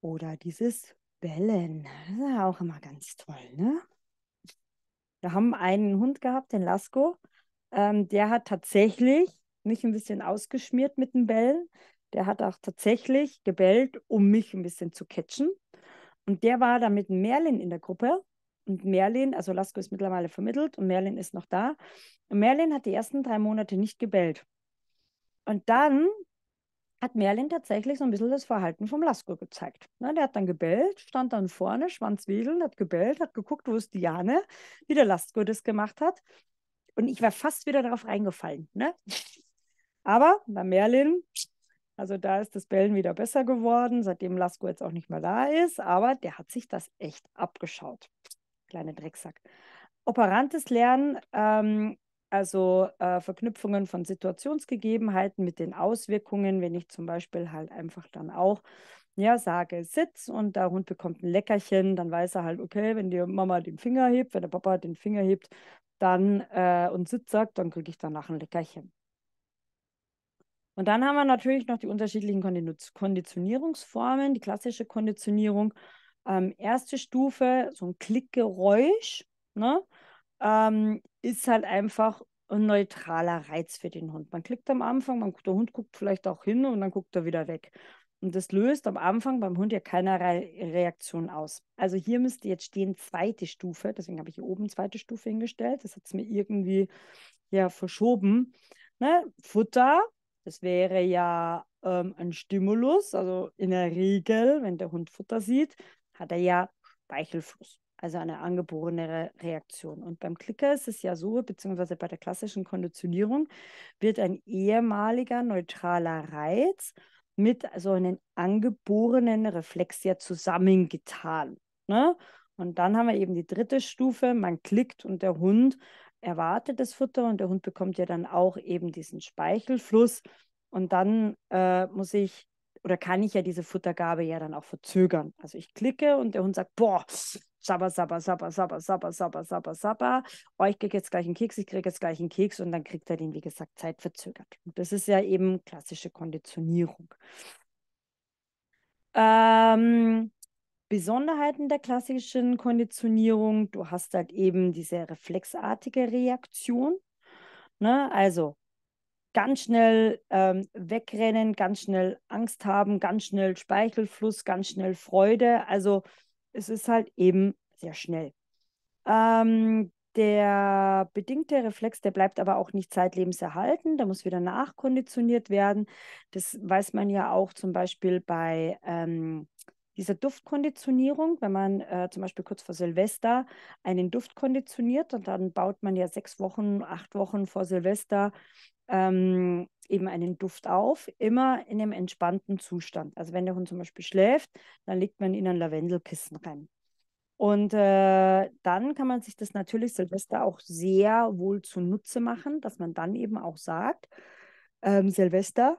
Oder dieses Bellen. Das ist ja auch immer ganz toll, ne? Wir haben einen Hund gehabt, den Lasko. Ähm, der hat tatsächlich mich ein bisschen ausgeschmiert mit den Bellen. Der hat auch tatsächlich gebellt, um mich ein bisschen zu catchen. Und der war da mit Merlin in der Gruppe. Und Merlin, also Lasko ist mittlerweile vermittelt und Merlin ist noch da. Und Merlin hat die ersten drei Monate nicht gebellt. Und dann hat Merlin tatsächlich so ein bisschen das Verhalten vom Lasko gezeigt. Ne, der hat dann gebellt, stand dann vorne, Schwanz wedelnd, hat gebellt, hat geguckt, wo ist Diane, wie der Lasko das gemacht hat. Und ich war fast wieder darauf reingefallen. Ne? Aber bei Merlin, also da ist das Bellen wieder besser geworden, seitdem Lasko jetzt auch nicht mehr da ist, aber der hat sich das echt abgeschaut kleine Drecksack. Operantes Lernen, ähm, also äh, Verknüpfungen von Situationsgegebenheiten mit den Auswirkungen, wenn ich zum Beispiel halt einfach dann auch ja, sage Sitz und der Hund bekommt ein Leckerchen, dann weiß er halt, okay, wenn die Mama den Finger hebt, wenn der Papa den Finger hebt dann, äh, und Sitz sagt, dann kriege ich danach ein Leckerchen. Und dann haben wir natürlich noch die unterschiedlichen Konditionierungsformen, die klassische Konditionierung. Ähm, erste Stufe, so ein Klickgeräusch, ne? Ähm, ist halt einfach ein neutraler Reiz für den Hund. Man klickt am Anfang, man, der Hund guckt vielleicht auch hin und dann guckt er wieder weg. Und das löst am Anfang beim Hund ja keinerlei Reaktion aus. Also hier müsste jetzt stehen zweite Stufe, deswegen habe ich hier oben zweite Stufe hingestellt. Das hat es mir irgendwie ja verschoben. Ne? Futter, das wäre ja ähm, ein Stimulus. Also in der Regel, wenn der Hund Futter sieht, hat er ja Speichelfluss, also eine angeborene Reaktion. Und beim Klicker ist es ja so, beziehungsweise bei der klassischen Konditionierung wird ein ehemaliger neutraler Reiz mit so einem angeborenen Reflex ja zusammengetan. Ne? Und dann haben wir eben die dritte Stufe, man klickt und der Hund erwartet das Futter und der Hund bekommt ja dann auch eben diesen Speichelfluss. Und dann äh, muss ich oder kann ich ja diese Futtergabe ja dann auch verzögern. Also ich klicke und der Hund sagt, boah, sabba, sabba, sabba, sabba, sabba, sabba, sabba, sabba. Oh, ich kriege jetzt gleich einen Keks, ich kriege jetzt gleich einen Keks und dann kriegt er den, wie gesagt, zeitverzögert. Und das ist ja eben klassische Konditionierung. Ähm, Besonderheiten der klassischen Konditionierung, du hast halt eben diese reflexartige Reaktion. Ne? Also ganz schnell ähm, wegrennen, ganz schnell Angst haben, ganz schnell Speichelfluss, ganz schnell Freude. Also es ist halt eben sehr schnell. Ähm, der bedingte Reflex, der bleibt aber auch nicht zeitlebens erhalten, der muss wieder nachkonditioniert werden. Das weiß man ja auch zum Beispiel bei ähm, dieser Duftkonditionierung, wenn man äh, zum Beispiel kurz vor Silvester einen Duft konditioniert und dann baut man ja sechs Wochen, acht Wochen vor Silvester ähm, eben einen Duft auf, immer in einem entspannten Zustand. Also wenn der Hund zum Beispiel schläft, dann legt man ihn in ein Lavendelkissen rein. Und äh, dann kann man sich das natürlich Silvester auch sehr wohl zunutze machen, dass man dann eben auch sagt, ähm, Silvester,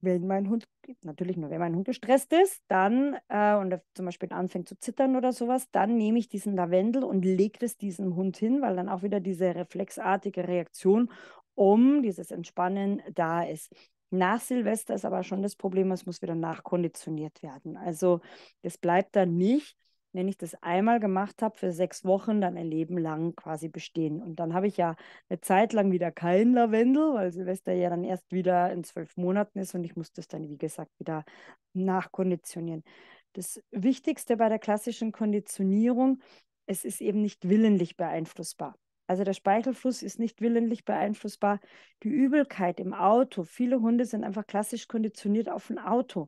wenn mein Hund, natürlich nur wenn mein Hund gestresst ist, dann äh, und er zum Beispiel anfängt zu zittern oder sowas, dann nehme ich diesen Lavendel und lege es diesem Hund hin, weil dann auch wieder diese reflexartige Reaktion um dieses Entspannen da ist. Nach Silvester ist aber schon das Problem, es muss wieder nachkonditioniert werden. Also das bleibt dann nicht, wenn ich das einmal gemacht habe, für sechs Wochen dann ein Leben lang quasi bestehen. Und dann habe ich ja eine Zeit lang wieder kein Lavendel, weil Silvester ja dann erst wieder in zwölf Monaten ist und ich muss das dann, wie gesagt, wieder nachkonditionieren. Das Wichtigste bei der klassischen Konditionierung, es ist eben nicht willentlich beeinflussbar. Also der Speichelfluss ist nicht willentlich beeinflussbar. Die Übelkeit im Auto. Viele Hunde sind einfach klassisch konditioniert auf ein Auto.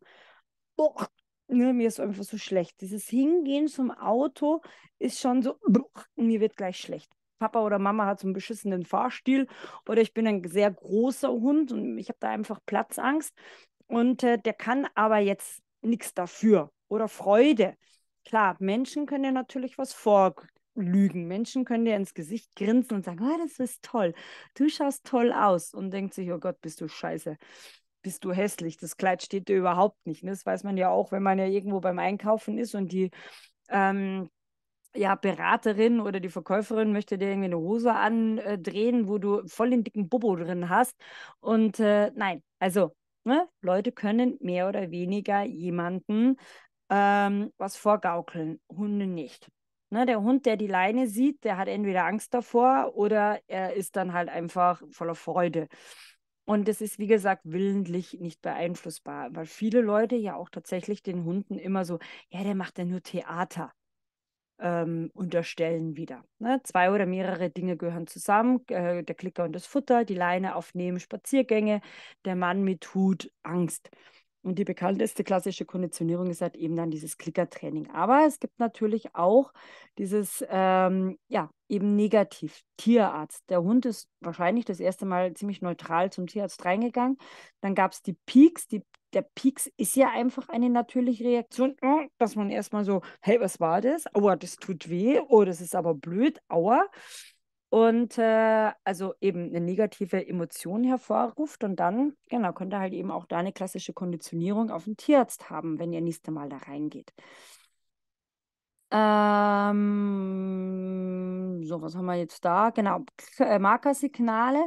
Boah, ne, mir ist einfach so schlecht. Dieses Hingehen zum Auto ist schon so, boah, mir wird gleich schlecht. Papa oder Mama hat so einen beschissenen Fahrstil oder ich bin ein sehr großer Hund und ich habe da einfach Platzangst. Und äh, der kann aber jetzt nichts dafür oder Freude. Klar, Menschen können ja natürlich was vorgeben lügen. Menschen können dir ins Gesicht grinsen und sagen, oh, das ist toll, du schaust toll aus und denkt sich, oh Gott, bist du scheiße, bist du hässlich, das Kleid steht dir überhaupt nicht. Ne? Das weiß man ja auch, wenn man ja irgendwo beim Einkaufen ist und die ähm, ja, Beraterin oder die Verkäuferin möchte dir irgendwie eine Hose andrehen, wo du voll den dicken Bobo drin hast. Und äh, nein, also ne? Leute können mehr oder weniger jemanden ähm, was vorgaukeln, Hunde nicht. Ne, der Hund, der die Leine sieht, der hat entweder Angst davor oder er ist dann halt einfach voller Freude. Und das ist, wie gesagt, willentlich nicht beeinflussbar, weil viele Leute ja auch tatsächlich den Hunden immer so, ja, der macht ja nur Theater ähm, unterstellen wieder. Ne? Zwei oder mehrere Dinge gehören zusammen, äh, der Klicker und das Futter, die Leine aufnehmen, Spaziergänge, der Mann mit Hut, Angst. Und die bekannteste klassische Konditionierung ist halt eben dann dieses Klickertraining. Aber es gibt natürlich auch dieses, ähm, ja, eben negativ, Tierarzt. Der Hund ist wahrscheinlich das erste Mal ziemlich neutral zum Tierarzt reingegangen. Dann gab es die Peaks. Die, der Peaks ist ja einfach eine natürliche Reaktion, oh, dass man erstmal so, hey, was war das? Aua, das tut weh. Oh, das ist aber blöd. Aua und äh, also eben eine negative Emotion hervorruft. Und dann, genau, könnt ihr halt eben auch da eine klassische Konditionierung auf den Tierarzt haben, wenn ihr nächste Mal da reingeht. Ähm, so, was haben wir jetzt da? Genau, äh, Markersignale.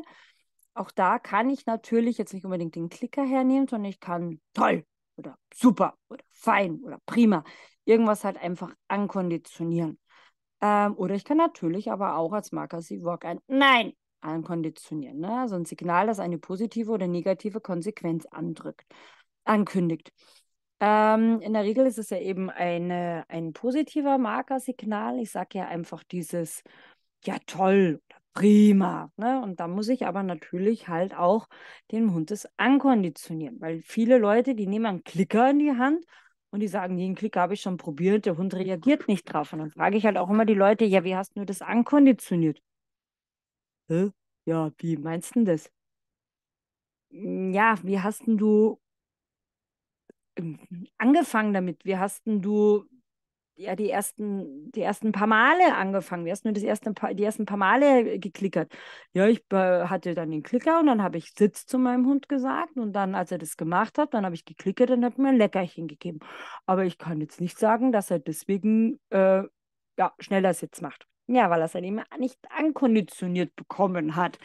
Auch da kann ich natürlich jetzt nicht unbedingt den Klicker hernehmen, sondern ich kann toll oder super oder fein oder prima irgendwas halt einfach ankonditionieren. Ähm, oder ich kann natürlich aber auch als Marker sie Work ein Nein ankonditionieren. Ne? Also ein Signal, das eine positive oder negative Konsequenz andrückt, ankündigt. Ähm, in der Regel ist es ja eben eine, ein positiver Markersignal. Ich sage ja einfach dieses, ja toll prima. Ne? Und da muss ich aber natürlich halt auch den Hund das ankonditionieren, weil viele Leute, die nehmen einen Klicker in die Hand und die sagen, jeden Klick habe ich schon probiert, der Hund mhm. reagiert nicht drauf. Und dann frage ich halt auch immer die Leute, ja, wie hast du das ankonditioniert? Hä? Ja, wie meinst du das? Hm, ja, wie hast du ähm, angefangen damit? Wie hast du ja die ersten, die ersten paar Male angefangen. Wir hast nur das erste, die ersten paar Male geklickert. Ja, ich hatte dann den Klicker und dann habe ich Sitz zu meinem Hund gesagt. Und dann, als er das gemacht hat, dann habe ich geklickert und hat mir ein Leckerchen gegeben. Aber ich kann jetzt nicht sagen, dass er deswegen äh, ja, schneller Sitz macht. Ja, weil er es dann eben nicht ankonditioniert bekommen hat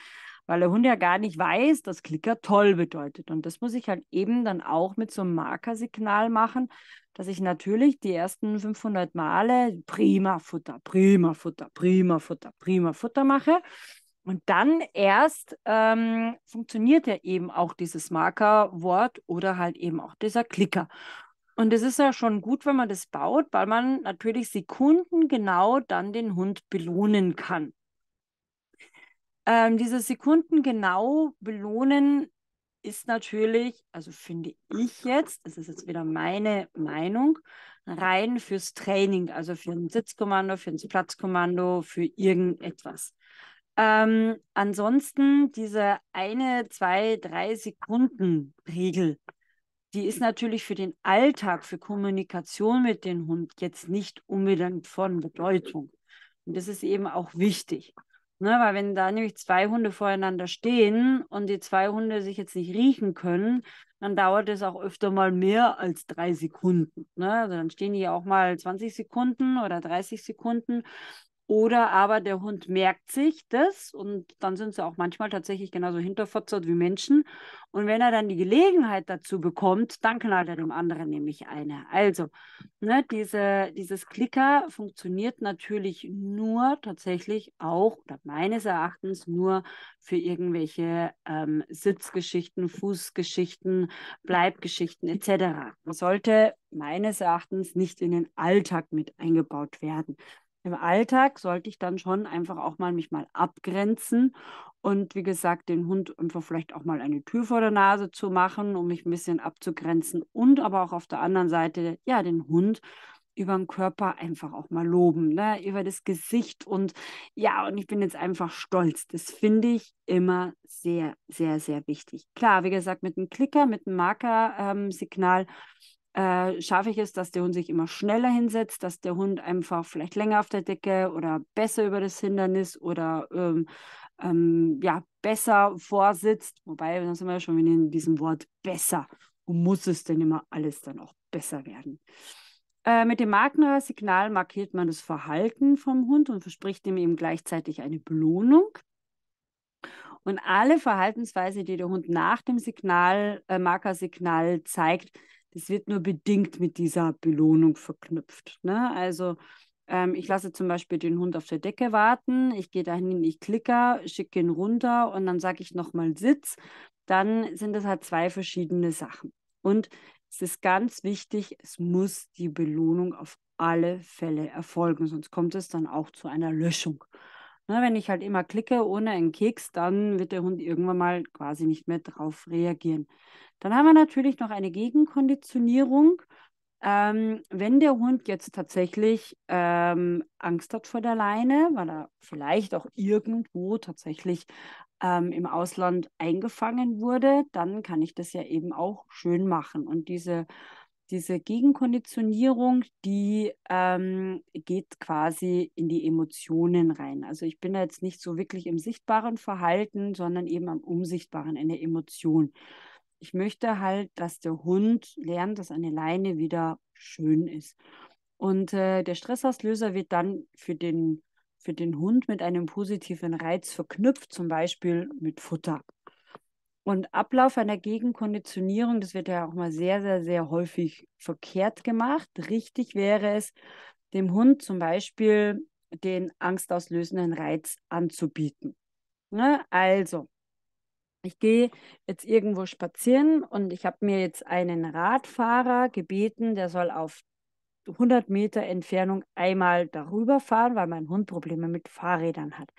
weil der Hund ja gar nicht weiß, dass Klicker toll bedeutet. Und das muss ich halt eben dann auch mit so einem Markersignal machen, dass ich natürlich die ersten 500 Male prima Futter, prima Futter, prima Futter, prima Futter mache. Und dann erst ähm, funktioniert ja eben auch dieses Markerwort oder halt eben auch dieser Klicker. Und es ist ja schon gut, wenn man das baut, weil man natürlich sekundengenau dann den Hund belohnen kann. Ähm, dieses Sekundengenau belohnen ist natürlich, also finde ich jetzt, das ist jetzt wieder meine Meinung, rein fürs Training, also für ein Sitzkommando, für ein Platzkommando, für irgendetwas. Ähm, ansonsten diese eine, zwei, drei Sekunden Regel, die ist natürlich für den Alltag, für Kommunikation mit dem Hund jetzt nicht unbedingt von Bedeutung. Und das ist eben auch wichtig. Ne, weil wenn da nämlich zwei Hunde voreinander stehen und die zwei Hunde sich jetzt nicht riechen können, dann dauert es auch öfter mal mehr als drei Sekunden. Ne? Also dann stehen die auch mal 20 Sekunden oder 30 Sekunden oder aber der Hund merkt sich das und dann sind sie auch manchmal tatsächlich genauso hinterfotzert wie Menschen. Und wenn er dann die Gelegenheit dazu bekommt, dann knallt er dem anderen nämlich eine. Also, ne, diese, dieses Klicker funktioniert natürlich nur tatsächlich auch, oder meines Erachtens nur für irgendwelche ähm, Sitzgeschichten, Fußgeschichten, Bleibgeschichten etc. Das sollte meines Erachtens nicht in den Alltag mit eingebaut werden im Alltag sollte ich dann schon einfach auch mal mich mal abgrenzen und wie gesagt, den Hund einfach vielleicht auch mal eine Tür vor der Nase zu machen, um mich ein bisschen abzugrenzen und aber auch auf der anderen Seite, ja, den Hund über den Körper einfach auch mal loben, ne? über das Gesicht und ja, und ich bin jetzt einfach stolz. Das finde ich immer sehr, sehr, sehr wichtig. Klar, wie gesagt, mit dem Klicker, mit dem Marker-Signal ähm, äh, schaffe ich es, dass der Hund sich immer schneller hinsetzt, dass der Hund einfach vielleicht länger auf der Decke oder besser über das Hindernis oder ähm, ähm, ja, besser vorsitzt. Wobei, dann sind wir ja schon wieder in diesem Wort besser. Wo muss es denn immer alles dann auch besser werden? Äh, mit dem Magner-Signal markiert man das Verhalten vom Hund und verspricht ihm eben gleichzeitig eine Belohnung. Und alle Verhaltensweisen, die der Hund nach dem Signal, äh, Markersignal zeigt, das wird nur bedingt mit dieser Belohnung verknüpft. Ne? Also ähm, ich lasse zum Beispiel den Hund auf der Decke warten, ich gehe dahin, ich klicke, schicke ihn runter und dann sage ich nochmal Sitz. Dann sind das halt zwei verschiedene Sachen. Und es ist ganz wichtig, es muss die Belohnung auf alle Fälle erfolgen, sonst kommt es dann auch zu einer Löschung. Na, ne, wenn ich halt immer klicke ohne einen Keks, dann wird der Hund irgendwann mal quasi nicht mehr drauf reagieren. Dann haben wir natürlich noch eine Gegenkonditionierung. Ähm, wenn der Hund jetzt tatsächlich ähm, Angst hat vor der Leine, weil er vielleicht auch irgendwo tatsächlich ähm, im Ausland eingefangen wurde, dann kann ich das ja eben auch schön machen. Und diese diese Gegenkonditionierung, die ähm, geht quasi in die Emotionen rein. Also ich bin da jetzt nicht so wirklich im sichtbaren Verhalten, sondern eben am unsichtbaren, in der Emotion. Ich möchte halt, dass der Hund lernt, dass eine Leine wieder schön ist. Und äh, der Stressauslöser wird dann für den, für den Hund mit einem positiven Reiz verknüpft, zum Beispiel mit Futter. Und Ablauf einer Gegenkonditionierung, das wird ja auch mal sehr, sehr, sehr häufig verkehrt gemacht. Richtig wäre es, dem Hund zum Beispiel den angstauslösenden Reiz anzubieten. Ne? Also, ich gehe jetzt irgendwo spazieren und ich habe mir jetzt einen Radfahrer gebeten, der soll auf 100 Meter Entfernung einmal darüber fahren, weil mein Hund Probleme mit Fahrrädern hat.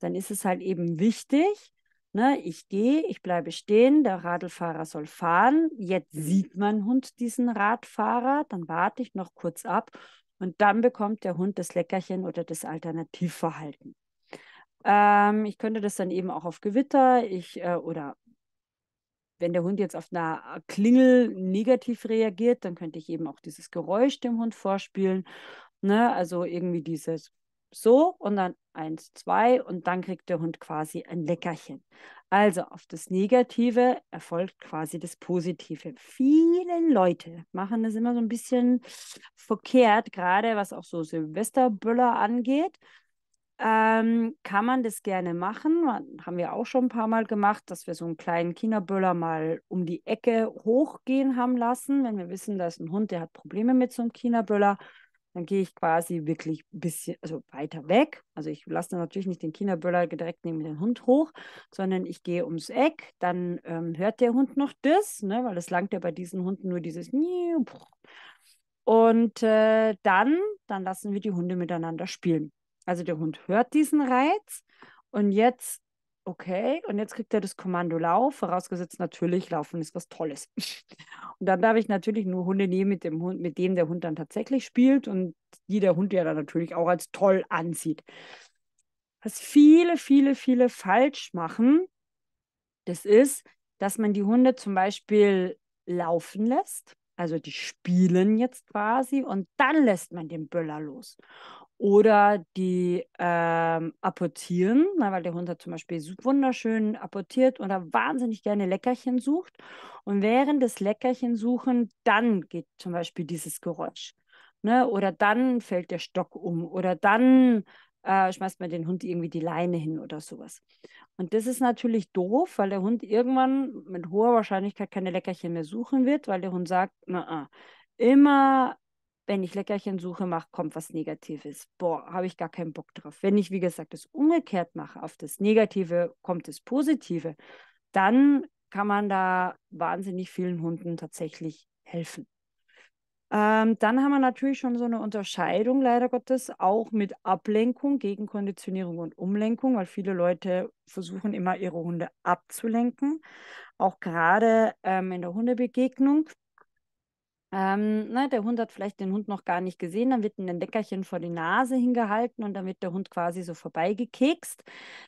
Dann ist es halt eben wichtig, Ne, ich gehe, ich bleibe stehen, der Radlfahrer soll fahren. Jetzt mhm. sieht mein Hund diesen Radfahrer, dann warte ich noch kurz ab und dann bekommt der Hund das Leckerchen oder das Alternativverhalten. Ähm, ich könnte das dann eben auch auf Gewitter, ich äh, oder wenn der Hund jetzt auf einer Klingel negativ reagiert, dann könnte ich eben auch dieses Geräusch dem Hund vorspielen. Ne? Also irgendwie dieses so und dann eins, zwei und dann kriegt der Hund quasi ein Leckerchen. Also auf das Negative erfolgt quasi das Positive. Viele Leute machen das immer so ein bisschen verkehrt, gerade was auch so Silvesterbüller angeht. Ähm, kann man das gerne machen. Haben wir auch schon ein paar Mal gemacht, dass wir so einen kleinen Kinderböller mal um die Ecke hochgehen haben lassen, wenn wir wissen, da ist ein Hund, der hat Probleme mit so einem Kinderböller dann gehe ich quasi wirklich ein bisschen, also weiter weg. Also ich lasse dann natürlich nicht den Kinderböller direkt neben den Hund hoch, sondern ich gehe ums Eck, dann ähm, hört der Hund noch das, ne, weil es langt ja bei diesen Hunden nur dieses und äh, dann, dann lassen wir die Hunde miteinander spielen. Also der Hund hört diesen Reiz und jetzt okay, und jetzt kriegt er das Kommando Lauf, vorausgesetzt natürlich, Laufen ist was Tolles. [laughs] Und dann darf ich natürlich nur Hunde nehmen, mit dem Hund, mit denen der Hund dann tatsächlich spielt und die der Hund ja dann natürlich auch als toll ansieht. Was viele, viele, viele falsch machen, das ist, dass man die Hunde zum Beispiel laufen lässt. Also die spielen jetzt quasi und dann lässt man den Böller los. Oder die ähm, apportieren, ne, weil der Hund hat zum Beispiel wunderschön apportiert oder wahnsinnig gerne Leckerchen sucht. Und während des suchen, dann geht zum Beispiel dieses Geräusch. Ne? Oder dann fällt der Stock um. Oder dann äh, schmeißt man den Hund irgendwie die Leine hin oder sowas. Und das ist natürlich doof, weil der Hund irgendwann mit hoher Wahrscheinlichkeit keine Leckerchen mehr suchen wird, weil der Hund sagt, na, äh, immer wenn ich Leckerchen suche, mache, kommt was Negatives. Boah, habe ich gar keinen Bock drauf. Wenn ich, wie gesagt, das umgekehrt mache, auf das Negative kommt das Positive, dann kann man da wahnsinnig vielen Hunden tatsächlich helfen. Ähm, dann haben wir natürlich schon so eine Unterscheidung, leider Gottes, auch mit Ablenkung, Gegenkonditionierung und Umlenkung, weil viele Leute versuchen immer ihre Hunde abzulenken. Auch gerade ähm, in der Hundebegegnung ähm, na, ne, der Hund hat vielleicht den Hund noch gar nicht gesehen, dann wird ein Leckerchen vor die Nase hingehalten und dann wird der Hund quasi so vorbeigekekst,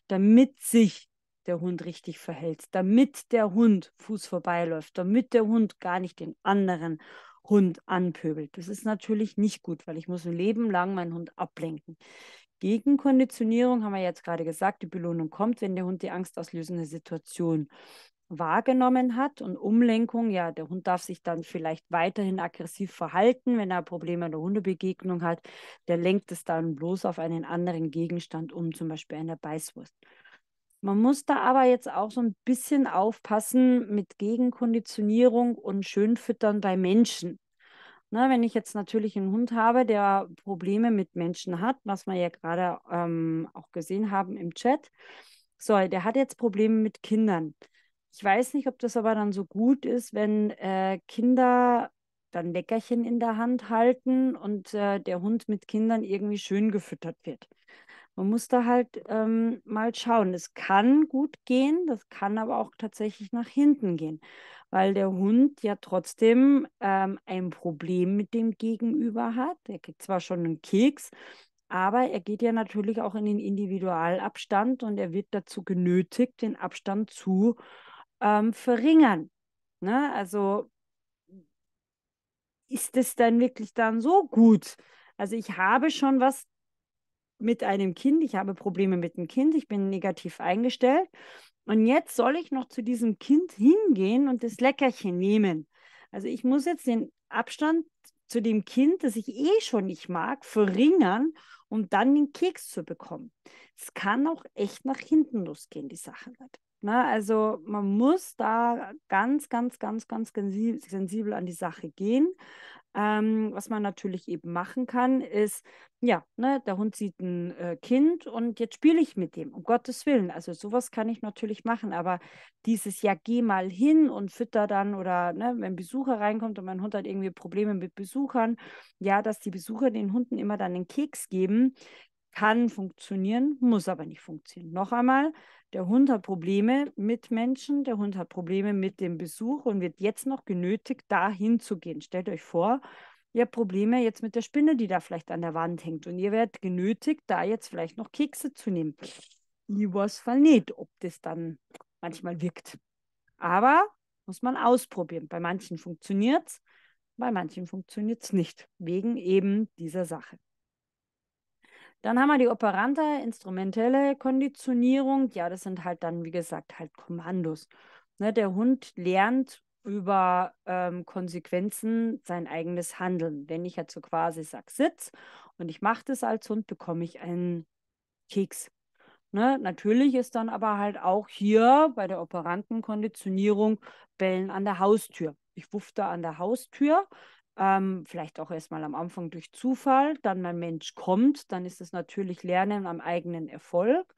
damit sich der Hund richtig verhält, damit der Hund Fuß vorbeiläuft, damit der Hund gar nicht den anderen Hund anpöbelt. Das ist natürlich nicht gut, weil ich muss ein Leben lang meinen Hund ablenken. Gegen Konditionierung haben wir jetzt gerade gesagt, die Belohnung kommt, wenn der Hund die angstauslösende Situation wahrgenommen hat und Umlenkung, ja, der Hund darf sich dann vielleicht weiterhin aggressiv verhalten, wenn er Probleme in der Hundebegegnung hat, der lenkt es dann bloß auf einen anderen Gegenstand um, zum Beispiel eine Beißwurst. Man muss da aber jetzt auch so ein bisschen aufpassen mit Gegenkonditionierung und Schönfüttern bei Menschen. Na, wenn ich jetzt natürlich einen Hund habe, der Probleme mit Menschen hat, was wir ja gerade ähm, auch gesehen haben im Chat, so, der hat jetzt Probleme mit Kindern ich weiß nicht, ob das aber dann so gut ist, wenn äh, Kinder dann Leckerchen in der Hand halten und äh, der Hund mit Kindern irgendwie schön gefüttert wird. Man muss da halt ähm, mal schauen. Es kann gut gehen, das kann aber auch tatsächlich nach hinten gehen, weil der Hund ja trotzdem ähm, ein Problem mit dem Gegenüber hat. Er kriegt zwar schon einen Keks, aber er geht ja natürlich auch in den Individualabstand und er wird dazu genötigt, den Abstand zu ähm, verringern. Ne? Also ist es dann wirklich dann so gut? Also ich habe schon was mit einem Kind, ich habe Probleme mit dem Kind, ich bin negativ eingestellt und jetzt soll ich noch zu diesem Kind hingehen und das Leckerchen nehmen. Also ich muss jetzt den Abstand zu dem Kind, das ich eh schon nicht mag, verringern, um dann den Keks zu bekommen. Es kann auch echt nach hinten losgehen, die Sache. Wird. Ne? Also man muss da ganz, ganz, ganz, ganz sensibel an die Sache gehen. Ähm, was man natürlich eben machen kann, ist, ja, ne, der Hund sieht ein äh, Kind und jetzt spiele ich mit dem, um Gottes Willen. Also sowas kann ich natürlich machen, aber dieses, ja, geh mal hin und fütter dann oder ne, wenn Besucher reinkommt und mein Hund hat irgendwie Probleme mit Besuchern, ja, dass die Besucher den Hunden immer dann einen Keks geben, kann funktionieren, muss aber nicht funktionieren. Noch einmal, der Hund hat Probleme mit Menschen, der Hund hat Probleme mit dem Besuch und wird jetzt noch genötigt, da hinzugehen. Stellt euch vor, ihr habt Probleme jetzt mit der Spinne, die da vielleicht an der Wand hängt und ihr werdet genötigt, da jetzt vielleicht noch Kekse zu nehmen. Ich weiß voll nicht, ob das dann manchmal wirkt. Aber muss man ausprobieren. Bei manchen funktioniert es, bei manchen funktioniert es nicht, wegen eben dieser Sache. Dann haben wir die operante, instrumentelle Konditionierung. Ja, das sind halt dann, wie gesagt, halt Kommandos. Ne, der Hund lernt über ähm, Konsequenzen sein eigenes Handeln. Wenn ich jetzt so quasi sage, sitz und ich mache das als Hund, bekomme ich einen Keks. Ne? Natürlich ist dann aber halt auch hier bei der operanten Konditionierung Bellen an der Haustür. Ich wuff da an der Haustür, ähm, vielleicht auch erstmal am Anfang durch Zufall, dann mein Mensch kommt, dann ist es natürlich Lernen am eigenen Erfolg.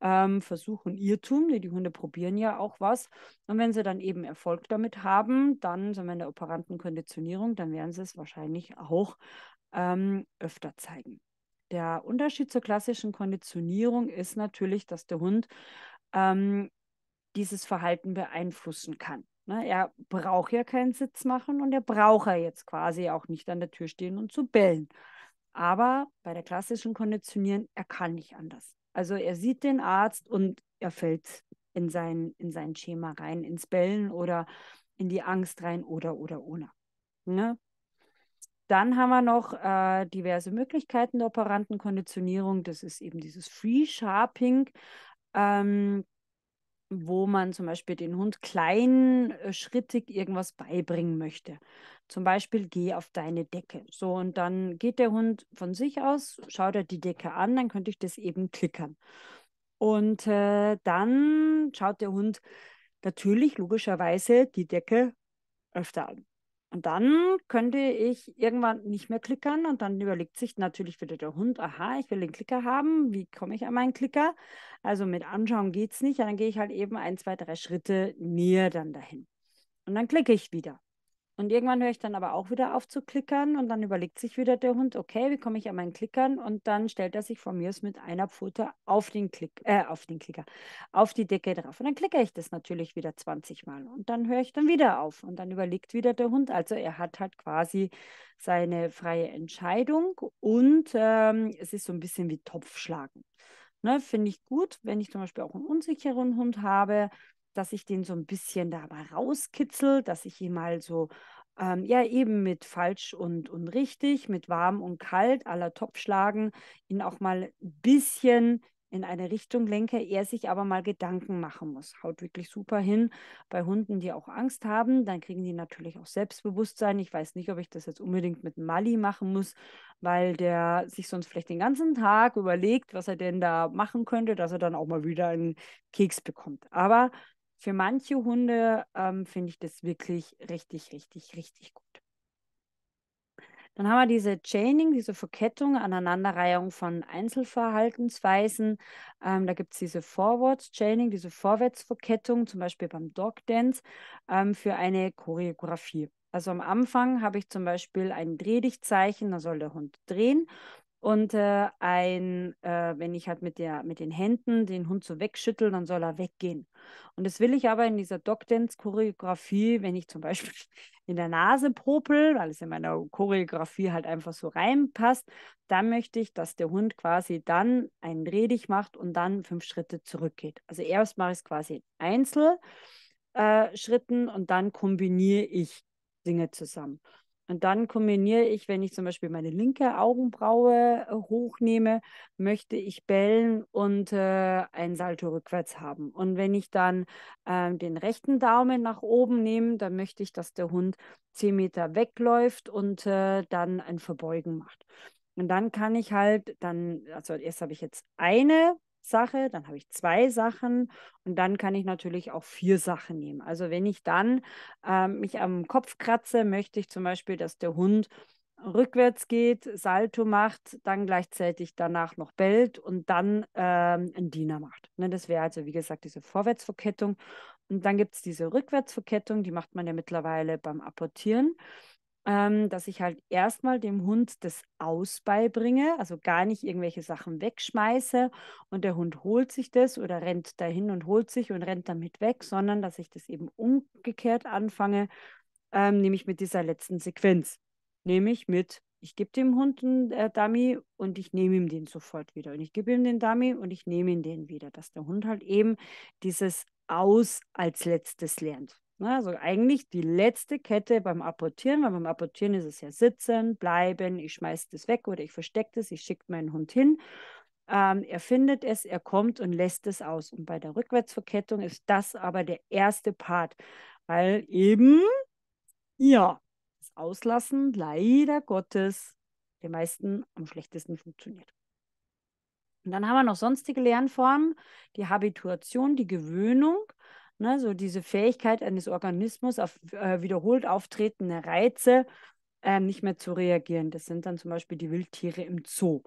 Ähm, Versuch Irrtum, ne, die, Hunde probieren ja auch was. Und wenn sie dann eben Erfolg damit haben, dann sind wir in der Operantenkonditionierung, dann werden sie es wahrscheinlich auch ähm, öfter zeigen. Der Unterschied zur klassischen Konditionierung ist natürlich, dass der Hund ähm, dieses Verhalten beeinflussen kann. Ne, er braucht ja keinen Sitz machen und er braucht ja jetzt quasi auch nicht an der Tür stehen und zu bellen. Aber bei der klassischen Konditionierung, er kann nicht anders. Also er sieht den Arzt und er fällt in sein, in sein Schema rein, ins Bellen oder in die Angst rein oder oder ohne. Ne? Dann haben wir noch äh, diverse Möglichkeiten der Operantenkonditionierung. Das ist eben dieses Free Sharping. Ähm, wo man zum Beispiel den Hund kleinschrittig äh, irgendwas beibringen möchte. Zum Beispiel, geh auf deine Decke. So, und dann geht der Hund von sich aus, schaut er die Decke an, dann könnte ich das eben klickern. Und äh, dann schaut der Hund natürlich logischerweise die Decke öfter an. Und dann könnte ich irgendwann nicht mehr klickern und dann überlegt sich natürlich wieder der Hund, aha, ich will den Klicker haben, wie komme ich an meinen Klicker? Also mit Anschauen geht es nicht, und dann gehe ich halt eben ein, zwei, drei Schritte näher dann dahin. Und dann klicke ich wieder. Und irgendwann höre ich dann aber auch wieder auf zu klickern und dann überlegt sich wieder der Hund, okay, wie komme ich an meinen Klickern? Und dann stellt er sich von mir mit einer Pfote auf den Klick, äh, auf den Klicker, auf die Decke drauf. Und dann klicke ich das natürlich wieder 20 Mal und dann höre ich dann wieder auf und dann überlegt wieder der Hund. Also er hat halt quasi seine freie Entscheidung und ähm, es ist so ein bisschen wie Topfschlagen. Ne, Finde ich gut, wenn ich zum Beispiel auch einen unsicheren Hund habe, dass ich den so ein bisschen da mal rauskitzel, dass ich ihn mal so, ähm, ja, eben mit falsch und, und richtig, mit warm und kalt, aller Topfschlagen, ihn auch mal ein bisschen in eine Richtung lenke, er sich aber mal Gedanken machen muss. Haut wirklich super hin. Bei Hunden, die auch Angst haben, dann kriegen die natürlich auch Selbstbewusstsein. Ich weiß nicht, ob ich das jetzt unbedingt mit Mali machen muss, weil der sich sonst vielleicht den ganzen Tag überlegt, was er denn da machen könnte, dass er dann auch mal wieder einen Keks bekommt. Aber für manche Hunde ähm, finde ich das wirklich richtig, richtig, richtig gut. Dann haben wir diese Chaining, diese Verkettung, Aneinanderreihung von Einzelverhaltensweisen. Ähm, da gibt es diese forward chaining diese Vorwärtsverkettung, zum Beispiel beim Dog Dance, ähm, für eine Choreografie. Also am Anfang habe ich zum Beispiel ein Drehdichtzeichen, da soll der Hund drehen und äh, ein, äh, wenn ich halt mit, der, mit den Händen den Hund so wegschüttel, dann soll er weggehen. Und das will ich aber in dieser Dogdance-Choreografie, wenn ich zum Beispiel [laughs] in der Nase popel, weil es in meiner Choreografie halt einfach so reinpasst, dann möchte ich, dass der Hund quasi dann einen Redig macht und dann fünf Schritte zurückgeht. Also erst mache ich es quasi in Einzelschritten äh, und dann kombiniere ich Dinge zusammen. Und dann kombiniere ich, wenn ich zum Beispiel meine linke Augenbraue äh, hochnehme, möchte ich bellen und äh, ein Salto rückwärts haben. Und wenn ich dann äh, den rechten Daumen nach oben nehme, dann möchte ich, dass der Hund zehn Meter wegläuft und äh, dann ein Verbeugen macht. Und dann kann ich halt, dann, also erst habe ich jetzt eine Sache, dann habe ich zwei Sachen und dann kann ich natürlich auch vier Sachen nehmen. Also wenn ich dann äh, mich am Kopf kratze, möchte ich zum Beispiel, dass der Hund rückwärts geht, Salto macht, dann gleichzeitig danach noch bellt und dann ähm, einen Diener macht. Ne, das wäre also, wie gesagt, diese Vorwärtsverkettung. Und dann gibt es diese Rückwärtsverkettung, die macht man ja mittlerweile beim Apportieren ähm, dass ich halt erstmal dem Hund das Aus beibringe, also gar nicht irgendwelche Sachen wegschmeiße und der Hund holt sich das oder rennt dahin und holt sich und rennt damit weg, sondern dass ich das eben umgekehrt anfange, ähm, nämlich mit dieser letzten Sequenz, nämlich mit ich gebe dem Hund einen äh, Dummy und ich nehme ihm den sofort wieder. Und ich gebe ihm den Dummy und ich nehme ihn den wieder, dass der Hund halt eben dieses Aus als letztes lernt. Ne? Also eigentlich die letzte Kette beim Apportieren, weil beim Apportieren ist es ja sitzen, bleiben, ich schmeiße das weg oder ich verstecke das, ich schicke meinen Hund hin. Ähm, er findet es, er kommt und lässt es aus. Und bei der Rückwärtsverkettung ist das aber der erste Part, weil eben, ja, das Auslassen leider Gottes den meisten am schlechtesten funktioniert. Und dann haben wir noch sonstige Lernformen, die Habituation, die Gewöhnung. Ne, so diese Fähigkeit eines Organismus auf äh, wiederholt auftretende Reize äh, nicht mehr zu reagieren. Das sind dann zum Beispiel die Wildtiere im Zoo.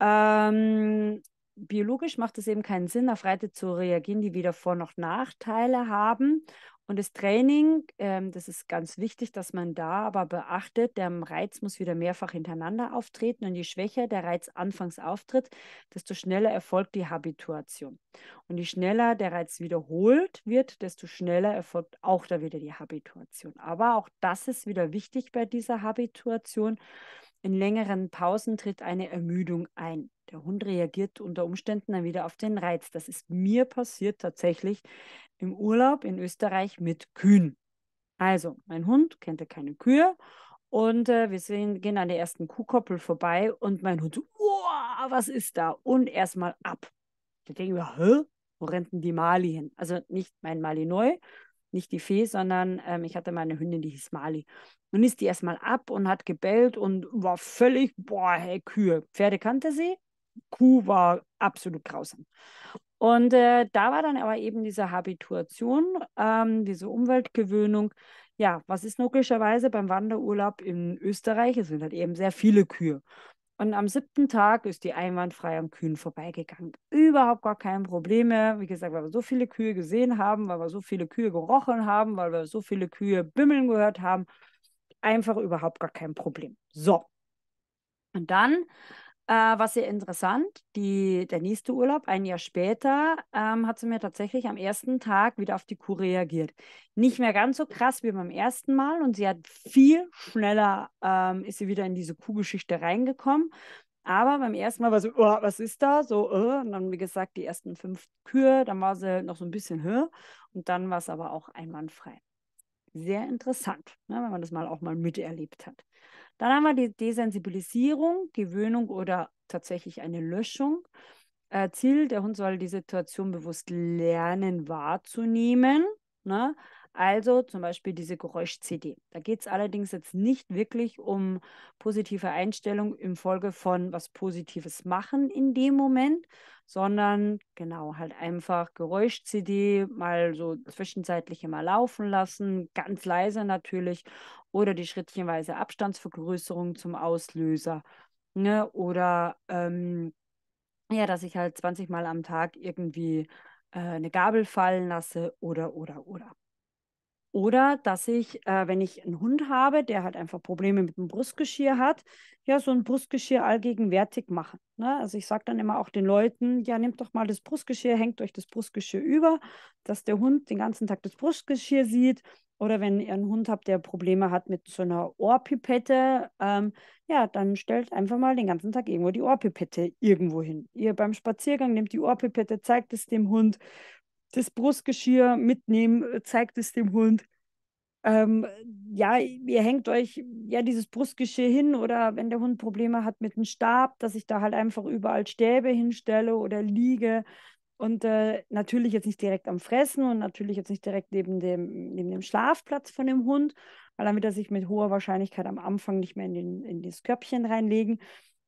Ähm, biologisch macht es eben keinen Sinn, auf Reize zu reagieren, die weder Vor- noch Nachteile haben. Und das Training, ähm, das ist ganz wichtig, dass man da aber beachtet, der Reiz muss wieder mehrfach hintereinander auftreten und je schwächer der Reiz anfangs auftritt, desto schneller erfolgt die Habituation. Und je schneller der Reiz wiederholt wird, desto schneller erfolgt auch da wieder die Habituation. Aber auch das ist wieder wichtig bei dieser Habituation. In längeren Pausen tritt eine Ermüdung ein. Der Hund reagiert unter Umständen dann wieder auf den Reiz. Das ist mir passiert tatsächlich, im Urlaub in Österreich mit Kühen. Also, mein Hund kennt ja keine Kühe und äh, wir sehen, gehen an der ersten Kuhkoppel vorbei und mein Hund, wow, was ist da? Und erstmal ab. Da denken wir, Wo rennt denn die Mali hin? Also nicht mein Mali neu, nicht die Fee, sondern ähm, ich hatte meine Hündin, die hieß Mali. Nun ist die erstmal ab und hat gebellt und war völlig, boah, hey, Kühe. Pferde kannte sie, Kuh war absolut grausam. Und äh, da war dann aber eben diese Habituation, ähm, diese Umweltgewöhnung. Ja, was ist logischerweise beim Wanderurlaub in Österreich? Es sind halt eben sehr viele Kühe. Und am siebten Tag ist die einwandfrei am Kühen vorbeigegangen. Überhaupt gar kein Problem mehr. Wie gesagt, weil wir so viele Kühe gesehen haben, weil wir so viele Kühe gerochen haben, weil wir so viele Kühe bimmeln gehört haben. Einfach überhaupt gar kein Problem. So. Und dann äh, was sehr interessant, die, der nächste Urlaub, ein Jahr später, ähm, hat sie mir tatsächlich am ersten Tag wieder auf die Kuh reagiert. Nicht mehr ganz so krass wie beim ersten Mal und sie hat viel schneller, ähm, ist sie wieder in diese Kuhgeschichte reingekommen. Aber beim ersten Mal war sie, oh, was ist da? So, oh. und dann, wie gesagt, die ersten fünf Kühe, dann war sie noch so ein bisschen höher und dann war es aber auch einwandfrei. Sehr interessant, ne, wenn man das mal auch mal miterlebt hat. Dann haben wir die Desensibilisierung, Gewöhnung oder tatsächlich eine Löschung. Äh, Ziel, der Hund soll die Situation bewusst lernen wahrzunehmen. Ne? Also zum Beispiel diese Geräusch-CD. Da geht es allerdings jetzt nicht wirklich um positive Einstellung infolge von was Positives machen in dem Moment, sondern genau halt einfach Geräusch-CD mal so zwischenzeitlich immer laufen lassen, ganz leise natürlich, oder die schrittchenweise Abstandsvergrößerung zum Auslöser. Ne? Oder ähm, ja, dass ich halt 20 Mal am Tag irgendwie äh, eine Gabel fallen lasse oder oder oder. Oder dass ich, äh, wenn ich einen Hund habe, der halt einfach Probleme mit dem Brustgeschirr hat, ja, so ein Brustgeschirr allgegenwärtig mache. Ne? Also ich sage dann immer auch den Leuten, ja, nehmt doch mal das Brustgeschirr, hängt euch das Brustgeschirr über, dass der Hund den ganzen Tag das Brustgeschirr sieht. Oder wenn ihr einen Hund habt, der Probleme hat mit so einer Ohrpipette, ähm, ja, dann stellt einfach mal den ganzen Tag irgendwo die Ohrpipette irgendwo hin. Ihr beim Spaziergang nehmt die Ohrpipette, zeigt es dem Hund das Brustgeschirr mitnehmen, äh, zeigt es dem Hund. Ähm, ja, ihr hängt euch ja dieses Brustgeschirr hin oder wenn der Hund Probleme hat mit dem Stab, dass ich da halt einfach überall Stäbe hinstelle oder liege. Und äh, natürlich jetzt nicht direkt am Fressen und natürlich jetzt nicht direkt neben dem, neben dem Schlafplatz von dem Hund, weil damit er sich mit hoher Wahrscheinlichkeit am Anfang nicht mehr in, den, in das Köpfchen reinlegen.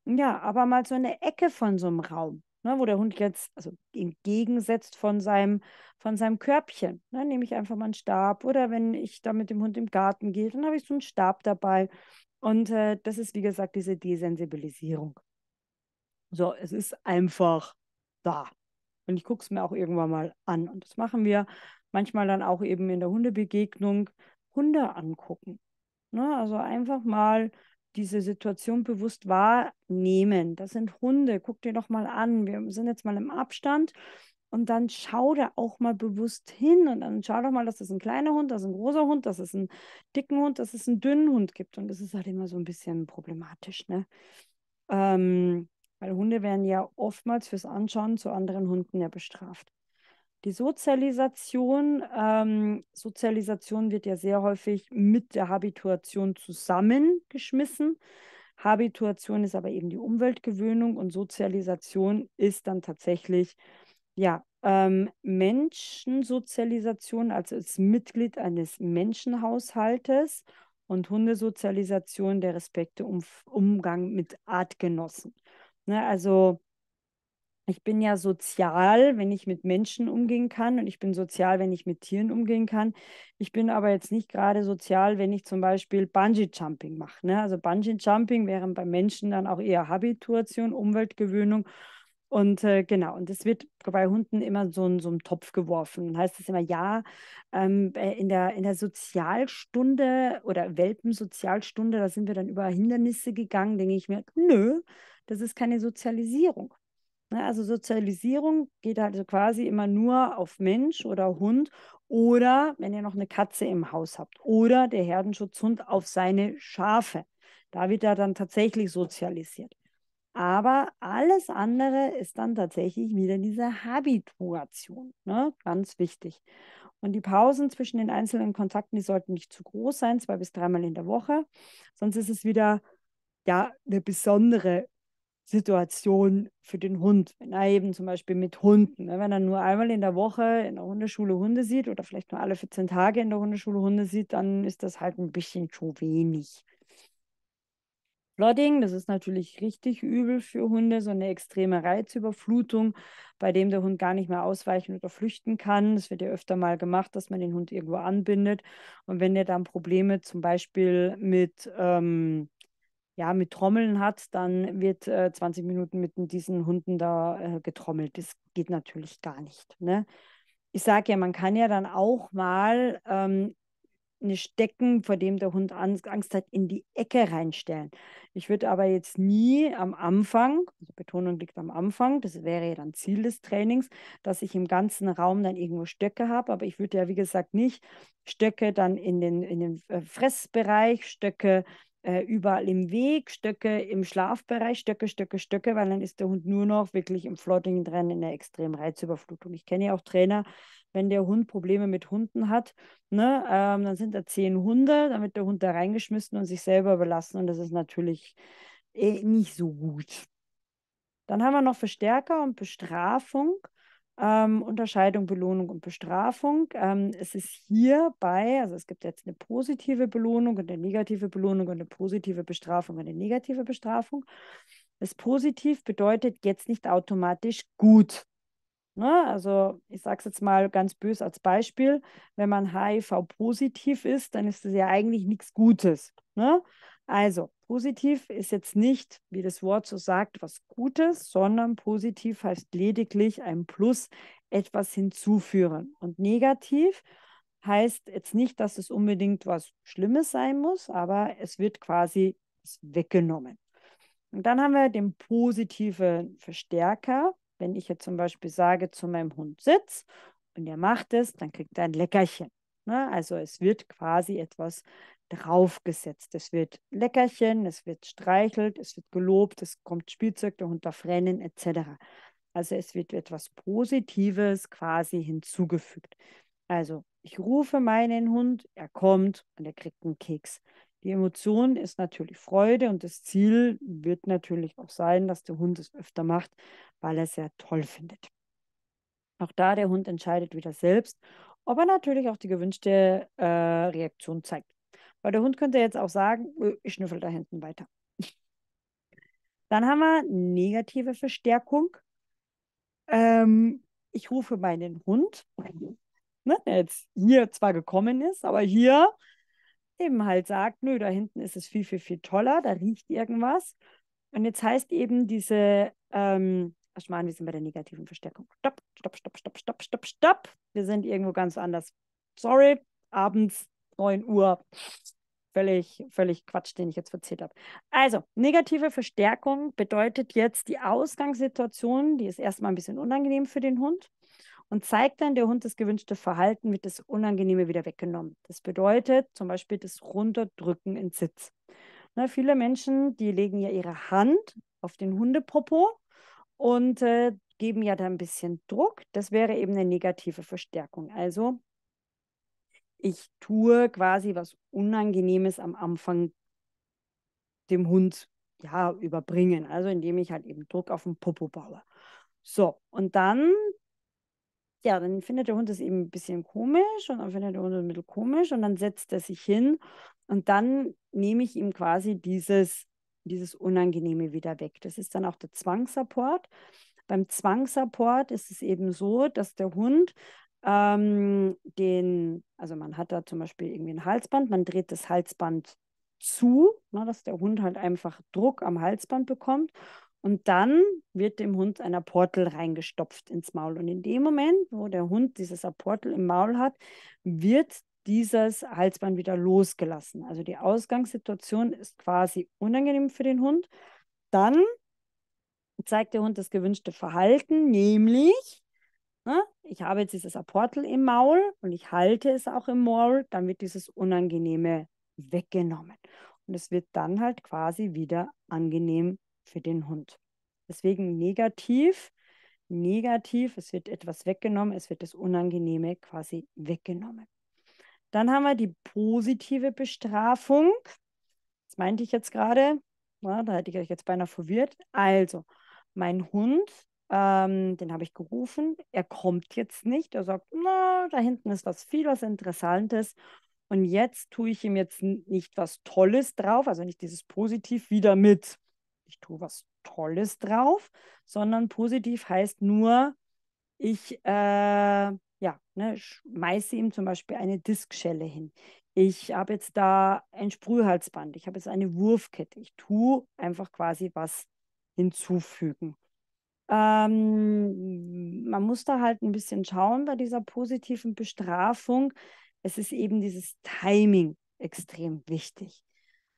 Ja, aber mal so eine Ecke von so einem Raum ne, wo der Hund jetzt also entgegensetzt von seinem, von seinem Körbchen. Ne, nehme ich einfach mal einen Stab oder wenn ich da mit dem Hund im Garten gehe, dann habe ich so einen Stab dabei. Und äh, das ist, wie gesagt, diese Desensibilisierung. So, es ist einfach da. Und ich gucke es mir auch irgendwann mal an. Und das machen wir manchmal dann auch eben in der Hundebegegnung. Hunde angucken. Ne? Also einfach mal diese Situation bewusst wahrnehmen. Das sind Hunde, guck dir doch mal an. Wir sind jetzt mal im Abstand und dann schau da auch mal bewusst hin und dann schau doch mal, dass es das ein kleiner Hund, dass es ein großer Hund, dass es einen dicken Hund, dass es einen dünnen Hund gibt. Und das ist halt immer so ein bisschen problematisch, ne? Ähm, weil Hunde werden ja oftmals fürs Anschauen zu anderen Hunden ja bestraft. Die Sozialisation, ähm, Sozialisation wird ja sehr häufig mit der Habituation zusammengeschmissen. Habituation ist aber eben die Umweltgewöhnung und Sozialisation ist dann tatsächlich ja ähm, Menschensozialisation, also als Mitglied eines Menschenhaushaltes und Hundesozialisation der respekte um, Umgang mit Artgenossen. Ne, also ich bin ja sozial, wenn ich mit Menschen umgehen kann und ich bin sozial, wenn ich mit Tieren umgehen kann. Ich bin aber jetzt nicht gerade sozial, wenn ich zum Beispiel Bungee-Jumping mache. Ne? Also Bungee-Jumping wären bei Menschen dann auch eher Habituation, Umweltgewöhnung. Und äh, genau, und es wird bei Hunden immer so in so einen Topf geworfen. Dann heißt es immer, ja, ähm, äh, in, der, in der Sozialstunde oder Welpensozialstunde, da sind wir dann über Hindernisse gegangen, denke ich mir, nö, das ist keine Sozialisierung. Ne, also Sozialisierung geht also quasi immer nur auf Mensch oder Hund oder wenn ihr noch eine Katze im Haus habt oder der Herdenschutzhund auf seine Schafe. Da wird er dann tatsächlich sozialisiert. Aber alles andere ist dann tatsächlich wieder diese Habituation. Ne? Ganz wichtig. Und die Pausen zwischen den einzelnen Kontakten, die sollten nicht zu groß sein, zwei bis dreimal in der Woche. Sonst ist es wieder ja, eine besondere Situation für den Hund. Wenn er eben zum Beispiel mit Hunden, ne, wenn er nur einmal in der Woche in der Hundeschule Hunde sieht oder vielleicht nur alle 14 Tage in der Hundeschule Hunde sieht, dann ist das halt ein bisschen zu wenig. Flooding, das ist natürlich richtig übel für Hunde, so eine extreme Reizüberflutung, bei dem der Hund gar nicht mehr ausweichen oder flüchten kann. Das wird ja öfter mal gemacht, dass man den Hund irgendwo anbindet. Und wenn er dann Probleme zum Beispiel mit ähm, ja, mit Trommeln hat, dann wird äh, 20 Minuten mit diesen Hunden da äh, getrommelt. Das geht natürlich gar nicht. Ne? Ich sage ja, man kann ja dann auch mal ähm, eine Stecken, vor dem der Hund Angst hat, in die Ecke reinstellen. Ich würde aber jetzt nie am Anfang, also Betonung liegt am Anfang, das wäre ja dann Ziel des Trainings, dass ich im ganzen Raum dann irgendwo Stöcke habe, aber ich würde ja, wie gesagt, nicht Stöcke dann in den, in den äh, Fressbereich, Stöcke äh, überall im Weg, Stöcke im Schlafbereich, Stöcke, Stöcke, Stöcke, weil dann ist der Hund nur noch wirklich im Flotting drin in der extremen Reizüberflutung. Ich kenne ja auch Trainer, wenn der Hund Probleme mit Hunden hat, ne, ähm, dann sind da zehn Hunde, damit der Hund da reingeschmissen und sich selber überlassen und das ist natürlich eh nicht so gut. Dann haben wir noch Verstärker und Bestrafung. Ähm, Unterscheidung, Belohnung und Bestrafung. Ähm, es ist hierbei, also es gibt jetzt eine positive Belohnung und eine negative Belohnung und eine positive Bestrafung und eine negative Bestrafung. Das Positiv bedeutet jetzt nicht automatisch gut. Ne? Also ich sage es jetzt mal ganz bös als Beispiel, wenn man HIV-positiv ist, dann ist das ja eigentlich nichts Gutes. Ne? Also Positiv ist jetzt nicht, wie das Wort so sagt, was Gutes, sondern positiv heißt lediglich ein Plus, etwas hinzuführen. Und negativ heißt jetzt nicht, dass es unbedingt was Schlimmes sein muss, aber es wird quasi weggenommen. Und dann haben wir den positiven Verstärker. Wenn ich jetzt zum Beispiel sage zu meinem Hund Sitz und er macht es, dann kriegt er ein Leckerchen. Ne? Also es wird quasi etwas draufgesetzt. Es wird Leckerchen, es wird streichelt, es wird gelobt, es kommt Spielzeug, der Hund darf rennen, etc. Also es wird etwas Positives quasi hinzugefügt. Also ich rufe meinen Hund, er kommt und er kriegt einen Keks. Die Emotion ist natürlich Freude und das Ziel wird natürlich auch sein, dass der Hund es öfter macht, weil er es sehr toll findet. Auch da der Hund entscheidet wieder selbst, ob er natürlich auch die gewünschte äh, Reaktion zeigt. Weil der Hund könnte jetzt auch sagen, ich schnüffel da hinten weiter. [laughs] Dann haben wir negative Verstärkung. Ähm, ich rufe meinen Hund, ne, der jetzt hier zwar gekommen ist, aber hier eben halt sagt, nö, da hinten ist es viel, viel, viel toller, da riecht irgendwas. Und jetzt heißt eben diese, ähm, ach man, wir sind bei der negativen Verstärkung. Stopp, stopp, stopp, stopp, stopp, stopp, stopp. Wir sind irgendwo ganz anders. Sorry, abends 9 Uhr. Völlig, völlig Quatsch, den ich jetzt verzählt habe. Also, negative Verstärkung bedeutet jetzt die Ausgangssituation, die ist erstmal ein bisschen unangenehm für den Hund und zeigt dann der Hund das gewünschte Verhalten, wird das Unangenehme wieder weggenommen. Das bedeutet zum Beispiel das Runterdrücken in Sitz. Na, ne, viele Menschen, die legen ja ihre Hand auf den Hundepopo und äh, geben ja da ein bisschen Druck. Das wäre eben eine negative Verstärkung. Also ich tue quasi was Unangenehmes am Anfang dem Hund ja überbringen. Also indem ich halt eben Druck auf den Popo baue. So, und dann, ja, dann findet der Hund es eben ein bisschen komisch und dann findet der Hund es ein bisschen komisch und dann setzt er sich hin und dann nehme ich ihm quasi dieses, dieses Unangenehme wieder weg. Das ist dann auch der Zwangssupport. Beim Zwangssupport ist es eben so, dass der Hund ähm, den, also man hat da zum Beispiel irgendwie ein Halsband, man dreht das Halsband zu, ne, dass der Hund halt einfach Druck am Halsband bekommt. Und dann wird dem Hund ein Apportel reingestopft ins Maul. Und in dem Moment, wo der Hund dieses Apportel im Maul hat, wird dieses Halsband wieder losgelassen. Also die Ausgangssituation ist quasi unangenehm für den Hund. Dann zeigt der Hund das gewünschte Verhalten, nämlich Ne? Ich habe jetzt dieses Apportel im Maul und ich halte es auch im Maul, dann wird dieses Unangenehme weggenommen. Und es wird dann halt quasi wieder angenehm für den Hund. Deswegen negativ, negativ, es wird etwas weggenommen, es wird das Unangenehme quasi weggenommen. Dann haben wir die positive Bestrafung. Das meinte ich jetzt gerade, na, da hätte ich euch jetzt beinahe verwirrt. Also, mein Hund ähm, den habe ich gerufen. Er kommt jetzt nicht. Er sagt, na, da hinten ist was viel was Interessantes. Und jetzt tue ich ihm jetzt nicht was Tolles drauf, also nicht dieses Positiv wieder mit. Ich tue was Tolles drauf, sondern positiv heißt nur, ich äh, ja, ne, schmeiße ihm zum Beispiel eine Diskschelle hin. Ich habe jetzt da ein Sprühhalsband, ich habe jetzt eine Wurfkette. Ich tue einfach quasi was hinzufügen. Ähm, man muss da halt ein bisschen schauen bei dieser positiven Bestrafung. Es ist eben dieses Timing extrem wichtig,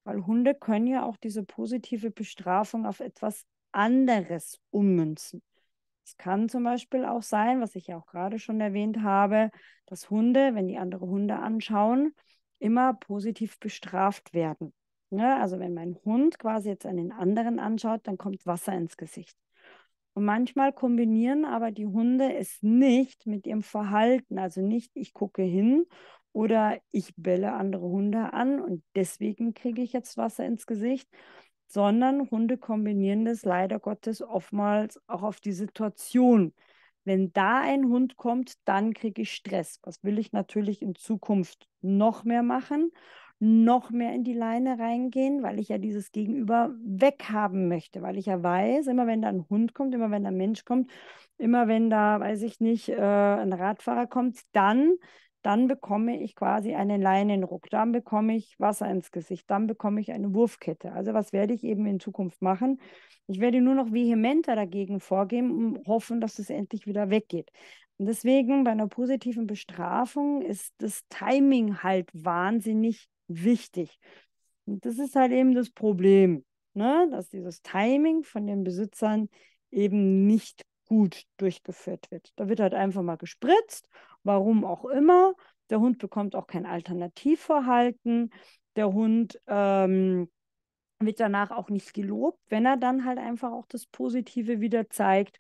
weil Hunde können ja auch diese positive Bestrafung auf etwas anderes ummünzen. Es kann zum Beispiel auch sein, was ich ja auch gerade schon erwähnt habe, dass Hunde, wenn die andere Hunde anschauen, immer positiv bestraft werden. Ja, ne? also wenn mein Hund quasi jetzt einen anderen anschaut, dann kommt Wasser ins Gesicht. Und manchmal kombinieren aber die Hunde es nicht mit ihrem Verhalten, also nicht ich gucke hin oder ich belle andere Hunde an und deswegen kriege ich jetzt Wasser ins Gesicht, sondern Hunde kombinieren das leider Gottes oftmals auch auf die Situation. Wenn da ein Hund kommt, dann kriege ich Stress. Was will ich natürlich in Zukunft noch mehr machen? noch mehr in die Leine reingehen, weil ich ja dieses Gegenüber weghaben möchte, weil ich ja weiß, immer wenn da ein Hund kommt, immer wenn da ein Mensch kommt, immer wenn da, weiß ich nicht, äh, ein Radfahrer kommt, dann, dann bekomme ich quasi einen Leinenruck, dann bekomme ich Wasser ins Gesicht, dann bekomme ich eine Wurfkette. Also was werde ich eben in Zukunft machen? Ich werde nur noch vehementer dagegen vorgehen und hoffen, dass es endlich wieder weggeht. Und deswegen bei einer positiven Bestrafung ist das Timing halt wahnsinnig wichtig. Und das ist halt eben das Problem, ne? dass dieses Timing von den Besitzern eben nicht gut durchgeführt wird. Da wird halt einfach mal gespritzt, warum auch immer. Der Hund bekommt auch kein Alternativverhalten. Der Hund ähm, wird danach auch nicht gelobt, wenn er dann halt einfach auch das Positive wieder zeigt.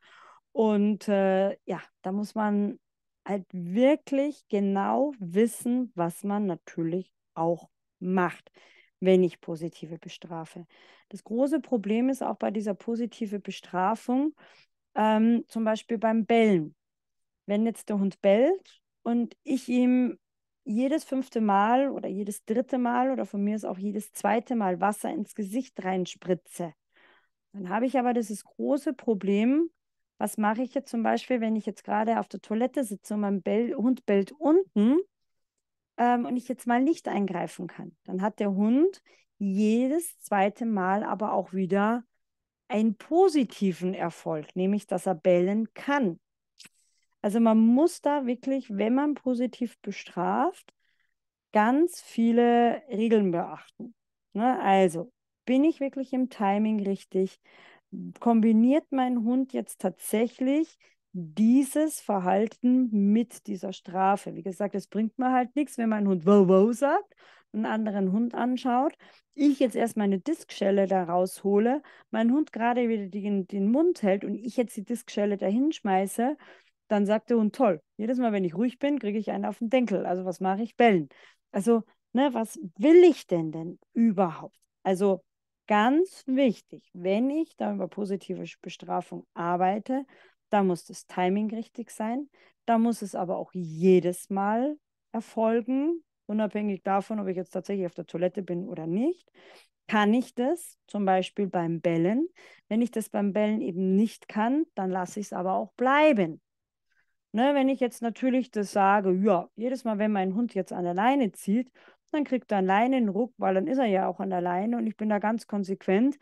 Und äh, ja, da muss man halt wirklich genau wissen, was man natürlich auch macht, wenn ich positive bestrafe. Das große Problem ist auch bei dieser positive Bestrafung, ähm, zum Beispiel beim Bellen. Wenn jetzt der Hund bellt und ich ihm jedes fünfte Mal oder jedes dritte Mal oder von mir ist auch jedes zweite Mal Wasser ins Gesicht reinspritze, dann habe ich aber dieses große Problem, was mache ich jetzt zum Beispiel, wenn ich jetzt gerade auf der Toilette sitze und mein Bell Hund bellt unten ähm, und ich jetzt mal nicht eingreifen kann. Dann hat der Hund jedes zweite Mal aber auch wieder einen positiven Erfolg, nämlich dass er bellen kann. Also man muss da wirklich, wenn man positiv bestraft, ganz viele Regeln beachten. Ne? Also bin ich wirklich im Timing richtig? Kombiniert mein Hund jetzt tatsächlich dieses Verhalten mit dieser Strafe. Wie gesagt, es bringt mir halt nichts, wenn mein Hund wow wow sagt, einen anderen Hund anschaut, ich jetzt erst meine Diskschelle da raushole, mein Hund gerade wieder den, den Mund hält und ich jetzt die Diskschelle dahin schmeiße, dann sagt der Hund toll. Jedes Mal, wenn ich ruhig bin, kriege ich einen auf den Denkel. Also was mache ich? Bellen. Also ne, was will ich denn denn überhaupt? Also ganz wichtig, wenn ich da über positive Bestrafung arbeite, da muss das Timing richtig sein. Da muss es aber auch jedes Mal erfolgen, unabhängig davon, ob ich jetzt tatsächlich auf der Toilette bin oder nicht. Kann ich das zum Beispiel beim Bellen? Wenn ich das beim Bellen eben nicht kann, dann lasse ich es aber auch bleiben. Ne, wenn ich jetzt natürlich das sage, ja, jedes Mal, wenn mein Hund jetzt an der Leine zieht, dann kriegt er einen Leinenruck, weil dann ist er ja auch an der Leine und ich bin da ganz konsequent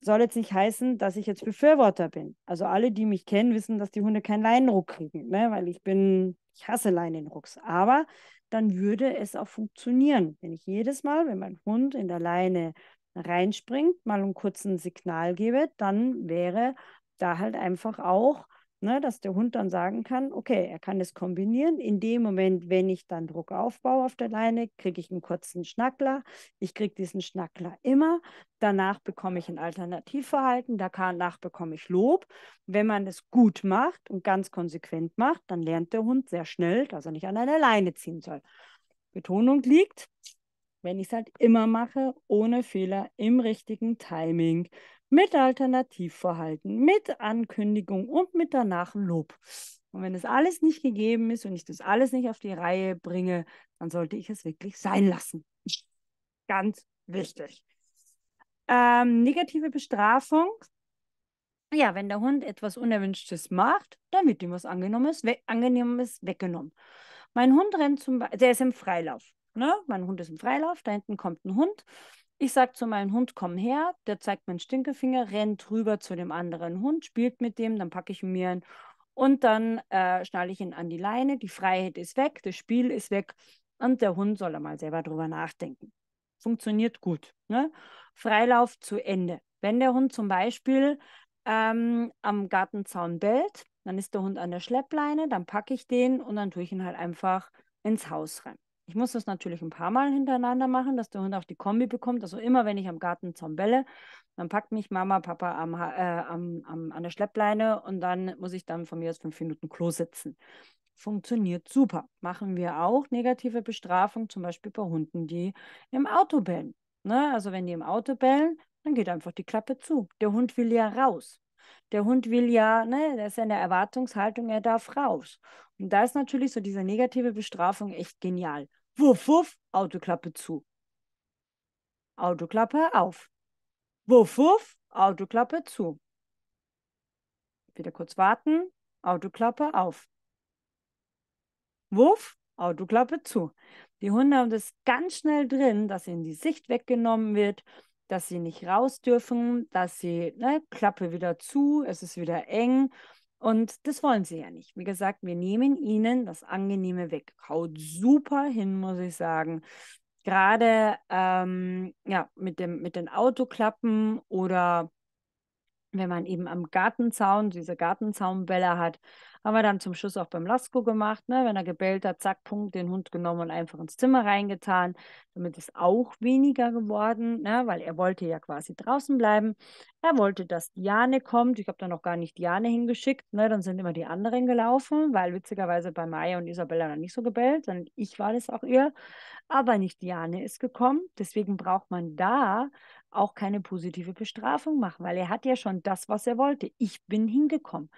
soll jetzt nicht heißen, dass ich jetzt Befürworter bin. Also alle, die mich kennen, wissen, dass die Hunde keinen Leinenruck kriegen, ne? weil ich bin, ich hasse Leinenrucks. Aber dann würde es auch funktionieren, wenn ich jedes Mal, wenn mein Hund in der Leine reinspringt, mal einen kurzen Signal gebe, dann wäre da halt einfach auch Ne, dass der Hund dann sagen kann, okay, er kann es kombinieren. In dem Moment, wenn ich dann Druck aufbaue auf der Leine, kriege ich einen kurzen Schnackler. Ich kriege diesen Schnackler immer. Danach bekomme ich ein Alternativverhalten. Danach bekomme ich Lob. Wenn man es gut macht und ganz konsequent macht, dann lernt der Hund sehr schnell, dass er nicht an einer Leine ziehen soll. Betonung liegt, wenn ich es halt immer mache, ohne Fehler, im richtigen Timing, mit Alternativverhalten, mit Ankündigung und mit danach Lob. Und wenn das alles nicht gegeben ist und ich das alles nicht auf die Reihe bringe, dann sollte ich es wirklich sein lassen. Ganz wichtig. Ähm, negative Bestrafung. Ja, wenn der Hund etwas Unerwünschtes macht, dann wird ihm was Angenehmes, we Angenehmes weggenommen. Mein Hund rennt zum Beispiel, der ist im Freilauf. Ne? Mein Hund ist im Freilauf, da hinten kommt ein Hund ich sage zu meinem Hund, komm her, der zeigt meinen Stinkefinger, rennt rüber zu dem anderen Hund, spielt mit dem, dann packe ich ihn mir ein und dann äh, schnalle ich ihn an die Leine, die Freiheit ist weg, das Spiel ist weg und der Hund soll mal selber drüber nachdenken. Funktioniert gut. Ne? Freilauf zu Ende. Wenn der Hund zum Beispiel ähm, am Gartenzaun bellt, dann ist der Hund an der Schleppleine, dann packe ich den und dann tue ich ihn halt einfach ins Haus rein. Ich muss das natürlich ein paar Mal hintereinander machen, dass der Hund auch die Kombi bekommt. Also immer, wenn ich am Gartenzaun belle, dann packt mich Mama, Papa am, äh, am, am, an der Schleppleine und dann muss ich dann von mir aus fünf Minuten Klo sitzen. Funktioniert super. Machen wir auch negative Bestrafung, zum Beispiel bei Hunden, die im Auto bellen. Ne? Also wenn die im Auto bellen, dann geht einfach die Klappe zu. Der Hund will ja raus. Der Hund will ja, ne, der ist ja in der Erwartungshaltung, er darf raus. Und da ist natürlich so diese negative Bestrafung echt genial. Wuff, wuff, Autoklappe zu. Autoklappe auf. Wuff, wuff, Autoklappe zu. Wieder kurz warten. Autoklappe auf. Wuff, Autoklappe zu. Die Hunde haben das ganz schnell drin, dass ihnen die Sicht weggenommen wird, dass sie nicht raus dürfen, dass sie, ne, Klappe wieder zu, es ist wieder eng und das wollen sie ja nicht. Wie gesagt, wir nehmen ihnen das Angenehme weg. Haut super hin, muss ich sagen. Gerade ähm, ja, mit, dem, mit den Autoklappen oder wenn man eben am Gartenzaun diese Gartenzaunbälle hat, haben wir dann zum Schluss auch beim Lasko gemacht, ne? wenn er gebellt hat, zack, Punkt, den Hund genommen und einfach ins Zimmer reingetan. Damit es auch weniger geworden, ne? weil er wollte ja quasi draußen bleiben. Er wollte, dass Diane kommt. Ich habe da noch gar nicht Diane hingeschickt. Ne? Dann sind immer die anderen gelaufen, weil witzigerweise bei Maya und Isabella noch nicht so gebellt, sondern ich war das auch ihr. Aber nicht Diane ist gekommen. Deswegen braucht man da auch keine positive Bestrafung machen, weil er hat ja schon das, was er wollte. Ich bin hingekommen.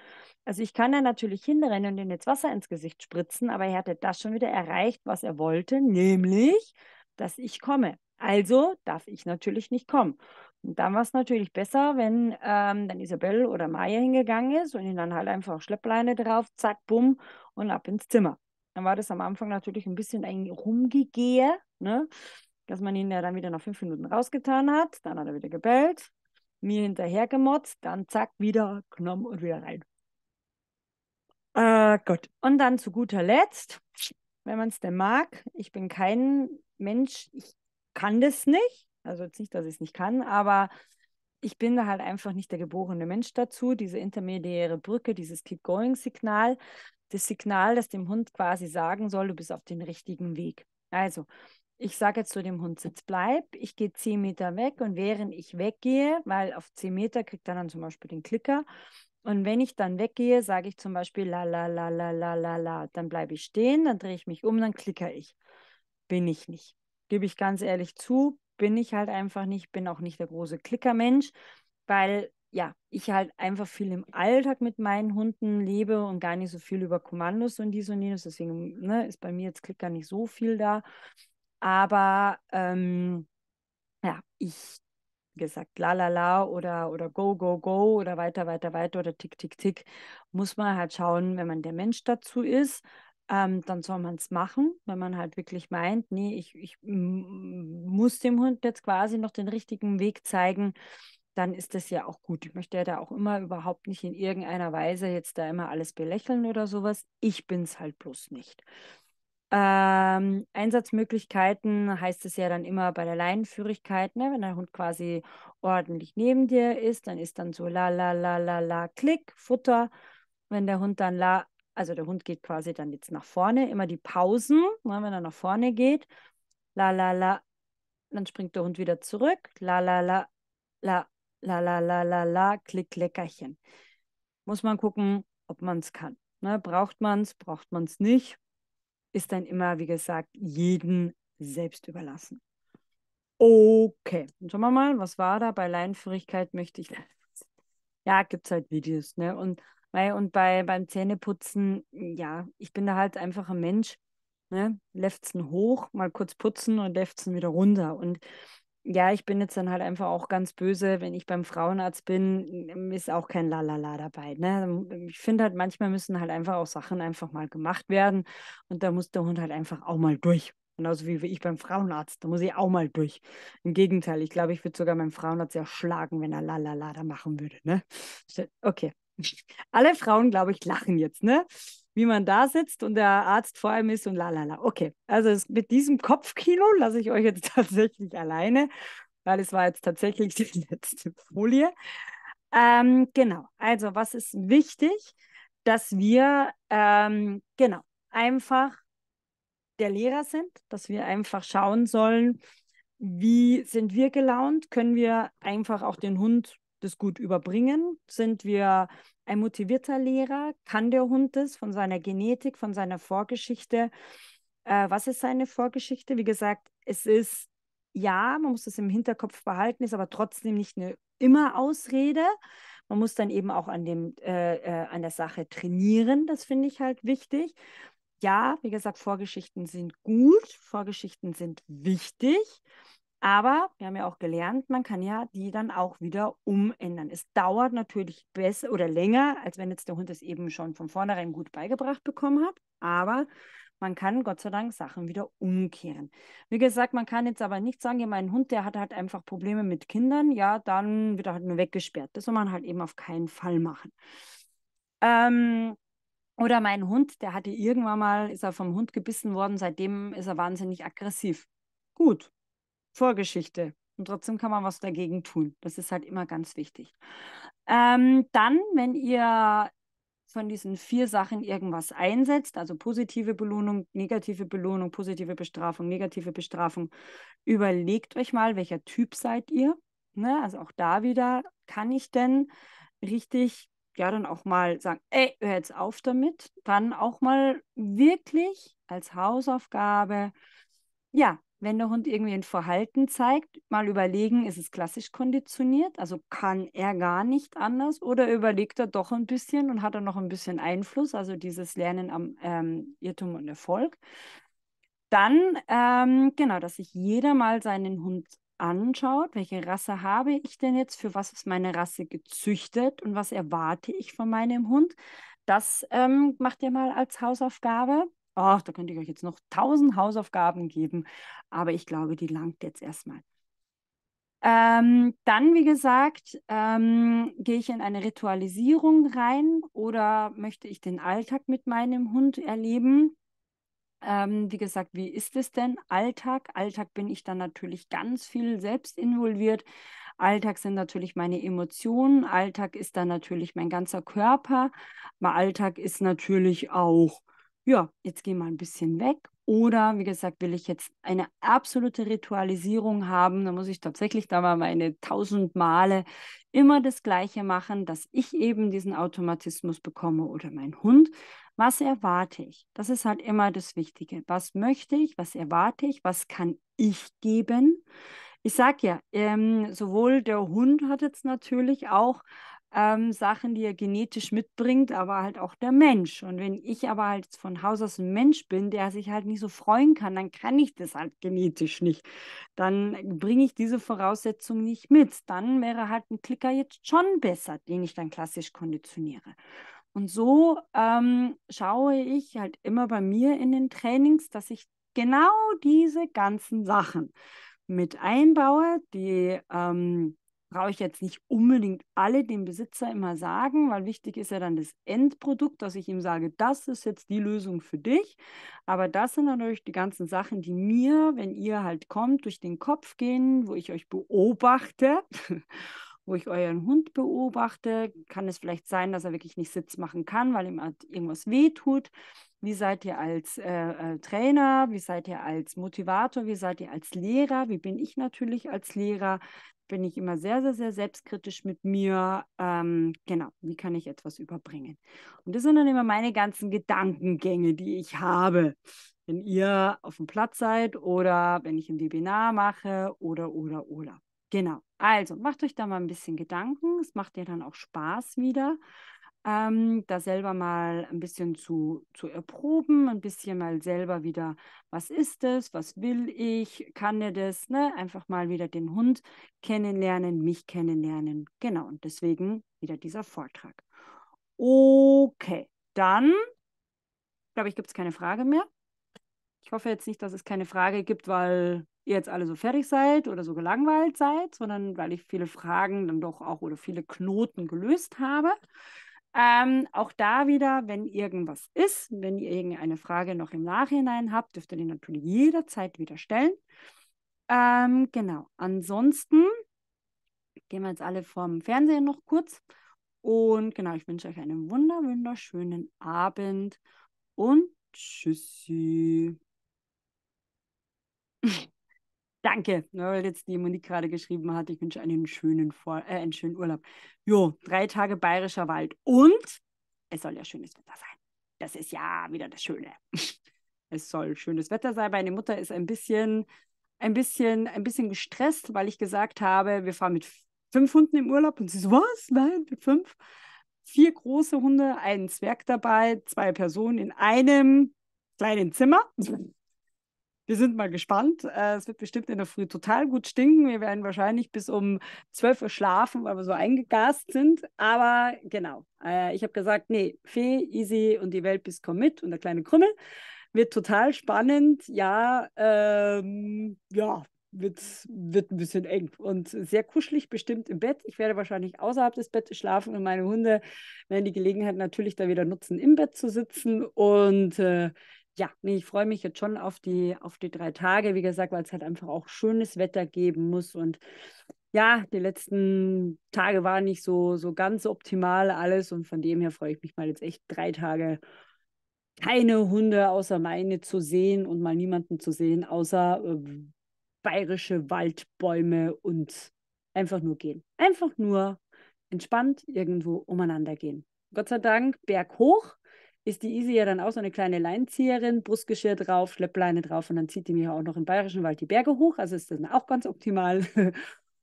Also ich kann ja natürlich hinrennen und ihm jetzt Wasser ins Gesicht spritzen, aber er hatte das schon wieder erreicht, was er wollte, nämlich, dass ich komme. Also darf ich natürlich nicht kommen. Und dann war es natürlich besser, wenn ähm, dann Isabel oder Maya hingegangen ist und ihn dann halt einfach Schleppleine drauf, zack, bumm und ab ins Zimmer. Dann war das am Anfang natürlich ein bisschen ein Rumgegehe, ne? dass man ihn ja dann wieder nach fünf Minuten rausgetan hat. Dann hat er wieder gebellt, mir hinterher gemotzt, dann zack, wieder genommen und wieder rein. Äh, gut. Und dann zu guter Letzt, wenn man es denn mag, ich bin kein Mensch, ich kann das nicht. Also jetzt nicht, dass ich es nicht kann, aber ich bin da halt einfach nicht der geborene Mensch dazu. Diese intermediäre Brücke, dieses Keep-Going-Signal, das Signal, das dem Hund quasi sagen soll, du bist auf dem richtigen Weg. Also, ich sage jetzt zu dem Hund, sitz bleib, ich gehe 10 Meter weg und während ich weggehe, weil auf 10 Meter kriegt er dann zum Beispiel den Klicker, und wenn ich dann weggehe, sage ich zum Beispiel la la la la la la la. Dann bleibe ich stehen, dann drehe ich mich um, dann klicker ich. Bin ich nicht. Gebe ich ganz ehrlich zu, bin ich halt einfach nicht, bin auch nicht der große Klickermensch, weil ja, ich halt einfach viel im Alltag mit meinen Hunden lebe und gar nicht so viel über Kommandos und dies und jenes. Deswegen ne, ist bei mir jetzt Klicker nicht so viel da. Aber ähm, ja, ich gesagt, la la la oder, oder go, go, go oder weiter, weiter, weiter oder tick, tick, tick, muss man halt schauen, wenn man der Mensch dazu ist, ähm, dann soll man es machen, wenn man halt wirklich meint, nee, ich, ich muss dem Hund jetzt quasi noch den richtigen Weg zeigen, dann ist das ja auch gut. Ich möchte ja da auch immer überhaupt nicht in irgendeiner Weise jetzt da immer alles belächeln oder sowas. Ich bin es halt bloß nicht. Ähm, Einsatzmöglichkeiten heißt es ja dann immer bei der Leinenführigkeit, ne? wenn der Hund quasi ordentlich neben dir ist, dann ist dann so la la la la la Klick, Futter. Wenn der Hund dann la, also der Hund geht quasi dann jetzt nach vorne, immer die Pausen, ne? wenn er nach vorne geht, la la la, dann springt der Hund wieder zurück, la la la la la la la la la Klick, Leckerchen. Muss man gucken, ob man es kann. Ne? Braucht man es, braucht man es nicht ist dann immer, wie gesagt, jeden selbst überlassen. Okay, und schauen wir mal, was war da? Bei Leinenführigkeit möchte ich. [laughs] Ja, gibt es halt Videos, ne? Und, und bei, beim Zähneputzen, ja, ich bin da halt einfach ein Mensch, ne? Lefzen hoch, mal kurz putzen und lefzen wieder runter. Und ja, ich bin jetzt dann halt einfach auch ganz böse, wenn ich beim Frauenarzt bin, ähm, ist auch kein Lalala dabei. Ne? Ich finde halt, manchmal müssen halt einfach auch Sachen einfach mal gemacht werden und da muss der Hund halt einfach auch mal durch. Genauso wie ich beim Frauenarzt, da muss ich auch mal durch. Im Gegenteil, ich glaube, ich würde sogar meinen Frauenarzt ja schlagen, wenn er Lalala da machen würde. Ne? Okay. [laughs] Alle Frauen, glaube ich, lachen jetzt, ne? wie man da sitzt und der Arzt vor einem ist und lalala. Okay, also es, mit diesem Kopfkino lasse ich euch jetzt [laughs] tatsächlich alleine, weil es war jetzt tatsächlich [laughs] die letzte Folie. Ähm, genau, also was ist wichtig, dass wir ähm, genau einfach der Lehrer sind, dass wir einfach schauen sollen, wie sind wir gelaunt, können wir einfach auch den Hund das gut überbringen, sind wir ein motivierter Lehrer, kann der Hund das von seiner Genetik, von seiner Vorgeschichte? Äh, was ist seine Vorgeschichte? Wie gesagt, es ist, ja, man muss es im Hinterkopf behalten, ist aber trotzdem nicht eine immer Ausrede. Man muss dann eben auch an, dem, äh, äh, an der Sache trainieren, das finde ich halt wichtig. Ja, wie gesagt, Vorgeschichten sind gut, Vorgeschichten sind wichtig. Aber wir haben ja auch gelernt, man kann ja die dann auch wieder umändern. Es dauert natürlich besser oder länger, als wenn jetzt der Hund es eben schon von vornherein gut beigebracht bekommen hat. Aber man kann Gott sei Dank Sachen wieder umkehren. Wie gesagt, man kann jetzt aber nicht sagen, ja, mein Hund, der hat halt einfach Probleme mit Kindern, ja, dann wird er halt nur weggesperrt. Das soll man halt eben auf keinen Fall machen. Ähm, oder mein Hund, der hatte irgendwann mal, ist er vom Hund gebissen worden, seitdem ist er wahnsinnig aggressiv. Gut, Vorgeschichte. Und trotzdem kann man was dagegen tun. Das ist halt immer ganz wichtig. Ähm, dann, wenn ihr von diesen vier Sachen irgendwas einsetzt, also positive Belohnung, negative Belohnung, positive Bestrafung, negative Bestrafung, überlegt euch mal, welcher Typ seid ihr. Ne? Also auch da wieder, kann ich denn richtig, ja, dann auch mal sagen, ey, hör jetzt auf damit. Dann auch mal wirklich als Hausaufgabe, ja, wenn der Hund irgendwie ein Verhalten zeigt, mal überlegen, ist es klassisch konditioniert, also kann er gar nicht anders oder überlegt er doch ein bisschen und hat er noch ein bisschen Einfluss, also dieses Lernen am ähm, Irrtum und Erfolg. Dann, ähm, genau, dass sich jeder mal seinen Hund anschaut, welche Rasse habe ich denn jetzt, für was ist meine Rasse gezüchtet und was erwarte ich von meinem Hund. Das ähm, macht ihr mal als Hausaufgabe. Ach, da könnte ich euch jetzt noch tausend Hausaufgaben geben, aber ich glaube, die langt jetzt erstmal. Ähm, dann, wie gesagt, ähm, gehe ich in eine Ritualisierung rein oder möchte ich den Alltag mit meinem Hund erleben? Ähm, wie gesagt, wie ist es denn? Alltag. Alltag bin ich dann natürlich ganz viel selbst involviert. Alltag sind natürlich meine Emotionen. Alltag ist dann natürlich mein ganzer Körper. Alltag ist natürlich auch ja, jetzt geh mal ein bisschen weg. Oder wie gesagt, will ich jetzt eine absolute Ritualisierung haben, dann muss ich tatsächlich da mal meine tausend Male immer das Gleiche machen, dass ich eben diesen Automatismus bekomme oder mein Hund. Was erwarte ich? Das ist halt immer das Wichtige. Was möchte ich? Was erwarte ich? Was kann ich geben? Ich sage ja, ähm, sowohl der Hund hat jetzt natürlich auch ähm, Sachen, die er genetisch mitbringt, aber halt auch der Mensch. Und wenn ich aber halt von Haus aus ein Mensch bin, der sich halt nicht so freuen kann, dann kann ich das halt genetisch nicht. Dann bringe ich diese Voraussetzung nicht mit. Dann wäre halt ein Klicker jetzt schon besser, den ich dann klassisch konditioniere. Und so ähm, schaue ich halt immer bei mir in den Trainings, dass ich genau diese ganzen Sachen mit einbaue, die ähm, brauche ich jetzt nicht unbedingt alle dem Besitzer immer sagen, weil wichtig ist ja dann das Endprodukt, dass ich ihm sage, das ist jetzt die Lösung für dich. Aber das sind natürlich die ganzen Sachen, die mir, wenn ihr halt kommt, durch den Kopf gehen, wo ich euch beobachte. [laughs] wo ich euren Hund beobachte, kann es vielleicht sein, dass er wirklich nicht Sitz machen kann, weil ihm halt irgendwas wehtut. Wie seid ihr als äh, äh, Trainer? Wie seid ihr als Motivator? Wie seid ihr als Lehrer? Wie bin ich natürlich als Lehrer? bin ich immer sehr, sehr, sehr selbstkritisch mit mir. Ähm, genau, wie kann ich etwas überbringen? Und das sind dann immer meine ganzen Gedankengänge, die ich habe. Wenn ihr auf dem Platz seid oder wenn ich ein Webinar mache oder, oder, oder. Genau. Also macht euch da mal ein bisschen Gedanken. Es macht dir dann auch Spaß wieder ähm, da selber mal ein bisschen zu, zu erproben, ein bisschen mal selber wieder, was ist es, was will ich, kann er das, ne? einfach mal wieder den Hund kennenlernen, mich kennenlernen. Genau, und deswegen wieder dieser Vortrag. Okay, dann glaube ich, gibt es keine Frage mehr. Ich hoffe jetzt nicht, dass es keine Frage gibt, weil ihr jetzt alle so fertig seid oder so gelangweilt seid, sondern weil ich viele Fragen dann doch auch oder viele Knoten gelöst habe. Ähm, auch da wieder, wenn irgendwas ist, wenn ihr irgendeine Frage noch im Nachhinein habt, dürft ihr die natürlich jederzeit wieder stellen. Ähm, genau, ansonsten gehen wir jetzt alle vom Fernsehen noch kurz. Und genau, ich wünsche euch einen wunder, wunderschönen Abend und tschüssi. [laughs] Danke, ne, weil jetzt die Monique gerade geschrieben hat, ich wünsche einen schönen, Vor äh, einen schönen Urlaub. Jo, drei Tage bayerischer Wald und es soll ja schönes Wetter sein. Das ist ja wieder das Schöne. [laughs] es soll schönes Wetter sein. Meine Mutter ist ein bisschen, ein bisschen, ein bisschen gestresst, weil ich gesagt habe, wir fahren mit fünf Hunden im Urlaub. Und sie so, was? Nein, mit fünf. Vier große Hunde, einen Zwerg dabei, zwei Personen in einem kleinen Zimmer wir sind mal gespannt. Äh, es wird bestimmt in der Früh total gut stinken. Wir werden wahrscheinlich bis um 12 Uhr schlafen, weil wir so eingegast sind. Aber genau, äh, ich habe gesagt, nee, Fee, Easy und die Welt bis komm mit und der kleine Krümmel. Wird total spannend. Ja, ähm, ja, wird, wird ein bisschen eng und sehr kuschelig bestimmt im Bett. Ich werde wahrscheinlich außerhalb des Bettes schlafen und meine Hunde werden die Gelegenheit natürlich da wieder nutzen, im Bett zu sitzen. Und äh, ja, nee, ich freue mich jetzt schon auf die, auf die drei Tage, wie gesagt, weil es halt einfach auch schönes Wetter geben muss. Und ja, die letzten Tage waren nicht so, so ganz optimal alles. Und von dem her freue ich mich mal jetzt echt drei Tage keine Hunde außer meine zu sehen und mal niemanden zu sehen, außer äh, bayerische Waldbäume und einfach nur gehen. Einfach nur entspannt irgendwo umeinander gehen. Gott sei Dank, berghoch ist die Isi ja dann auch so eine kleine Leinzieherin, Brustgeschirr drauf, Schleppleine drauf und dann zieht die mich auch noch im Bayerischen Wald die Berge hoch. Also ist das auch ganz optimal. [laughs]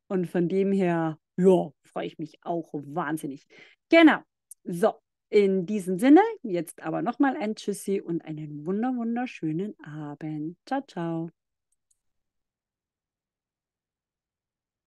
Und von dem her, ja, freue ich mich auch wahnsinnig. Genau. So, in diesem Sinne, jetzt aber nochmal ein Tschüssi und einen wunderschönen Abend. Ciao, ciao.